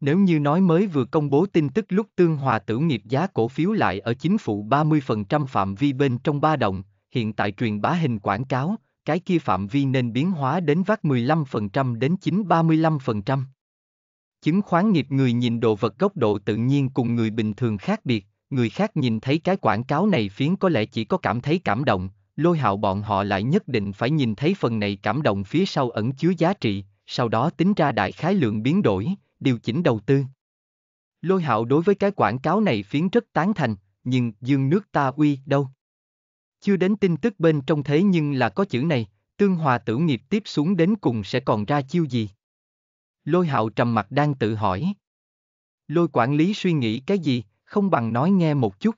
Nếu như nói mới vừa công bố tin tức lúc tương hòa tử nghiệp giá cổ phiếu lại ở chính phủ 30% phạm vi bên trong ba động, hiện tại truyền bá hình quảng cáo, cái kia phạm vi nên biến hóa đến vác 15% đến 9-35%. Chứng khoán nghiệp người nhìn đồ vật góc độ tự nhiên cùng người bình thường khác biệt, người khác nhìn thấy cái quảng cáo này phiến có lẽ chỉ có cảm thấy cảm động, lôi hạo bọn họ lại nhất định phải nhìn thấy phần này cảm động phía sau ẩn chứa giá trị, sau đó tính ra đại khái lượng biến đổi, điều chỉnh đầu tư. Lôi hạo đối với cái quảng cáo này phiến rất tán thành, nhưng dương nước ta uy đâu? Chưa đến tin tức bên trong thế nhưng là có chữ này, tương hòa tử nghiệp tiếp xuống đến cùng sẽ còn ra chiêu gì? Lôi hạo trầm mặt đang tự hỏi. Lôi quản lý suy nghĩ cái gì, không bằng nói nghe một chút.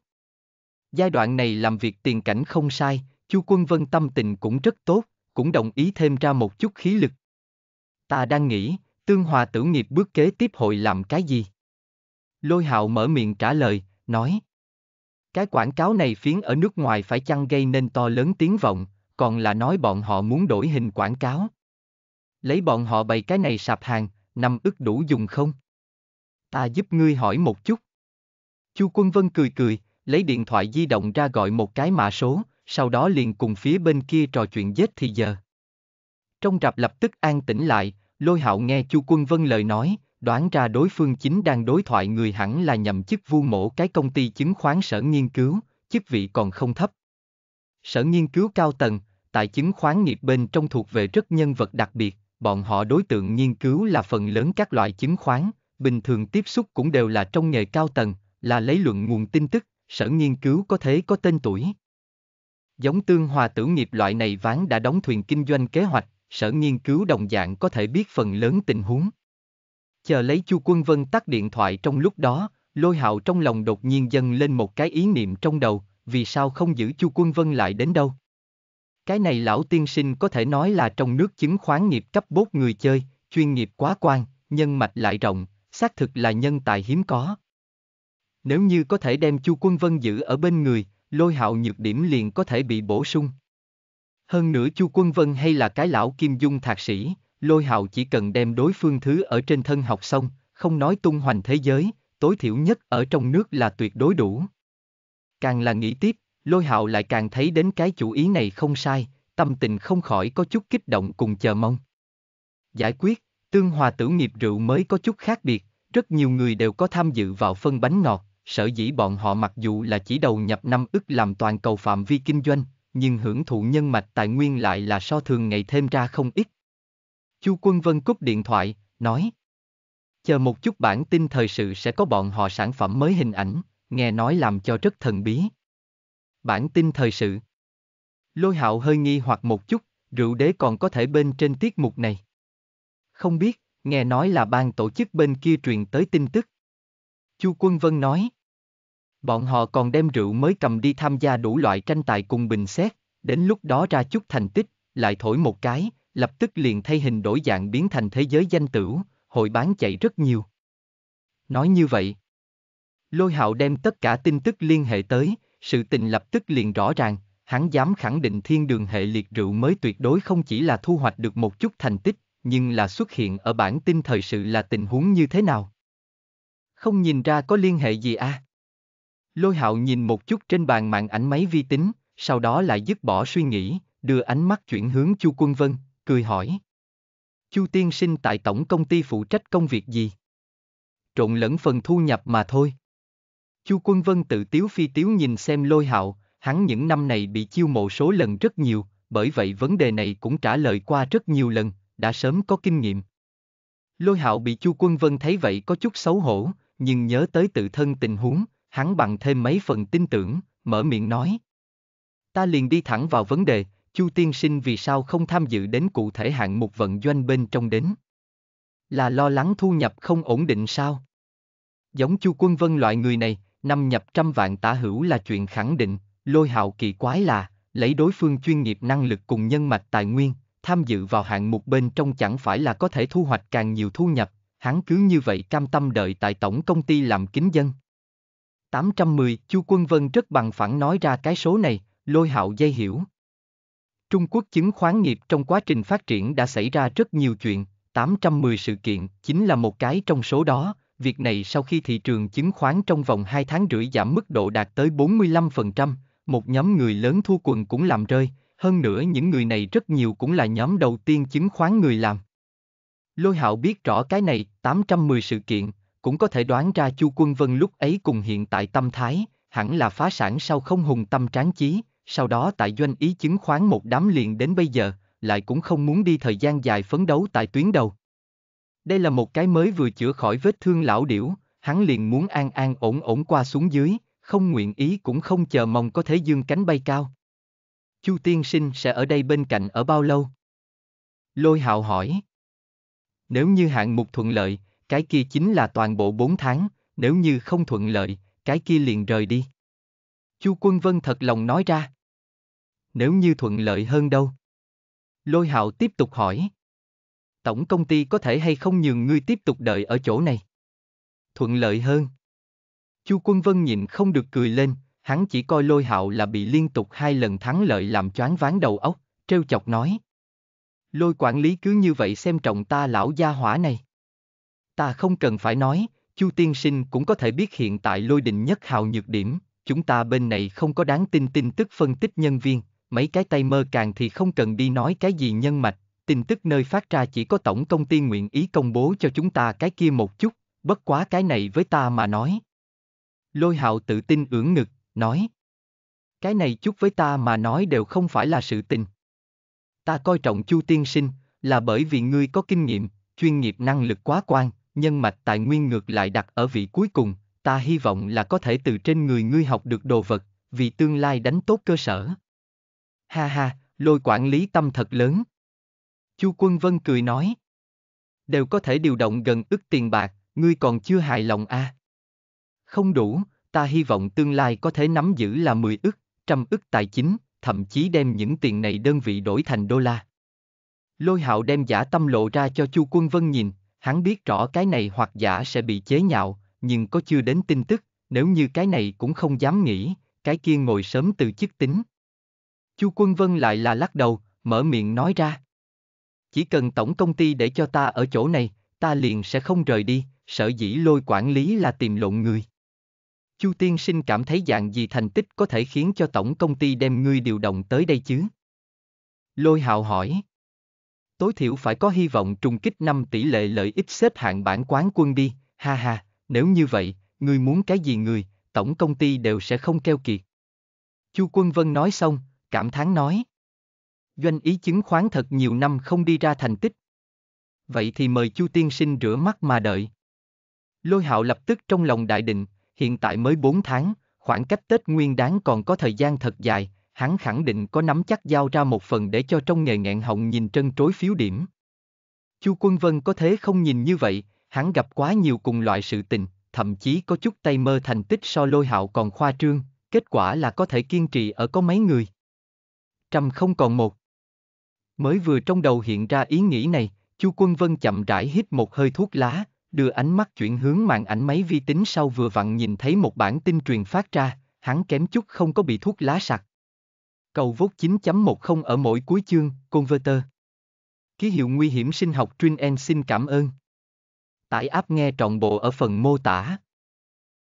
Giai đoạn này làm việc tiền cảnh không sai, Chu Quân Vân tâm tình cũng rất tốt, cũng đồng ý thêm ra một chút khí lực. Ta đang nghĩ, tương hòa tử nghiệp bước kế tiếp hội làm cái gì? Lôi hạo mở miệng trả lời, nói. Cái quảng cáo này phiến ở nước ngoài phải chăng gây nên to lớn tiếng vọng, còn là nói bọn họ muốn đổi hình quảng cáo. Lấy bọn họ bày cái này sạp hàng, năm ức đủ dùng không? Ta giúp ngươi hỏi một chút. Chu Quân Vân cười cười, lấy điện thoại di động ra gọi một cái mã số, sau đó liền cùng phía bên kia trò chuyện giết thì giờ. Trong rạp lập tức an tĩnh lại, lôi hạo nghe Chu Quân Vân lời nói, đoán ra đối phương chính đang đối thoại người hẳn là nhằm chức vu mổ cái công ty chứng khoán sở nghiên cứu, chức vị còn không thấp. Sở nghiên cứu cao tầng, tại chứng khoán nghiệp bên trong thuộc về rất nhân vật đặc biệt, bọn họ đối tượng nghiên cứu là phần lớn các loại chứng khoán, bình thường tiếp xúc cũng đều là trong nghề cao tầng, là lấy luận nguồn tin tức, sở nghiên cứu có thế có tên tuổi. Giống tương hòa tử nghiệp loại này ván đã đóng thuyền kinh doanh kế hoạch, sở nghiên cứu đồng dạng có thể biết phần lớn tình huống chờ lấy Chu Quân Vân tắt điện thoại trong lúc đó, lôi hạo trong lòng đột nhiên dâng lên một cái ý niệm trong đầu, vì sao không giữ Chu Quân Vân lại đến đâu. Cái này lão tiên sinh có thể nói là trong nước chứng khoán nghiệp cấp bốt người chơi, chuyên nghiệp quá quan, nhân mạch lại rộng, xác thực là nhân tài hiếm có. Nếu như có thể đem Chu Quân Vân giữ ở bên người, lôi hạo nhược điểm liền có thể bị bổ sung. Hơn nữa Chu Quân Vân hay là cái lão Kim Dung thạc sĩ, lôi hạo chỉ cần đem đối phương thứ ở trên thân học xong, không nói tung hoành thế giới, tối thiểu nhất ở trong nước là tuyệt đối đủ. Càng là nghĩ tiếp, lôi hạo lại càng thấy đến cái chủ ý này không sai, tâm tình không khỏi có chút kích động cùng chờ mong. Giải quyết, tương hòa tử nghiệp rượu mới có chút khác biệt, rất nhiều người đều có tham dự vào phân bánh ngọt, sở dĩ bọn họ mặc dù là chỉ đầu nhập năm ức làm toàn cầu phạm vi kinh doanh, nhưng hưởng thụ nhân mạch tài nguyên lại là so thường ngày thêm ra không ít. Chu Quân Vân cúp điện thoại, nói. Chờ một chút bản tin thời sự sẽ có bọn họ sản phẩm mới hình ảnh, nghe nói làm cho rất thần bí. Bản tin thời sự Lôi hạo hơi nghi hoặc một chút, rượu đế còn có thể bên trên tiết mục này. Không biết, nghe nói là ban tổ chức bên kia truyền tới tin tức. Chu Quân Vân nói. Bọn họ còn đem rượu mới cầm đi tham gia đủ loại tranh tài cùng bình xét, đến lúc đó ra chút thành tích, lại thổi một cái, lập tức liền thay hình đổi dạng biến thành thế giới danh tửu, hội bán chạy rất nhiều. Nói như vậy, lôi hạo đem tất cả tin tức liên hệ tới, sự tình lập tức liền rõ ràng, hắn dám khẳng định thiên đường hệ liệt rượu mới tuyệt đối không chỉ là thu hoạch được một chút thành tích, nhưng là xuất hiện ở bản tin thời sự là tình huống như thế nào. Không nhìn ra có liên hệ gì à? Lôi hạo nhìn một chút trên bàn mạng ảnh máy vi tính, sau đó lại dứt bỏ suy nghĩ, đưa ánh mắt chuyển hướng Chu Quân Vân, cười hỏi. Chu tiên sinh tại tổng công ty phụ trách công việc gì? Trộn lẫn phần thu nhập mà thôi. Chu Quân Vân tự tiếu phi tiếu nhìn xem lôi hạo, hắn những năm này bị chiêu mộ số lần rất nhiều, bởi vậy vấn đề này cũng trả lời qua rất nhiều lần, đã sớm có kinh nghiệm. Lôi hạo bị Chu Quân Vân thấy vậy có chút xấu hổ, nhưng nhớ tới tự thân tình huống, hắn bằng thêm mấy phần tin tưởng, mở miệng nói. Ta liền đi thẳng vào vấn đề, Chu tiên sinh vì sao không tham dự đến cụ thể hạng mục vận doanh bên trong đến? Là lo lắng thu nhập không ổn định sao? Giống Chu Quân Vân loại người này, năm nhập trăm vạn tả hữu là chuyện khẳng định, lôi hạo kỳ quái là, lấy đối phương chuyên nghiệp năng lực cùng nhân mạch tài nguyên, tham dự vào hạng mục bên trong chẳng phải là có thể thu hoạch càng nhiều thu nhập, hắn cứ như vậy cam tâm đợi tại tổng công ty làm kính dân. 810, Chu Quân Vân rất bằng phẳng nói ra cái số này, lôi hạo dây hiểu. Trung Quốc chứng khoán nghiệp trong quá trình phát triển đã xảy ra rất nhiều chuyện, 810 sự kiện chính là một cái trong số đó. Việc này sau khi thị trường chứng khoán trong vòng 2 tháng rưỡi giảm mức độ đạt tới 45%, một nhóm người lớn thu quần cũng làm rơi, hơn nữa những người này rất nhiều cũng là nhóm đầu tiên chứng khoán người làm. Lôi hạo biết rõ cái này, 810 sự kiện, cũng có thể đoán ra Chu Quân Vân lúc ấy cùng hiện tại tâm thái, hẳn là phá sản sau không hùng tâm tráng chí, sau đó tại doanh ý chứng khoán một đám liền đến bây giờ, lại cũng không muốn đi thời gian dài phấn đấu tại tuyến đầu. Đây là một cái mới vừa chữa khỏi vết thương lão điểu, hắn liền muốn an an ổn ổn qua xuống dưới, không nguyện ý cũng không chờ mong có thể dương cánh bay cao. Chu tiên sinh sẽ ở đây bên cạnh ở bao lâu? Lôi hạo hỏi. Nếu như hạng mục thuận lợi, cái kia chính là toàn bộ 4 tháng, nếu như không thuận lợi, cái kia liền rời đi. Chu Quân Vân thật lòng nói ra nếu như thuận lợi hơn đâu. Lôi hạo tiếp tục hỏi. Tổng công ty có thể hay không nhường ngươi tiếp tục đợi ở chỗ này? Thuận lợi hơn. Chu Quân Vân nhìn không được cười lên, hắn chỉ coi lôi hạo là bị liên tục hai lần thắng lợi làm choáng váng đầu óc, trêu chọc nói. Lôi quản lý cứ như vậy xem trọng ta lão gia hỏa này. Ta không cần phải nói, Chu tiên sinh cũng có thể biết hiện tại lôi định nhất hào nhược điểm, chúng ta bên này không có đáng tin tin tức phân tích nhân viên, mấy cái tay mơ càng thì không cần đi nói cái gì nhân mạch, tin tức nơi phát ra chỉ có tổng công ty nguyện ý công bố cho chúng ta cái kia một chút, bất quá cái này với ta mà nói. Lôi hạo tự tin ưỡn ngực, nói. Cái này chút với ta mà nói đều không phải là sự tình. Ta coi trọng Chu Tiên Sinh, là bởi vì ngươi có kinh nghiệm, chuyên nghiệp năng lực quá quan, nhân mạch tài nguyên ngược lại đặt ở vị cuối cùng, ta hy vọng là có thể từ trên người ngươi học được đồ vật, vì tương lai đánh tốt cơ sở. Ha ha, lôi quản lý tâm thật lớn. Chu Quân Vân cười nói. Đều có thể điều động gần ức tiền bạc, ngươi còn chưa hài lòng à? Không đủ, ta hy vọng tương lai có thể nắm giữ là 10 ức, trăm ức tài chính, thậm chí đem những tiền này đơn vị đổi thành đô la. Lôi hạo đem giả tâm lộ ra cho Chu Quân Vân nhìn, hắn biết rõ cái này hoặc giả sẽ bị chế nhạo, nhưng có chưa đến tin tức, nếu như cái này cũng không dám nghĩ, cái kia ngồi sớm từ chức tính. Chu Quân Vân lại là lắc đầu, mở miệng nói ra. Chỉ cần tổng công ty để cho ta ở chỗ này, ta liền sẽ không rời đi, sở dĩ lôi quản lý là tìm lộn người. Chu tiên sinh cảm thấy dạng gì thành tích có thể khiến cho tổng công ty đem ngươi điều động tới đây chứ? Lôi hạo hỏi. Tối thiểu phải có hy vọng trùng kích 5 tỷ lệ lợi ích xếp hạng bản quán quân đi, ha ha, nếu như vậy, ngươi muốn cái gì người, tổng công ty đều sẽ không keo kiệt. Chu Quân Vân nói xong, cảm thán nói. Doanh ý chứng khoán thật nhiều năm không đi ra thành tích. Vậy thì mời Chu tiên sinh rửa mắt mà đợi. Lôi hạo lập tức trong lòng đại định, hiện tại mới 4 tháng, khoảng cách Tết Nguyên đáng còn có thời gian thật dài, hắn khẳng định có nắm chắc giao ra một phần để cho trong nghề ngạn họng nhìn trân trối phiếu điểm. Chu Quân Vân có thế không nhìn như vậy, hắn gặp quá nhiều cùng loại sự tình, thậm chí có chút tay mơ thành tích so lôi hạo còn khoa trương, kết quả là có thể kiên trì ở có mấy người trăm không còn một. Mới vừa trong đầu hiện ra ý nghĩ này, Chu Quân Vân chậm rãi hít một hơi thuốc lá, đưa ánh mắt chuyển hướng màn ảnh máy vi tính sau vừa vặn nhìn thấy một bản tin truyền phát ra, hắn kém chút không có bị thuốc lá sặc. Cầu vốt 9.10 ở mỗi cuối chương, Converter. Ký hiệu nguy hiểm sinh học Trin n xin cảm ơn. Tải app nghe trọn bộ ở phần mô tả.